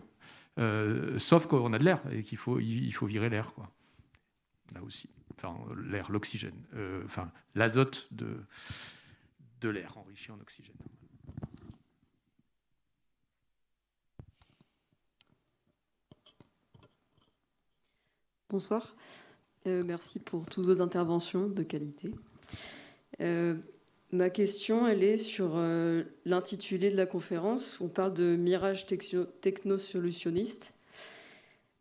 sauf qu'on a de l'air et qu'il faut, il, faut virer l'air. Là aussi enfin l'air, l'oxygène, euh, enfin l'azote de, de l'air enrichi en oxygène. Bonsoir. Euh, merci pour toutes vos interventions de qualité. Euh, ma question, elle est sur l'intitulé de la conférence. On parle de mirage techno-solutionniste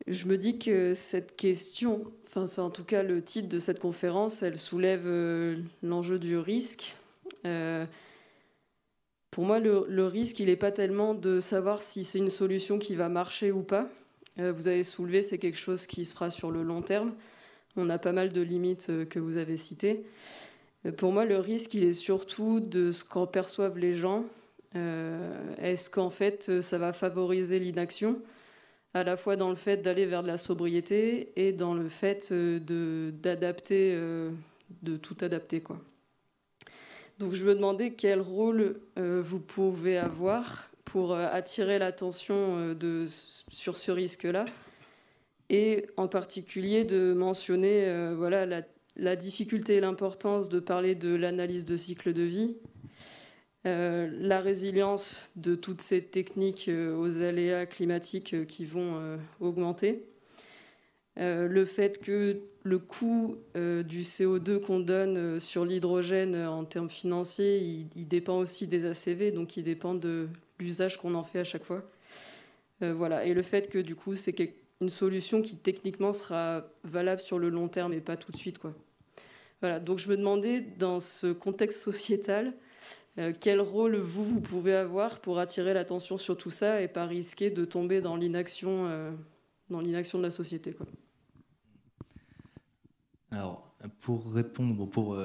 je me dis que cette question, c'est en tout cas le titre de cette conférence, elle soulève euh, l'enjeu du risque. Euh, pour moi, le, risque, il n'est pas tellement de savoir si c'est une solution qui va marcher ou pas. Euh, vous avez soulevé, c'est quelque chose qui se sur le long terme. On a pas mal de limites que vous avez citées. pour moi, le risque, il est surtout de ce qu'en perçoivent les gens. Est-ce qu'en fait, ça va favoriser l'inaction à la fois dans le fait d'aller vers de la sobriété et dans le fait euh, de, d'adapter, euh, de tout adapter. Quoi. Donc je me demandais quel rôle euh, vous pouvez avoir pour attirer l'attention de, sur ce risque-là et en particulier de mentionner voilà, la, la difficulté et l'importance de parler de l'analyse de cycle de vie euh, la résilience de toutes ces techniques euh, aux aléas climatiques euh, qui vont augmenter. le fait que le coût du CO2 qu'on donne sur l'hydrogène en termes financiers, il, dépend aussi des ACV, donc il dépend de l'usage qu'on en fait à chaque fois. voilà. Et le fait que du coup, c'est une solution qui techniquement sera valable sur le long terme et pas tout de suite. Quoi. Voilà. Donc je me demandais, dans ce contexte sociétal, euh, quel rôle vous, vous pouvez avoir pour attirer l'attention sur tout ça et pas risquer de tomber dans l'inaction euh, dans l'inaction de la société Alors, pour répondre pour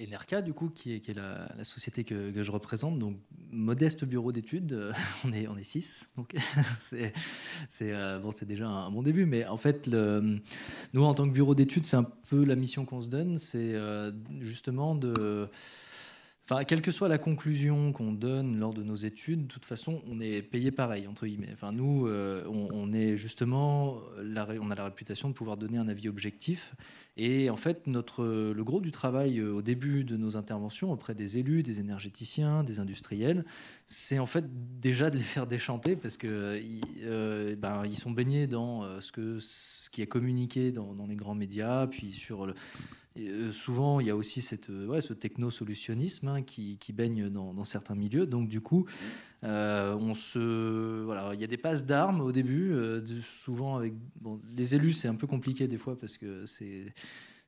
Enerca, euh, du coup, qui est, qui est la, société que, je représente, donc modeste bureau d'études, *laughs* on, est, on est six, donc *laughs* c'est bon, c'est déjà un, bon début, mais en fait, le, nous, en tant que bureau d'études, c'est un peu la mission qu'on se donne, c'est justement de quelle que soit la conclusion qu'on donne lors de nos études, de toute façon, on est payé pareil, entre guillemets. Enfin, nous, euh, on, est justement, on a la réputation de pouvoir donner un avis objectif. Et en fait, notre, le gros du travail euh, au début de nos interventions auprès des élus, des énergéticiens, des industriels, c'est en fait déjà de les faire déchanter parce qu'ils euh, ben, ils sont baignés dans ce, qui est communiqué dans, dans les grands médias, puis sur le euh, souvent, il y a aussi euh, ce techno-solutionnisme hein, qui, baigne dans, certains milieux. Donc, du coup, euh, on se, voilà, il y a des passes d'armes au début, souvent avec bon, les élus, c'est un peu compliqué des fois parce que c'est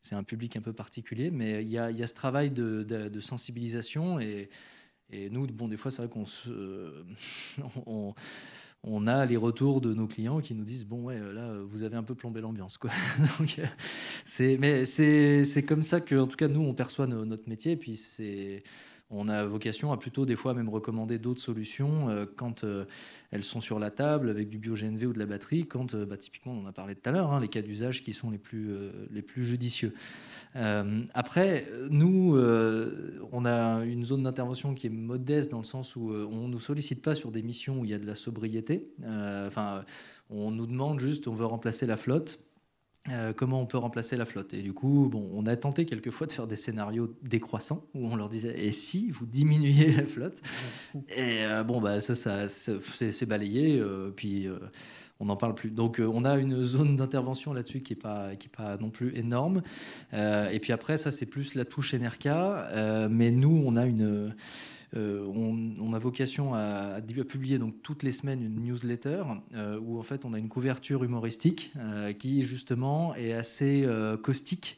c'est un public un peu particulier, mais il y a, ce travail de, sensibilisation et, nous, bon, des fois, c'est vrai qu'on se, *laughs* on a les retours de nos clients qui nous disent bon ouais euh, là vous avez un peu plombé l'ambiance quoi. *laughs* Euh, c'est mais c'est comme ça que en tout cas nous on perçoit notre métier puis c'est on a vocation à plutôt des fois même recommander d'autres solutions euh, quand euh, elles sont sur la table avec du bio-GNV ou de la batterie, quand euh, bah, typiquement on en a parlé tout à l'heure, hein, les cas d'usage qui sont les plus, les plus judicieux. après, nous, on a une zone d'intervention qui est modeste dans le sens où on ne nous sollicite pas sur des missions où il y a de la sobriété. Enfin, on nous demande juste, on veut remplacer la flotte. Euh, comment on peut remplacer la flotte. Et du coup, bon, on a tenté quelquefois de faire des scénarios décroissants où on leur disait et si vous diminuez la flotte *laughs* Et euh, bon, bah, ça, ça, c'est balayé, euh, puis on n'en parle plus. Donc, on a une zone d'intervention là-dessus qui n'est pas, pas non plus énorme. et puis après, ça, c'est plus la touche NRK, mais nous, on a une euh, on, a vocation à, publier donc toutes les semaines une newsletter euh, où en fait on a une couverture humoristique euh, qui justement est assez caustique.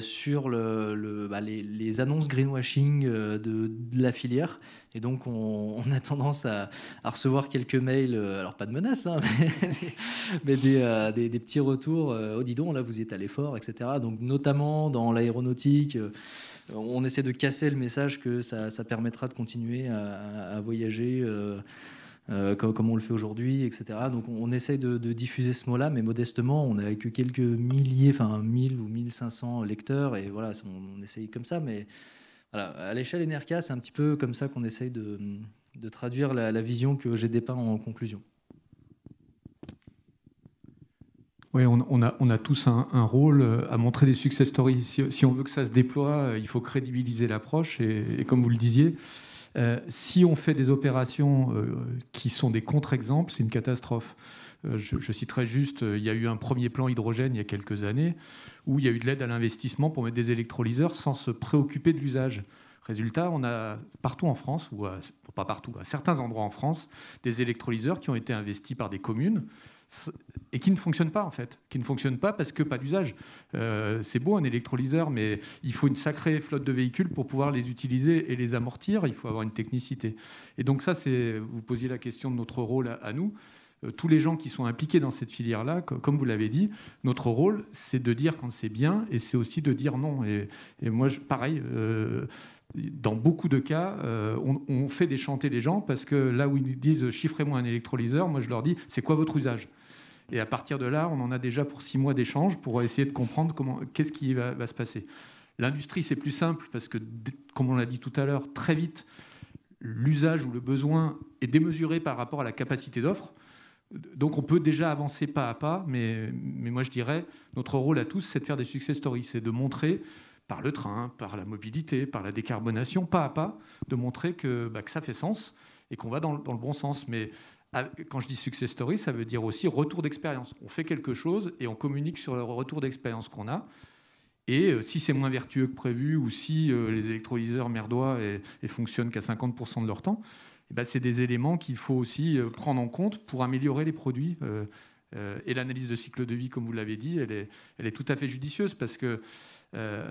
sur le, bah, les, annonces greenwashing de, la filière. Et donc, on, *laughs* a tendance à, recevoir quelques mails, alors pas de menaces, hein, *laughs* mais, des, des, petits retours. oh, dis donc, là, vous y êtes allé fort, etc. Donc, notamment dans l'aéronautique on essaie de casser le message que ça, permettra de continuer à, voyager. Euh, euh, comme, on le fait aujourd'hui, etc. Donc on, essaie de, diffuser ce mot-là, mais modestement, on a que quelques milliers, enfin 1000 ou 1500 lecteurs, et voilà, on, essaye comme ça, mais à l'échelle Enerca, c'est un petit peu comme ça qu'on essaye de, traduire la, la vision que j'ai dépeint en conclusion. on, a, tous un, rôle euh, à montrer des success stories. Si, on veut que ça se déploie, euh, il faut crédibiliser l'approche. Et, comme vous le disiez, euh, si on fait des opérations qui sont des contre-exemples, c'est une catastrophe. je, citerai juste, il y a eu un premier plan hydrogène il y a quelques années, où il y a eu de l'aide à l'investissement pour mettre des électrolyseurs sans se préoccuper de l'usage. Résultat, on a partout en France, ou pas partout, à certains endroits en France, des électrolyseurs qui ont été investis par des communes et qui ne fonctionne pas en fait, qui ne fonctionne pas parce que pas d'usage. Euh, c'est beau un électrolyseur, mais il faut une sacrée flotte de véhicules pour pouvoir les utiliser et les amortir. Il faut avoir une technicité. Et donc ça, c'est vous posiez la question de notre rôle à, nous. Euh, tous les gens qui sont impliqués dans cette filière-là, comme vous l'avez dit, notre rôle, c'est de dire quand c'est bien et c'est aussi de dire non. Et, moi, pareil. Euh, dans beaucoup de cas, on, on, fait déchanter les gens parce que là où ils disent chiffrez-moi un électrolyseur, moi je leur dis c'est quoi votre usage et à partir de là, on en a déjà pour six mois d'échange pour essayer de comprendre comment, qu'est-ce qui va, se passer. L'industrie, c'est plus simple parce que, comme on l'a dit tout à l'heure, très vite, l'usage ou le besoin est démesuré par rapport à la capacité d'offre. Donc on peut déjà avancer pas à pas, mais, mais moi je dirais, notre rôle à tous, c'est de faire des success stories, c'est de montrer par le train, par la mobilité, par la décarbonation, pas à pas, de montrer que, bah, ça fait sens et qu'on va dans, dans, le bon sens. Mais quand je dis success story, ça veut dire aussi retour d'expérience. On fait quelque chose et on communique sur le retour d'expérience qu'on a. Et euh, si c'est moins vertueux que prévu ou si euh, les électrolyseurs merdois et, fonctionnent qu'à 50% de leur temps, eh ben, c'est des éléments qu'il faut aussi euh, prendre en compte pour améliorer les produits. et l'analyse de cycle de vie, comme vous l'avez dit, elle est, elle est, tout à fait judicieuse parce que euh,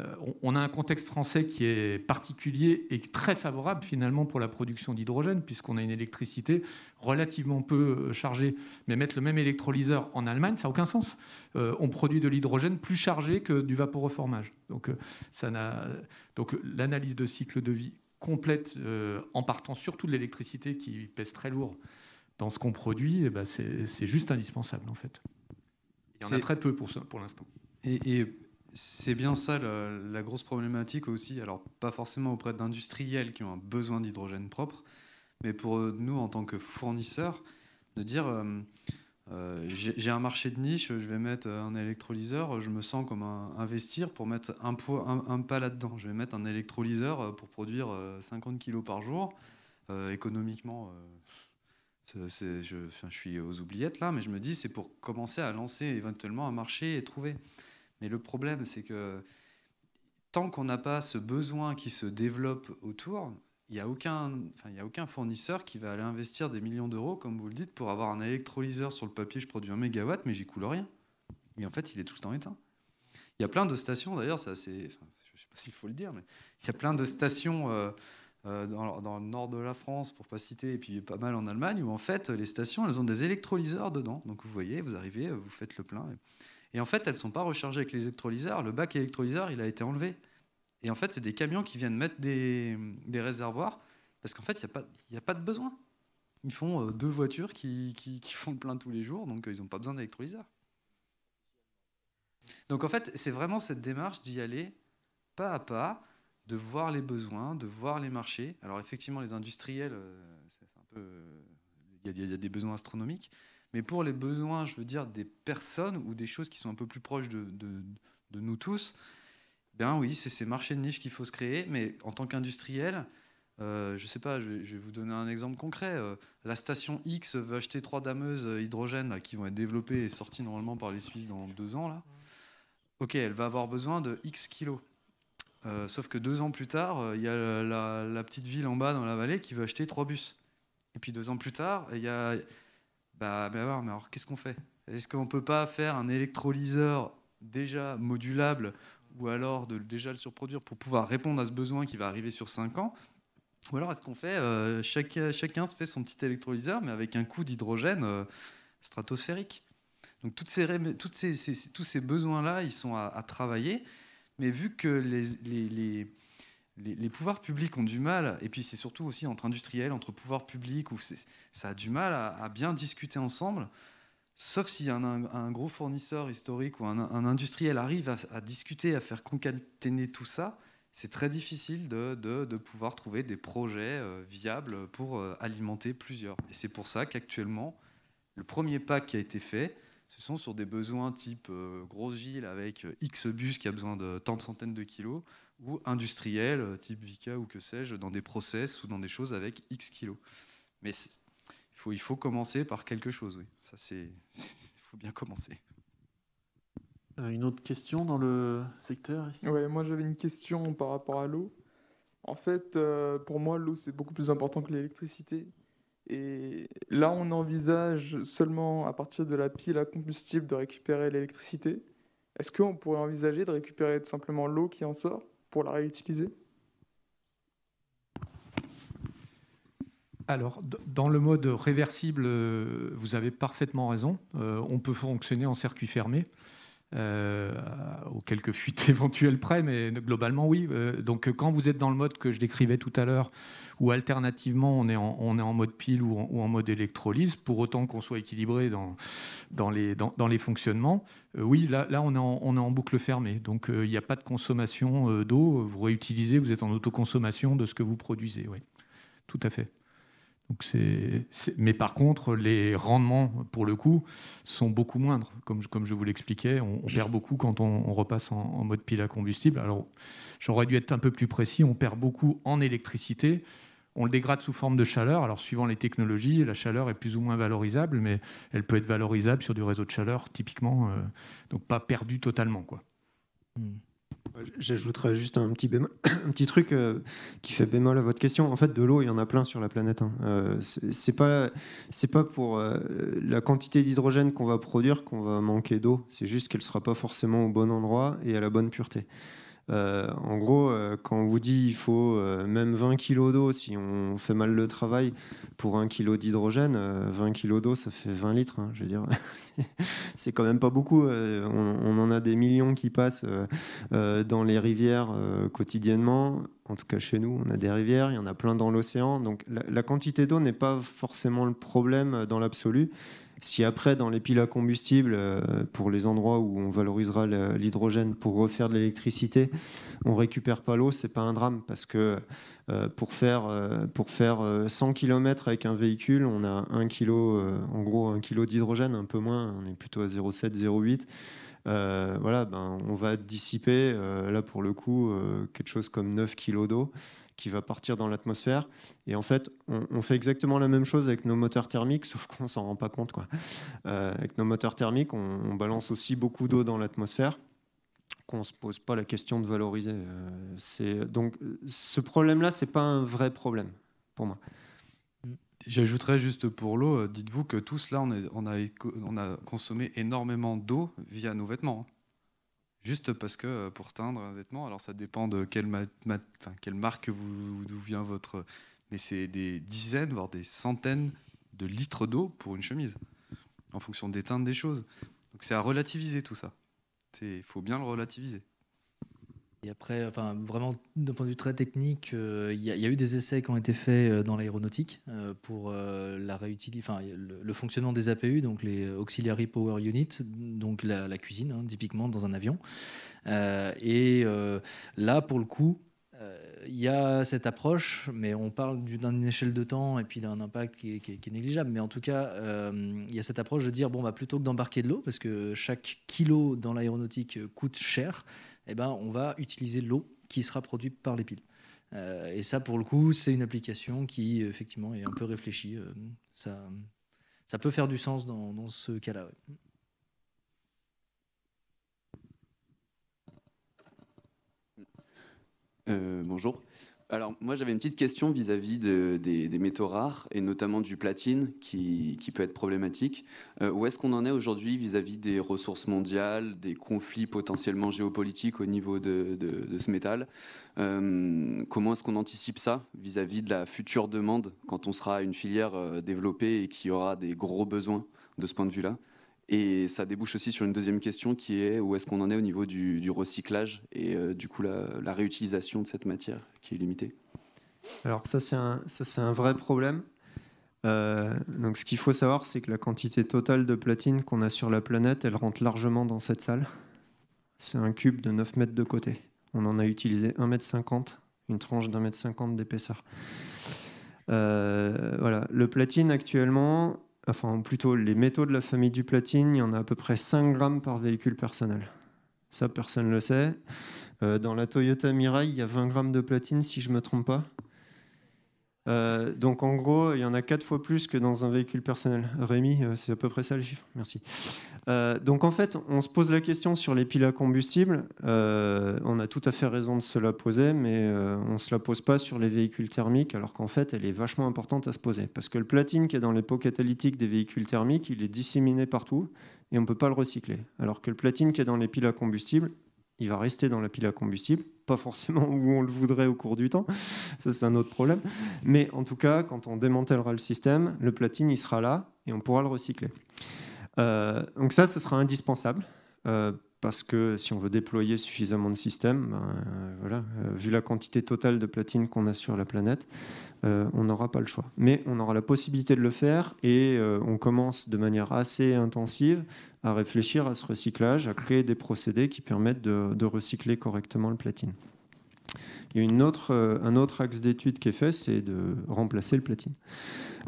on a un contexte français qui est particulier et très favorable finalement pour la production d'hydrogène, puisqu'on a une électricité relativement peu euh, chargée. Mais mettre le même électrolyseur en Allemagne, ça n'a aucun sens. Euh, on produit de l'hydrogène plus chargé que du vaporeformage. Donc, ça Donc l'analyse de cycle de vie complète, en partant surtout de l'électricité qui pèse très lourd dans ce qu'on produit, eh ben, c'est juste indispensable en fait. Il y en a très peu pour, pour l'instant. Et, et, c'est bien ça la, grosse problématique aussi. Alors, pas forcément auprès d'industriels qui ont un besoin d'hydrogène propre, mais pour nous, en tant que fournisseurs, de dire euh, euh, j'ai un marché de niche, je vais mettre un électrolyseur, je me sens comme investir pour mettre un, pas là-dedans. Je vais mettre un électrolyseur pour produire 50 euh, kg par jour. économiquement, je suis aux oubliettes là, mais je me dis c'est pour commencer à lancer éventuellement un marché et trouver. Mais le problème, c'est que tant qu'on n'a pas ce besoin qui se développe autour, il n'y a, aucun, a aucun fournisseur qui va aller investir des millions d'euros, comme vous le dites, pour avoir un électrolyseur sur le papier, je produis un mégawatt, mais j'y coule rien. Et en fait, il est tout le temps éteint. Il y a plein de stations, d'ailleurs, c'est je ne sais pas *laughs* s'il faut le dire, mais il y a plein de stations euh, euh, dans, le nord de la France, pour pas citer, et puis pas mal en Allemagne, où en fait, les stations, elles ont des électrolyseurs dedans. Donc vous voyez, vous arrivez, vous faites le plein. Et en fait, elles ne sont pas rechargées avec les électrolyseurs. Le bac électrolyseur, il a été enlevé. Et en fait, c'est des camions qui viennent mettre des, réservoirs parce qu'en fait, il n'y a, pas de besoin. Ils font euh, deux voitures qui, font le plein tous les jours, donc euh, ils n'ont pas besoin d'électrolyseurs. Donc en fait, c'est vraiment cette démarche d'y aller pas à pas, de voir les besoins, de voir les marchés. Alors effectivement, les industriels, il y, a des besoins astronomiques, mais pour les besoins, je veux dire, des personnes ou des choses qui sont un peu plus proches de, nous tous, ben oui, c'est ces marchés de niche qu'il faut se créer, mais en tant qu'industriel, euh, je ne sais pas, je vais, vous donner un exemple concret. Euh, la station X veut acheter trois dameuses hydrogène qui vont être développées et sorties normalement par les Suisses dans deux ans. Là. Ok, elle va avoir besoin de X kilos. Euh, sauf que deux ans plus tard, il y a la, la, petite ville en bas dans la vallée qui veut acheter trois bus. Et puis deux ans plus tard, il y a, bah, bah, alors, alors qu'est-ce qu'on fait Est-ce qu'on ne peut pas faire un électrolyseur déjà modulable ou alors de déjà le surproduire pour pouvoir répondre à ce besoin qui va arriver sur 5 ans Ou alors est-ce qu'on fait, euh, chaque, chacun se fait son petit électrolyseur, mais avec un coût d'hydrogène euh, stratosphérique Donc toutes ces, toutes ces, tous ces besoins-là, ils sont à, travailler, mais vu que les, les les, pouvoirs publics ont du mal, et puis c'est surtout aussi entre industriels, entre pouvoirs publics, où ça a du mal à, bien discuter ensemble, sauf si un, gros fournisseur historique ou un, industriel arrive à, discuter, à faire concaténer tout ça, c'est très difficile de, pouvoir trouver des projets euh, viables pour euh, alimenter plusieurs. Et c'est pour ça qu'actuellement, le premier pas qui a été fait, ce sont sur des besoins type euh, grosse ville avec X bus qui a besoin de tant de centaines de kilos, ou industriel euh, type Vika ou que sais-je, dans des process ou dans des choses avec X kilos. Mais il faut, il faut commencer par quelque chose, oui. Ça, c'est. *laughs* Il faut bien commencer. Euh, une autre question dans le secteur moi j'avais une question par rapport à l'eau. En fait, euh, pour moi, l'eau c'est beaucoup plus important que l'électricité. Et là, on envisage seulement à partir de la pile à combustible de récupérer l'électricité. Est-ce qu'on pourrait envisager de récupérer tout simplement l'eau qui en sort pour la réutiliser Alors, dans le mode réversible, euh, vous avez parfaitement raison. Euh, on peut fonctionner en circuit fermé aux euh, quelques fuites *laughs* éventuelles près, mais globalement oui. Euh, donc euh, quand vous êtes dans le mode que je décrivais tout à l'heure, ou alternativement on est en, on est en mode pile ou en, mode électrolyse, pour autant qu'on soit équilibré dans, dans, les, dans, dans les fonctionnements, oui, là, là on, est en, on est en boucle fermée. Donc il n'y a pas de consommation d'eau, vous réutilisez, vous êtes en autoconsommation de ce que vous produisez. Oui, tout à fait. Donc mais par contre, les rendements, pour le coup, sont beaucoup moindres. Comme je, comme je vous l'expliquais, on, perd beaucoup quand on, repasse en, mode pile à combustible. Alors, j'aurais dû être un peu plus précis, on perd beaucoup en électricité. On le dégrade sous forme de chaleur. Alors, suivant les technologies, la chaleur est plus ou moins valorisable, mais elle peut être valorisable sur du réseau de chaleur, typiquement. Euh, donc, pas perdu totalement. Quoi. Hmm. J'ajouterai juste un petit, *coughs* truc euh, qui fait bémol à votre question. En fait, de l'eau, il y en a plein sur la planète. Hein. Euh, c'est pas, pour euh, la quantité d'hydrogène qu'on va produire qu'on va manquer d'eau. C'est juste qu'elle ne sera pas forcément au bon endroit et à la bonne pureté. Euh, en gros, euh, quand on vous dit il faut euh, même 20 kg d'eau si on fait mal le travail pour 1 kg d'hydrogène, 20 kg d'eau ça fait 20 litres. Hein, je veux *laughs* c'est quand même pas beaucoup. On, en a des millions qui passent dans les rivières quotidiennement. En tout cas, chez nous, on a des rivières, il y en a plein dans l'océan. Donc la quantité d'eau n'est pas forcément le problème dans l'absolu. Si après, dans les piles à combustible, euh, pour les endroits où on valorisera l'hydrogène pour refaire de l'électricité, on récupère pas l'eau, c'est pas un drame parce que euh, pour faire, 100 euh, km avec un véhicule, on a un kilo en gros 1 kg d'hydrogène, un peu moins, on est plutôt à 0,7, 0,8. voilà, ben, on va dissiper, là pour le coup, quelque chose comme 9 kg d'eau qui va partir dans l'atmosphère. Et en fait, on, fait exactement la même chose avec nos moteurs thermiques, sauf qu'on s'en rend pas compte. Quoi. Euh, avec nos moteurs thermiques, on, balance aussi beaucoup d'eau dans l'atmosphère qu'on ne se pose pas la question de valoriser. Euh, donc ce problème-là, ce n'est pas un vrai problème pour moi. J'ajouterais juste pour l'eau, euh, dites-vous que tout cela on, on, a, on a consommé énormément d'eau via nos vêtements. Hein juste parce que euh, pour teindre un vêtement, alors ça dépend de quelle, quelle marque vous, d'où vient votre. Mais c'est des dizaines, voire des centaines de litres d'eau pour une chemise, en fonction des teintes des choses. Donc c'est à relativiser tout ça. Il faut bien le relativiser. Et après, enfin, vraiment, d'un point de vue très technique, euh, il y, a eu des essais qui ont été faits euh, dans l'aéronautique euh, pour la enfin, le, fonctionnement des APU, donc les Auxiliary Power Unit, donc la, cuisine, hein, typiquement dans un avion. et là, pour le coup, il y a cette approche, mais on parle d'une échelle de temps et puis d'un impact qui est, négligeable. Mais en tout cas, il y a cette approche de dire bon, plutôt que d'embarquer de l'eau, parce que chaque kilo dans l'aéronautique coûte cher, eh ben, on va utiliser l'eau qui sera produite par les piles. Euh, et ça, pour le coup, c'est une application qui, effectivement, est un peu réfléchie. Euh, ça, ça peut faire du sens dans, ce cas-là. Euh, bonjour. Alors moi j'avais une petite question vis-à-vis des, métaux rares et notamment du platine qui, peut être problématique. Euh, où est-ce qu'on en est aujourd'hui vis-à-vis des ressources mondiales, des conflits potentiellement géopolitiques au niveau de, ce métal euh, Comment est-ce qu'on anticipe ça vis-à-vis -vis de la future demande quand on sera une filière euh, développée et qui aura des gros besoins de ce point de vue-là et ça débouche aussi sur une deuxième question qui est où est-ce qu'on en est au niveau du, recyclage et euh, du coup la, réutilisation de cette matière qui est limitée Alors ça c'est un, un vrai problème. Euh, donc ce qu'il faut savoir c'est que la quantité totale de platine qu'on a sur la planète elle rentre largement dans cette salle. C'est un cube de 9 mètres de côté. On en a utilisé 1 mètre 50, une tranche d'un mètre 50 d'épaisseur. Euh, voilà, le platine actuellement, enfin plutôt les métaux de la famille du platine, il y en a à peu près 5 grammes par véhicule personnel. Ça, personne ne le sait. Euh, dans la Toyota Mirai, il y a 20 grammes de platine, si je ne me trompe pas. Euh, donc en gros, il y en a quatre fois plus que dans un véhicule personnel. Rémi, euh, c'est à peu près ça le chiffre. Merci. Euh, donc en fait, on se pose la question sur les piles à combustible. on a tout à fait raison de se la poser, mais on ne se la pose pas sur les véhicules thermiques, alors qu'en fait, elle est vachement importante à se poser. Parce que le platine qui est dans les pots catalytiques des véhicules thermiques, il est disséminé partout et on ne peut pas le recycler. Alors que le platine qui est dans les piles à combustible, il va rester dans la pile à combustible, pas forcément où on le voudrait au cours du temps, *laughs* ça c'est un autre problème, mais en tout cas, quand on démantèlera le système, le platine, il sera là et on pourra le recycler. Euh, donc ça, ce sera indispensable. Euh, parce que si on veut déployer suffisamment de systèmes, ben, euh, vu la quantité totale de platine qu'on a sur la planète, euh, on n'aura pas le choix. Mais on aura la possibilité de le faire et euh, on commence de manière assez intensive à réfléchir à ce recyclage, à créer des procédés qui permettent de, recycler correctement le platine. Il y a euh, un autre axe d'étude qui est fait, c'est de remplacer le platine.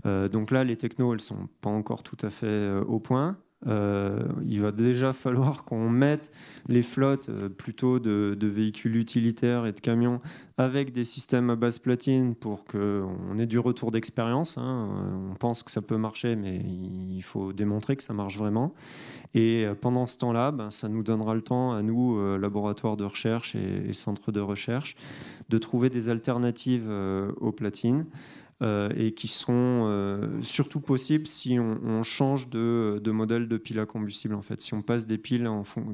donc là, les technos, elles ne sont pas encore tout à fait au point. Euh, il va déjà falloir qu'on mette les flottes euh, plutôt de, véhicules utilitaires et de camions avec des systèmes à base platine pour qu'on ait du retour d'expérience. Hein. On pense que ça peut marcher, mais il faut démontrer que ça marche vraiment. Et euh, pendant ce temps-là, ben, ça nous donnera le temps à nous, laboratoires de recherche et, et, centres de recherche, de trouver des alternatives aux platines. Euh, et qui sont euh, surtout possibles si on, change de, modèle de pile à combustible. En fait, si on passe des piles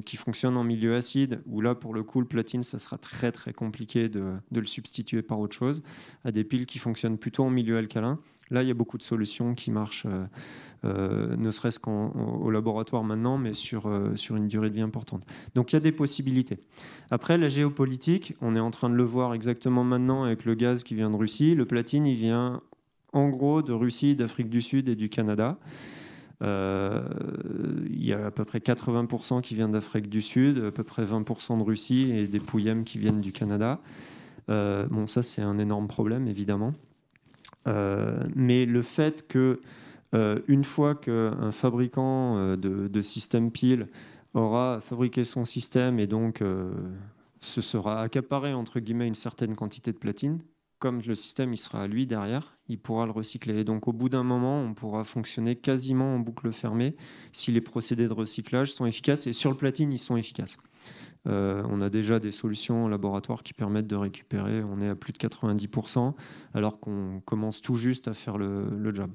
qui fonctionnent en milieu acide, où là pour le coup le platine, ça sera très très compliqué de, de le substituer par autre chose, à des piles qui fonctionnent plutôt en milieu alcalin. Là, il y a beaucoup de solutions qui marchent, euh, euh, ne serait-ce qu'au laboratoire maintenant, mais sur, euh, sur une durée de vie importante. Donc il y a des possibilités. Après, la géopolitique, on est en train de le voir exactement maintenant avec le gaz qui vient de Russie. Le platine, il vient en gros de Russie, d'Afrique du Sud et du Canada. Il y a à peu près 80% qui viennent d'Afrique du Sud, à peu près 20% de Russie et des Pouyames qui viennent du Canada. bon, ça c'est un énorme problème évidemment. Euh, mais le fait que euh, une fois qu'un fabricant euh, de, système pile aura fabriqué son système et donc se sera accaparé entre guillemets une certaine quantité de platine, comme le système il sera à lui derrière, il pourra le recycler. Et donc au bout d'un moment, on pourra fonctionner quasiment en boucle fermée si les procédés de recyclage sont efficaces et sur le platine ils sont efficaces. Euh, on a déjà des solutions en laboratoire qui permettent de récupérer, on est à plus de 90%, alors qu'on commence tout juste à faire le, job.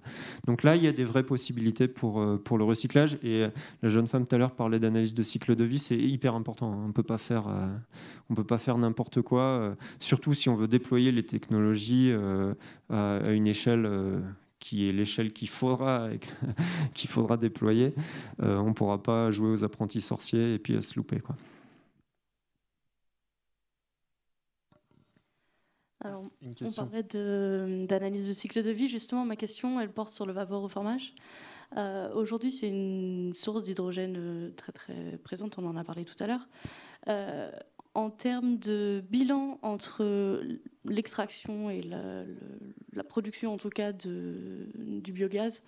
Donc là, il y a des vraies possibilités pour, euh, le recyclage. Et euh, la jeune femme tout à l'heure parlait d'analyse de cycle de vie, c'est hyper important. On ne peut pas faire, on peut pas faire n'importe quoi, surtout si on veut déployer les technologies à, une échelle qui est l'échelle qu'il faudra, *laughs* qu'il faudra déployer, on ne pourra pas jouer aux apprentis sorciers et puis se louper. on parlait d'analyse de, cycle de vie. Justement, ma question, elle porte sur le vapeur au euh, Aujourd'hui, c'est une source d'hydrogène euh, très très présente. On en a parlé tout à l'heure. Euh, en termes de bilan entre l'extraction et la, production, en tout cas, du biogaz,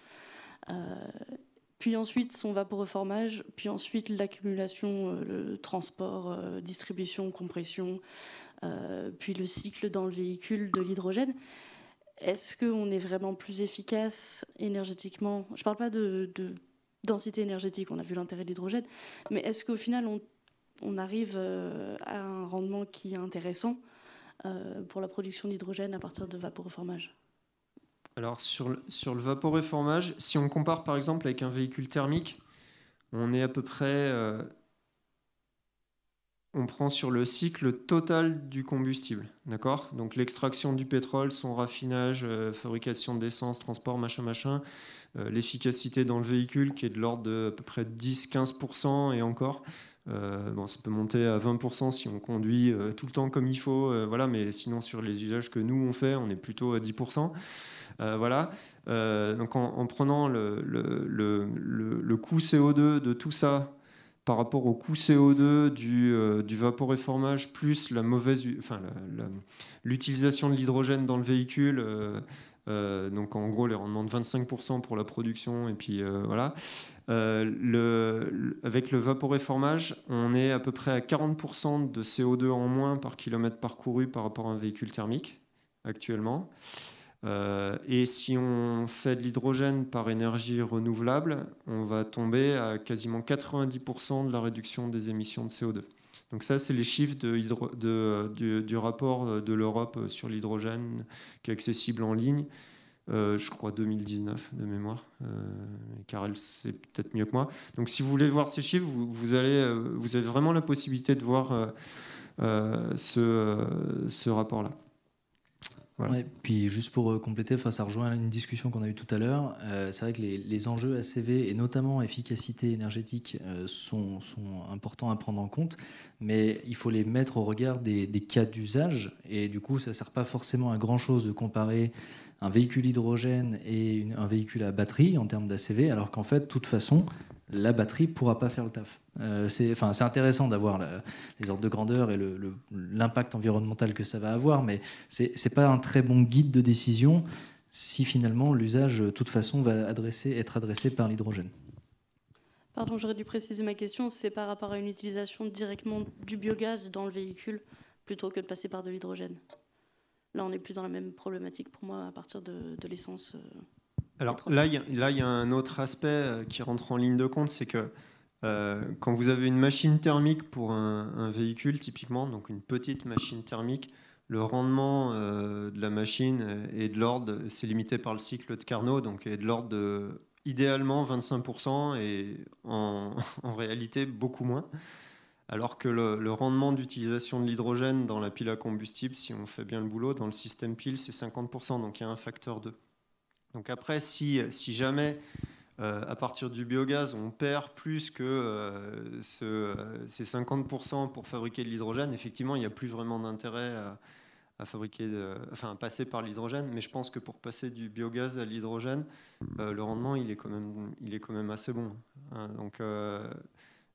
puis ensuite son vaporeformage, puis ensuite l'accumulation, le transport, distribution, compression, euh, puis le cycle dans le véhicule de l'hydrogène. Est-ce qu'on est vraiment plus efficace énergétiquement Je ne parle pas de, densité énergétique, on a vu l'intérêt de l'hydrogène, mais est-ce qu'au final on, arrive euh, à un rendement qui est intéressant euh, pour la production d'hydrogène à partir de vaporeformage Alors sur le, sur le vaporeformage, si on compare par exemple avec un véhicule thermique, on est à peu près on prend sur le cycle total du combustible, d'accord Donc l'extraction du pétrole, son raffinage, euh, fabrication d'essence, transport, machin, machin, euh, l'efficacité dans le véhicule qui est de l'ordre de à peu près 10-15% et encore. Euh, bon, ça peut monter à 20% si on conduit tout le temps comme il faut, voilà, mais sinon sur les usages que nous on fait, on est plutôt à 10%. voilà. donc en, prenant le, le coût CO2 de tout ça, par rapport au coût CO2 du, euh, et vaporéformage, plus la mauvaise, enfin, l'utilisation de l'hydrogène dans le véhicule. Euh, euh, donc en gros les rendements de 25% pour la production et puis euh, voilà. le, avec le vaporéformage, on est à peu près à 40% de CO2 en moins par kilomètre parcouru par rapport à un véhicule thermique actuellement. Euh, et si on fait de l'hydrogène par énergie renouvelable, on va tomber à quasiment 90% de la réduction des émissions de CO2. Donc ça, c'est les chiffres du, rapport de l'Europe sur l'hydrogène qui est accessible en ligne, euh, je crois 2019 de mémoire. Euh, elle c'est peut-être mieux que moi. Donc si vous voulez voir ces chiffres, vous, vous euh, avez vraiment la possibilité de voir ce rapport-là. Oui, puis juste pour euh, compléter, enfin, ça rejoint une discussion qu'on a eue tout à l'heure. Euh, c'est vrai que les, enjeux ACV et notamment efficacité énergétique euh, sont, importants à prendre en compte, mais il faut les mettre au regard des, cas d'usage. Et du coup, ça ne sert pas forcément à grand chose de comparer un véhicule hydrogène et un véhicule à batterie en termes d'ACV, alors qu'en fait, de toute façon, la batterie pourra pas faire le taf. Euh, c'est intéressant d'avoir les ordres de grandeur et l'impact environnemental que ça va avoir, mais c'est pas un très bon guide de décision si finalement l'usage, de toute façon, va être adressé par l'hydrogène. Pardon, j'aurais dû préciser ma question, c'est par rapport à une utilisation directement du biogaz dans le véhicule plutôt que de passer par de l'hydrogène. Là, on n'est plus dans la même problématique pour moi à partir de, l'essence. Euh. Alors là, il y, a un autre aspect euh, qui rentre en ligne de compte, c'est que euh, quand vous avez une machine thermique pour un, véhicule, typiquement, donc une petite machine thermique, le rendement euh, de la machine est de l'ordre, c'est limité par le cycle de Carnot, donc est de l'ordre de idéalement 25% et *laughs* en, réalité beaucoup moins. Alors que le, le rendement d'utilisation de l'hydrogène dans la pile à combustible, si on fait bien le boulot, dans le système pile, c'est 50%, donc il y a un facteur 2. Donc après, si, jamais euh, à partir du biogaz, on perd plus que euh, ces 50% pour fabriquer de l'hydrogène. Effectivement, il n'y a plus vraiment d'intérêt à, fabriquer, enfin, passer par l'hydrogène. Mais je pense que pour passer du biogaz à l'hydrogène, euh, le rendement, il est quand même, il second. assez bon. Hein. donc,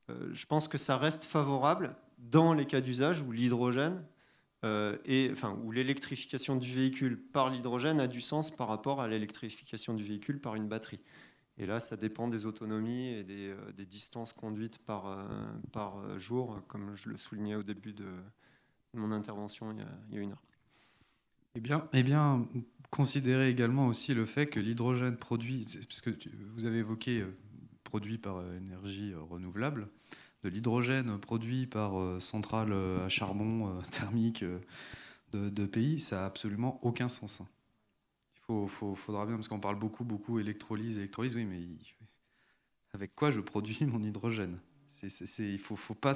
je pense que ça reste favorable dans les cas d'usage où l'hydrogène euh, et, enfin, où l'électrification du véhicule par l'hydrogène a du sens par rapport à l'électrification du véhicule par une batterie. Et là, ça dépend des autonomies et des, euh, distances conduites par, euh, jour, comme je le soulignais au début de mon intervention il y a, une heure. Eh bien, eh bien, considérez également aussi le fait que l'hydrogène produit, puisque vous avez évoqué produit par énergie renouvelable, l'hydrogène produit par euh, centrales euh, à charbon euh, *laughs* thermique de, pays, ça n'a absolument aucun sens. Il faut, faudra bien, parce qu'on parle beaucoup, beaucoup électrolyse, électrolyse, oui, mais avec quoi je produis *laughs* mon hydrogène Il ne faut, faut, pas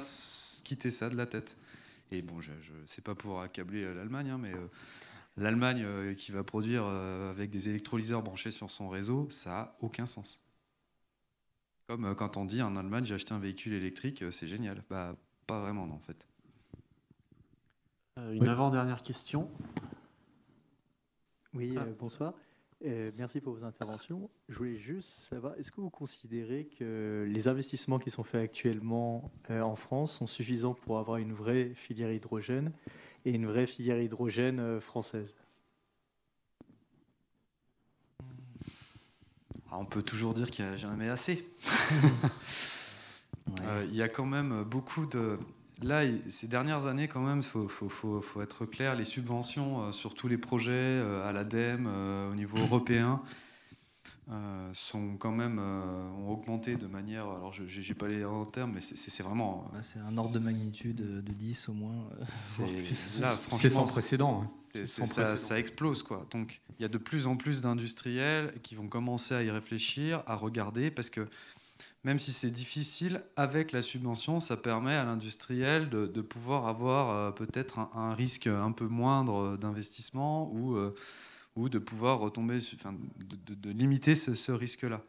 quitter ça de la tête. Et bon, je ne sais pas pour accabler l'Allemagne, hein, mais l'Allemagne qui va produire avec des électrolyseurs branchés sur son réseau, ça n'a aucun sens. Comme euh, quand on dit en Allemagne, j'ai acheté un véhicule électrique, euh, c'est génial. Bah, pas vraiment, non, en fait. Euh, une avant-dernière question. Oui, ah. bonsoir. merci pour vos interventions. Je voulais juste savoir, est-ce que vous considérez que les investissements qui sont faits actuellement en France sont suffisants pour avoir une vraie filière hydrogène et une vraie filière hydrogène française Ah, on peut toujours dire qu'il n'y a jamais assez. *laughs* Euh, il y a quand même beaucoup de. Là, ces dernières années, quand même, il faut, être clair, les subventions euh, sur tous les projets euh, à l'ADEME, au niveau *clears throat* européen, sont quand même ont augmenté de manière. Alors, je n'ai pas les en termes, mais c'est vraiment. c'est un ordre de magnitude de 10 au moins. *laughs* C'est sans précédent. Hein ça, explose quoi. Donc il y a de plus en plus d'industriels qui vont commencer à y réfléchir, à regarder, parce que même si c'est difficile, avec la subvention, ça permet à l'industriel de, pouvoir avoir euh, peut-être un, risque un peu moindre euh, d'investissement ou, euh, ou de pouvoir retomber, enfin, de, de, limiter ce, ce risque-là.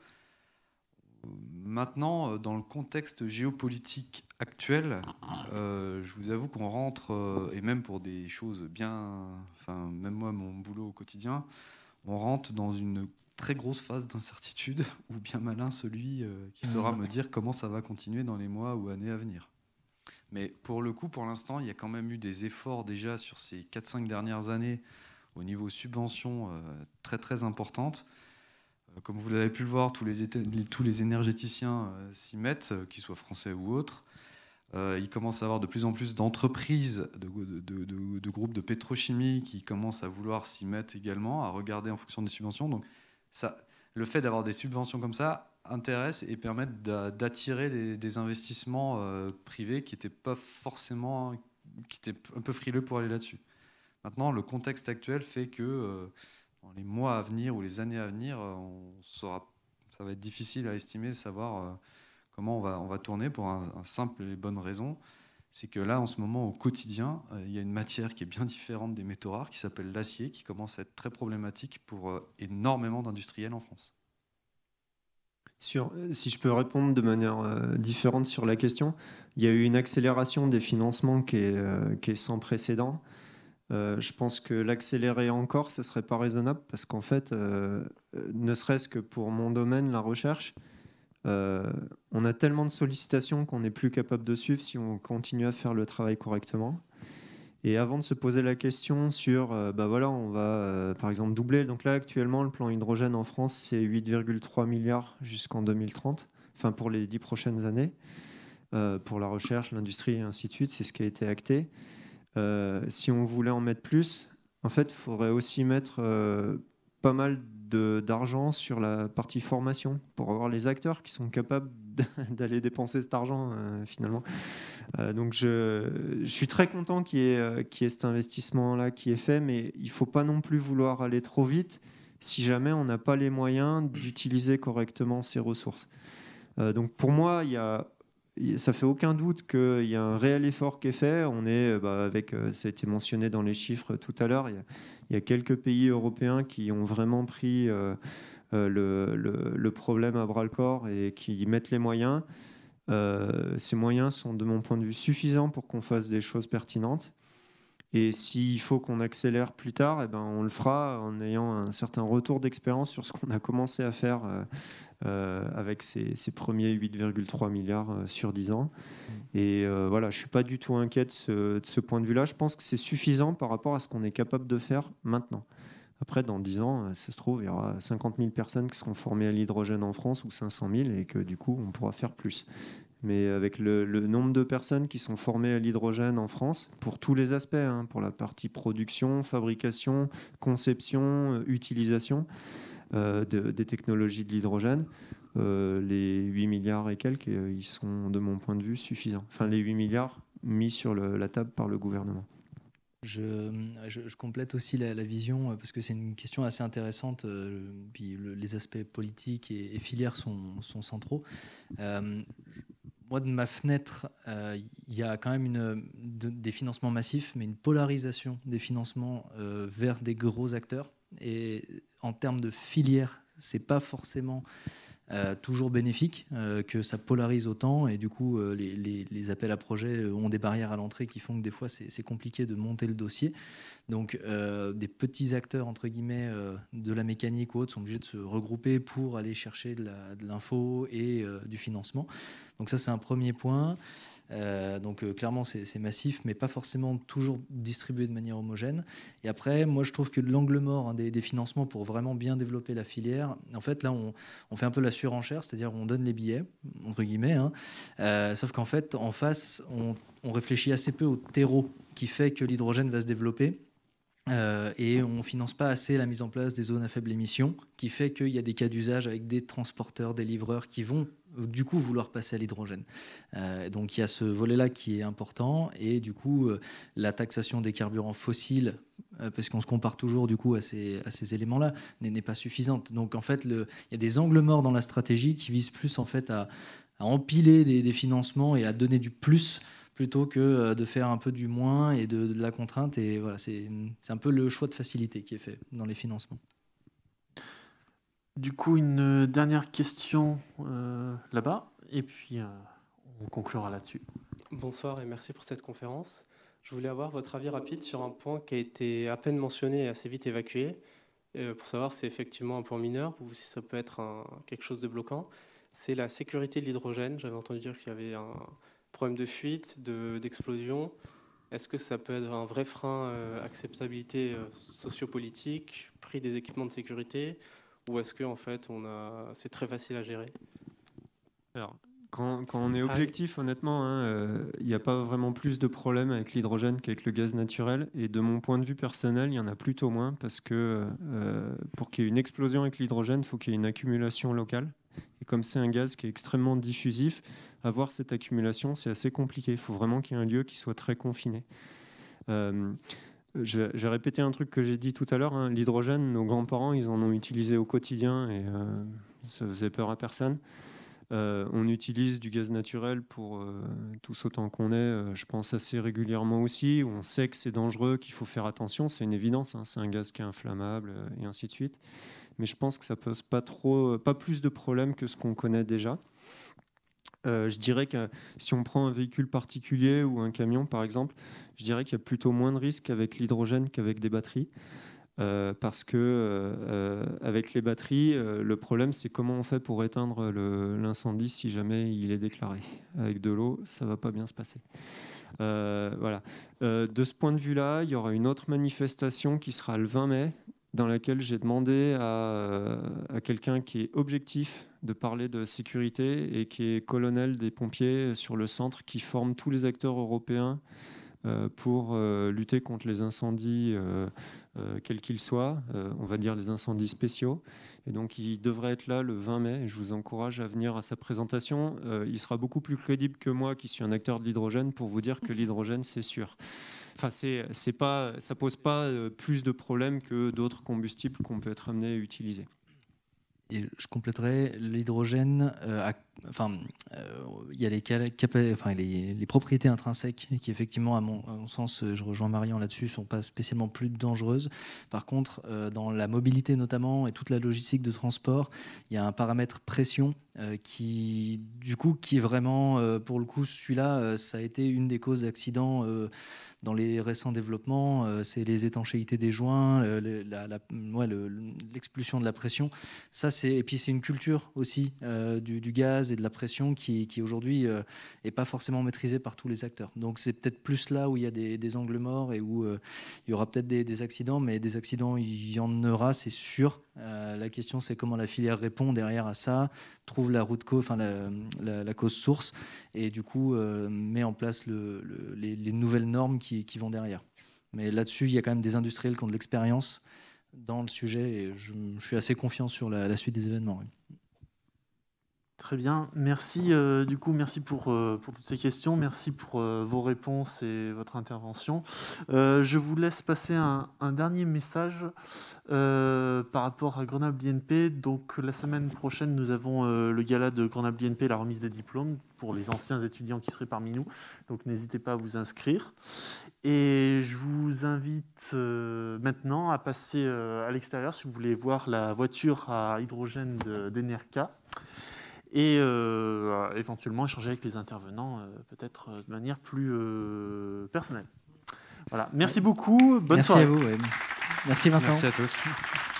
Maintenant, dans le contexte géopolitique Actuel, euh, je vous avoue qu'on rentre, euh, et même pour des choses bien. Enfin, même moi, mon boulot au quotidien, on rentre dans une très grosse phase d'incertitude, *laughs* ou bien malin celui euh, qui saura mm. me dire comment ça va continuer dans les mois ou années à venir. Mais pour le coup, pour l'instant, il y a quand même eu des efforts déjà sur ces 4-5 dernières années au niveau subvention très très importante. Comme vous l'avez pu le voir, tous les, tous les énergéticiens s'y mettent, qu'ils soient français ou autres. Euh, il commence à avoir de plus en plus d'entreprises, de, groupes de pétrochimie qui commencent à vouloir s'y mettre également, à regarder en fonction des subventions. Donc, le fait d'avoir des subventions comme ça intéresse et permet d'attirer des, investissements euh, privés qui étaient pas forcément, qui étaient un peu frileux pour aller là-dessus. Maintenant, le contexte actuel fait que euh, dans les mois à venir ou les années à venir, on ça va être difficile à estimer, savoir comment on va, tourner pour un, simple et bonne raison. C'est que là, en ce moment, au quotidien, euh, il y a une matière qui est bien différente des métaux rares, qui s'appelle l'acier, qui commence à être très problématique pour euh, énormément d'industriels en France. Sur, euh, si je peux répondre de manière différente sur la question, il y a eu une accélération des financements qui est, sans précédent. je pense que l'accélérer encore, ce ne serait pas raisonnable parce qu'en fait, ne serait-ce que pour mon domaine, la recherche, euh, on a tellement de sollicitations qu'on n'est plus capable de suivre si on continue à faire le travail correctement. Et avant de se poser la question sur, ben bah voilà, on va euh, par exemple doubler. Donc là, actuellement, le plan hydrogène en France, c'est 8,3 milliards jusqu'en 2030, enfin pour les dix prochaines années, pour la recherche, l'industrie et ainsi de suite. C'est ce qui a été acté. si on voulait en mettre plus, en fait, il faudrait aussi mettre pas mal d'argent sur la partie formation pour avoir les acteurs qui sont capables *laughs* d'aller dépenser cet argent euh, finalement. Euh, donc je, je, suis très content qu'il y, euh, qui est ait cet investissement-là qui est fait, mais il ne faut pas non plus vouloir aller trop vite si jamais on n'a pas les moyens d'utiliser correctement ces ressources. donc pour moi, il y a ça fait aucun doute qu'il y a un réel effort qui est fait. On est, bah, avec, ça a été mentionné dans les chiffres tout à l'heure, il, il y a quelques pays européens qui ont vraiment pris euh, euh, le, le, problème à bras le corps et qui mettent les moyens. Euh, ces moyens sont, de mon point de vue, suffisants pour qu'on fasse des choses pertinentes. Et s'il faut qu'on accélère plus tard, eh ben, on le fera en ayant un certain retour d'expérience sur ce qu'on a commencé à faire euh, euh, avec ces, premiers 8,3 milliards euh, sur 10 ans. Mmh. Et voilà, je ne suis pas du tout inquiet de ce, de ce point de vue-là. Je pense que c'est suffisant par rapport à ce qu'on est capable de faire maintenant. Après, dans 10 ans, ça se trouve, il y aura 50 000 personnes qui seront formées à l'hydrogène en France ou 500 000 et que du coup, on pourra faire plus. Mais avec le, nombre de personnes qui sont formées à l'hydrogène en France, pour tous les aspects, hein, pour la partie production, fabrication, conception, euh, utilisation euh, des technologies de l'hydrogène, euh, les 8 milliards et quelques, ils sont, de mon point de vue, suffisants. Enfin, les 8 milliards mis sur la table par le gouvernement. Je, complète aussi la, vision parce que c'est une question assez intéressante. puis les aspects politiques et, filières sont, centraux moi, de ma fenêtre, euh, il y a quand même des financements massifs, mais une polarisation des financements euh, vers des gros acteurs. Et en termes de filière, c'est pas forcément euh, toujours bénéfique que ça polarise autant. Et du coup, les, les, appels à projets ont des barrières à l'entrée qui font que des fois, c'est compliqué de monter le dossier. Donc, des petits acteurs, entre guillemets, de la mécanique ou autres sont obligés de se regrouper pour aller chercher de l'info et du financement. Donc ça, c'est un premier point. Euh, donc euh, clairement, c'est massif, mais pas forcément toujours distribué de manière homogène. Et après, moi, je trouve que l'angle mort hein, des, financements pour vraiment bien développer la filière, en fait, là, on, fait un peu la surenchère, c'est-à-dire on donne les billets, entre guillemets, hein. euh, sauf qu'en fait, en face, on réfléchit assez peu au terreau qui fait que l'hydrogène va se développer euh, et on ne finance pas assez la mise en place des zones à faible émission, qui fait qu'il y a des cas d'usage avec des transporteurs, des livreurs qui vont du coup vouloir passer à l'hydrogène. Euh, donc il y a ce volet-là qui est important, et du coup euh, la taxation des carburants fossiles, parce qu'on se compare toujours du coup à ces, éléments-là, n'est pas suffisante. Donc en fait, il y a des angles morts dans la stratégie qui visent plus en fait à, empiler des financements et à donner du plus plutôt que euh, de faire un peu du moins et de, la contrainte. Et voilà, c'est un peu le choix de facilité qui est fait dans les financements. Du coup, une euh, dernière question euh, là-bas, et puis on conclura là-dessus. Bonsoir et merci pour cette conférence. Je voulais avoir votre avis rapide sur un point qui a été à peine mentionné et assez vite évacué, pour savoir si c'est effectivement un point mineur ou si ça peut être quelque chose de bloquant. C'est la sécurité de l'hydrogène. J'avais entendu dire qu'il y avait un, problème de fuite, d'explosion. Est-ce que ça peut être un vrai frein euh, acceptabilité euh, sociopolitique, prix des équipements de sécurité ou est-ce que en fait on a c'est très facile à gérer Alors quand, quand, on est ah, objectif, honnêtement, hein, euh, il n'y a pas vraiment plus de problèmes avec l'hydrogène qu'avec le gaz naturel. Et de mon point de vue personnel, il y en a plutôt moins parce que pour qu'il y ait une explosion avec l'hydrogène, il faut qu'il y ait une accumulation locale. Et comme c'est un gaz qui est extrêmement diffusif, avoir cette accumulation, c'est assez compliqué. Il faut vraiment qu'il y ait un lieu qui soit très confiné. Euh, j'ai répété un truc que j'ai dit tout à l'heure. Hein. L'hydrogène, nos grands-parents, ils en ont utilisé au quotidien et euh, ça faisait peur à personne. Euh, on utilise du gaz naturel pour tous autant qu'on est, je pense assez régulièrement aussi. On sait que c'est dangereux, qu'il faut faire attention, c'est une évidence. Hein. c'est un gaz qui est inflammable et ainsi de suite. Mais je pense que ça pose pas trop, pas plus de problèmes que ce qu'on connaît déjà. Euh, je dirais que si on prend un véhicule particulier ou un camion, par exemple, je dirais qu'il y a plutôt moins de risques avec l'hydrogène qu'avec des batteries. Euh, parce que euh, avec les batteries, le problème c'est comment on fait pour éteindre l'incendie si jamais il est déclaré. Avec de l'eau, ça va pas bien se passer. voilà. de ce point de vue-là, il y aura une autre manifestation qui sera le 20 mai, dans laquelle j'ai demandé à quelqu'un qui est objectif de parler de sécurité et qui est colonel des pompiers euh, sur le centre, qui forme tous les acteurs européens euh, pour euh, lutter contre les incendies, quels qu'ils soient, on va dire les incendies spéciaux. Et donc, il devrait être là le 20 mai. Je vous encourage à venir à sa présentation. il sera beaucoup plus crédible que moi, qui suis un acteur de l'hydrogène, pour vous dire que l'hydrogène, c'est sûr. Enfin, c'est, c'est pas, ça pose pas plus de problèmes que d'autres combustibles qu'on peut être amené à utiliser. Et je compléterai l'hydrogène euh, à enfin, euh, il y a les, enfin, propriétés intrinsèques qui, effectivement, à mon, sens, euh, je rejoins Marion là-dessus, sont pas spécialement plus dangereuses. Par contre, euh, dans la mobilité notamment et toute la logistique de transport, il y a un paramètre pression qui, du coup, qui est vraiment, pour le coup, celui-là, ça a été une des causes d'accidents dans les récents développements, c'est les étanchéités des joints, l'expulsion de la pression. Ça, c'est et puis c'est une culture aussi du, du, gaz de la pression qui, aujourd'hui n'est euh, pas forcément maîtrisée par tous les acteurs. Donc c'est peut-être plus là où il y a des, angles morts et où euh, il y aura peut-être des, accidents, mais des accidents, il y en aura, c'est sûr. Euh, la question, c'est comment la filière répond derrière à ça, trouve la route cause, enfin la, cause source, et du coup met en place les, nouvelles normes qui, vont derrière. Mais là-dessus, il y a quand même des industriels qui ont de l'expérience dans le sujet et je, suis assez confiant sur la, suite des événements. Très bien, merci euh, du coup, merci euh, pour, toutes ces questions, merci pour euh, vos réponses et votre intervention. je vous laisse passer un, dernier message par rapport à Grenoble INP. Donc la semaine prochaine, nous avons le gala de Grenoble INP, la remise des diplômes pour les anciens étudiants qui seraient parmi nous. Donc n'hésitez pas à vous inscrire. Et je vous invite maintenant à passer à l'extérieur si vous voulez voir la voiture à hydrogène d'Enerca et euh, éventuellement échanger avec les intervenants, euh, peut-être euh, de manière plus personnelle. Voilà. Merci beaucoup. Bonne soirée. Merci à vous. Merci Vincent. Merci à tous.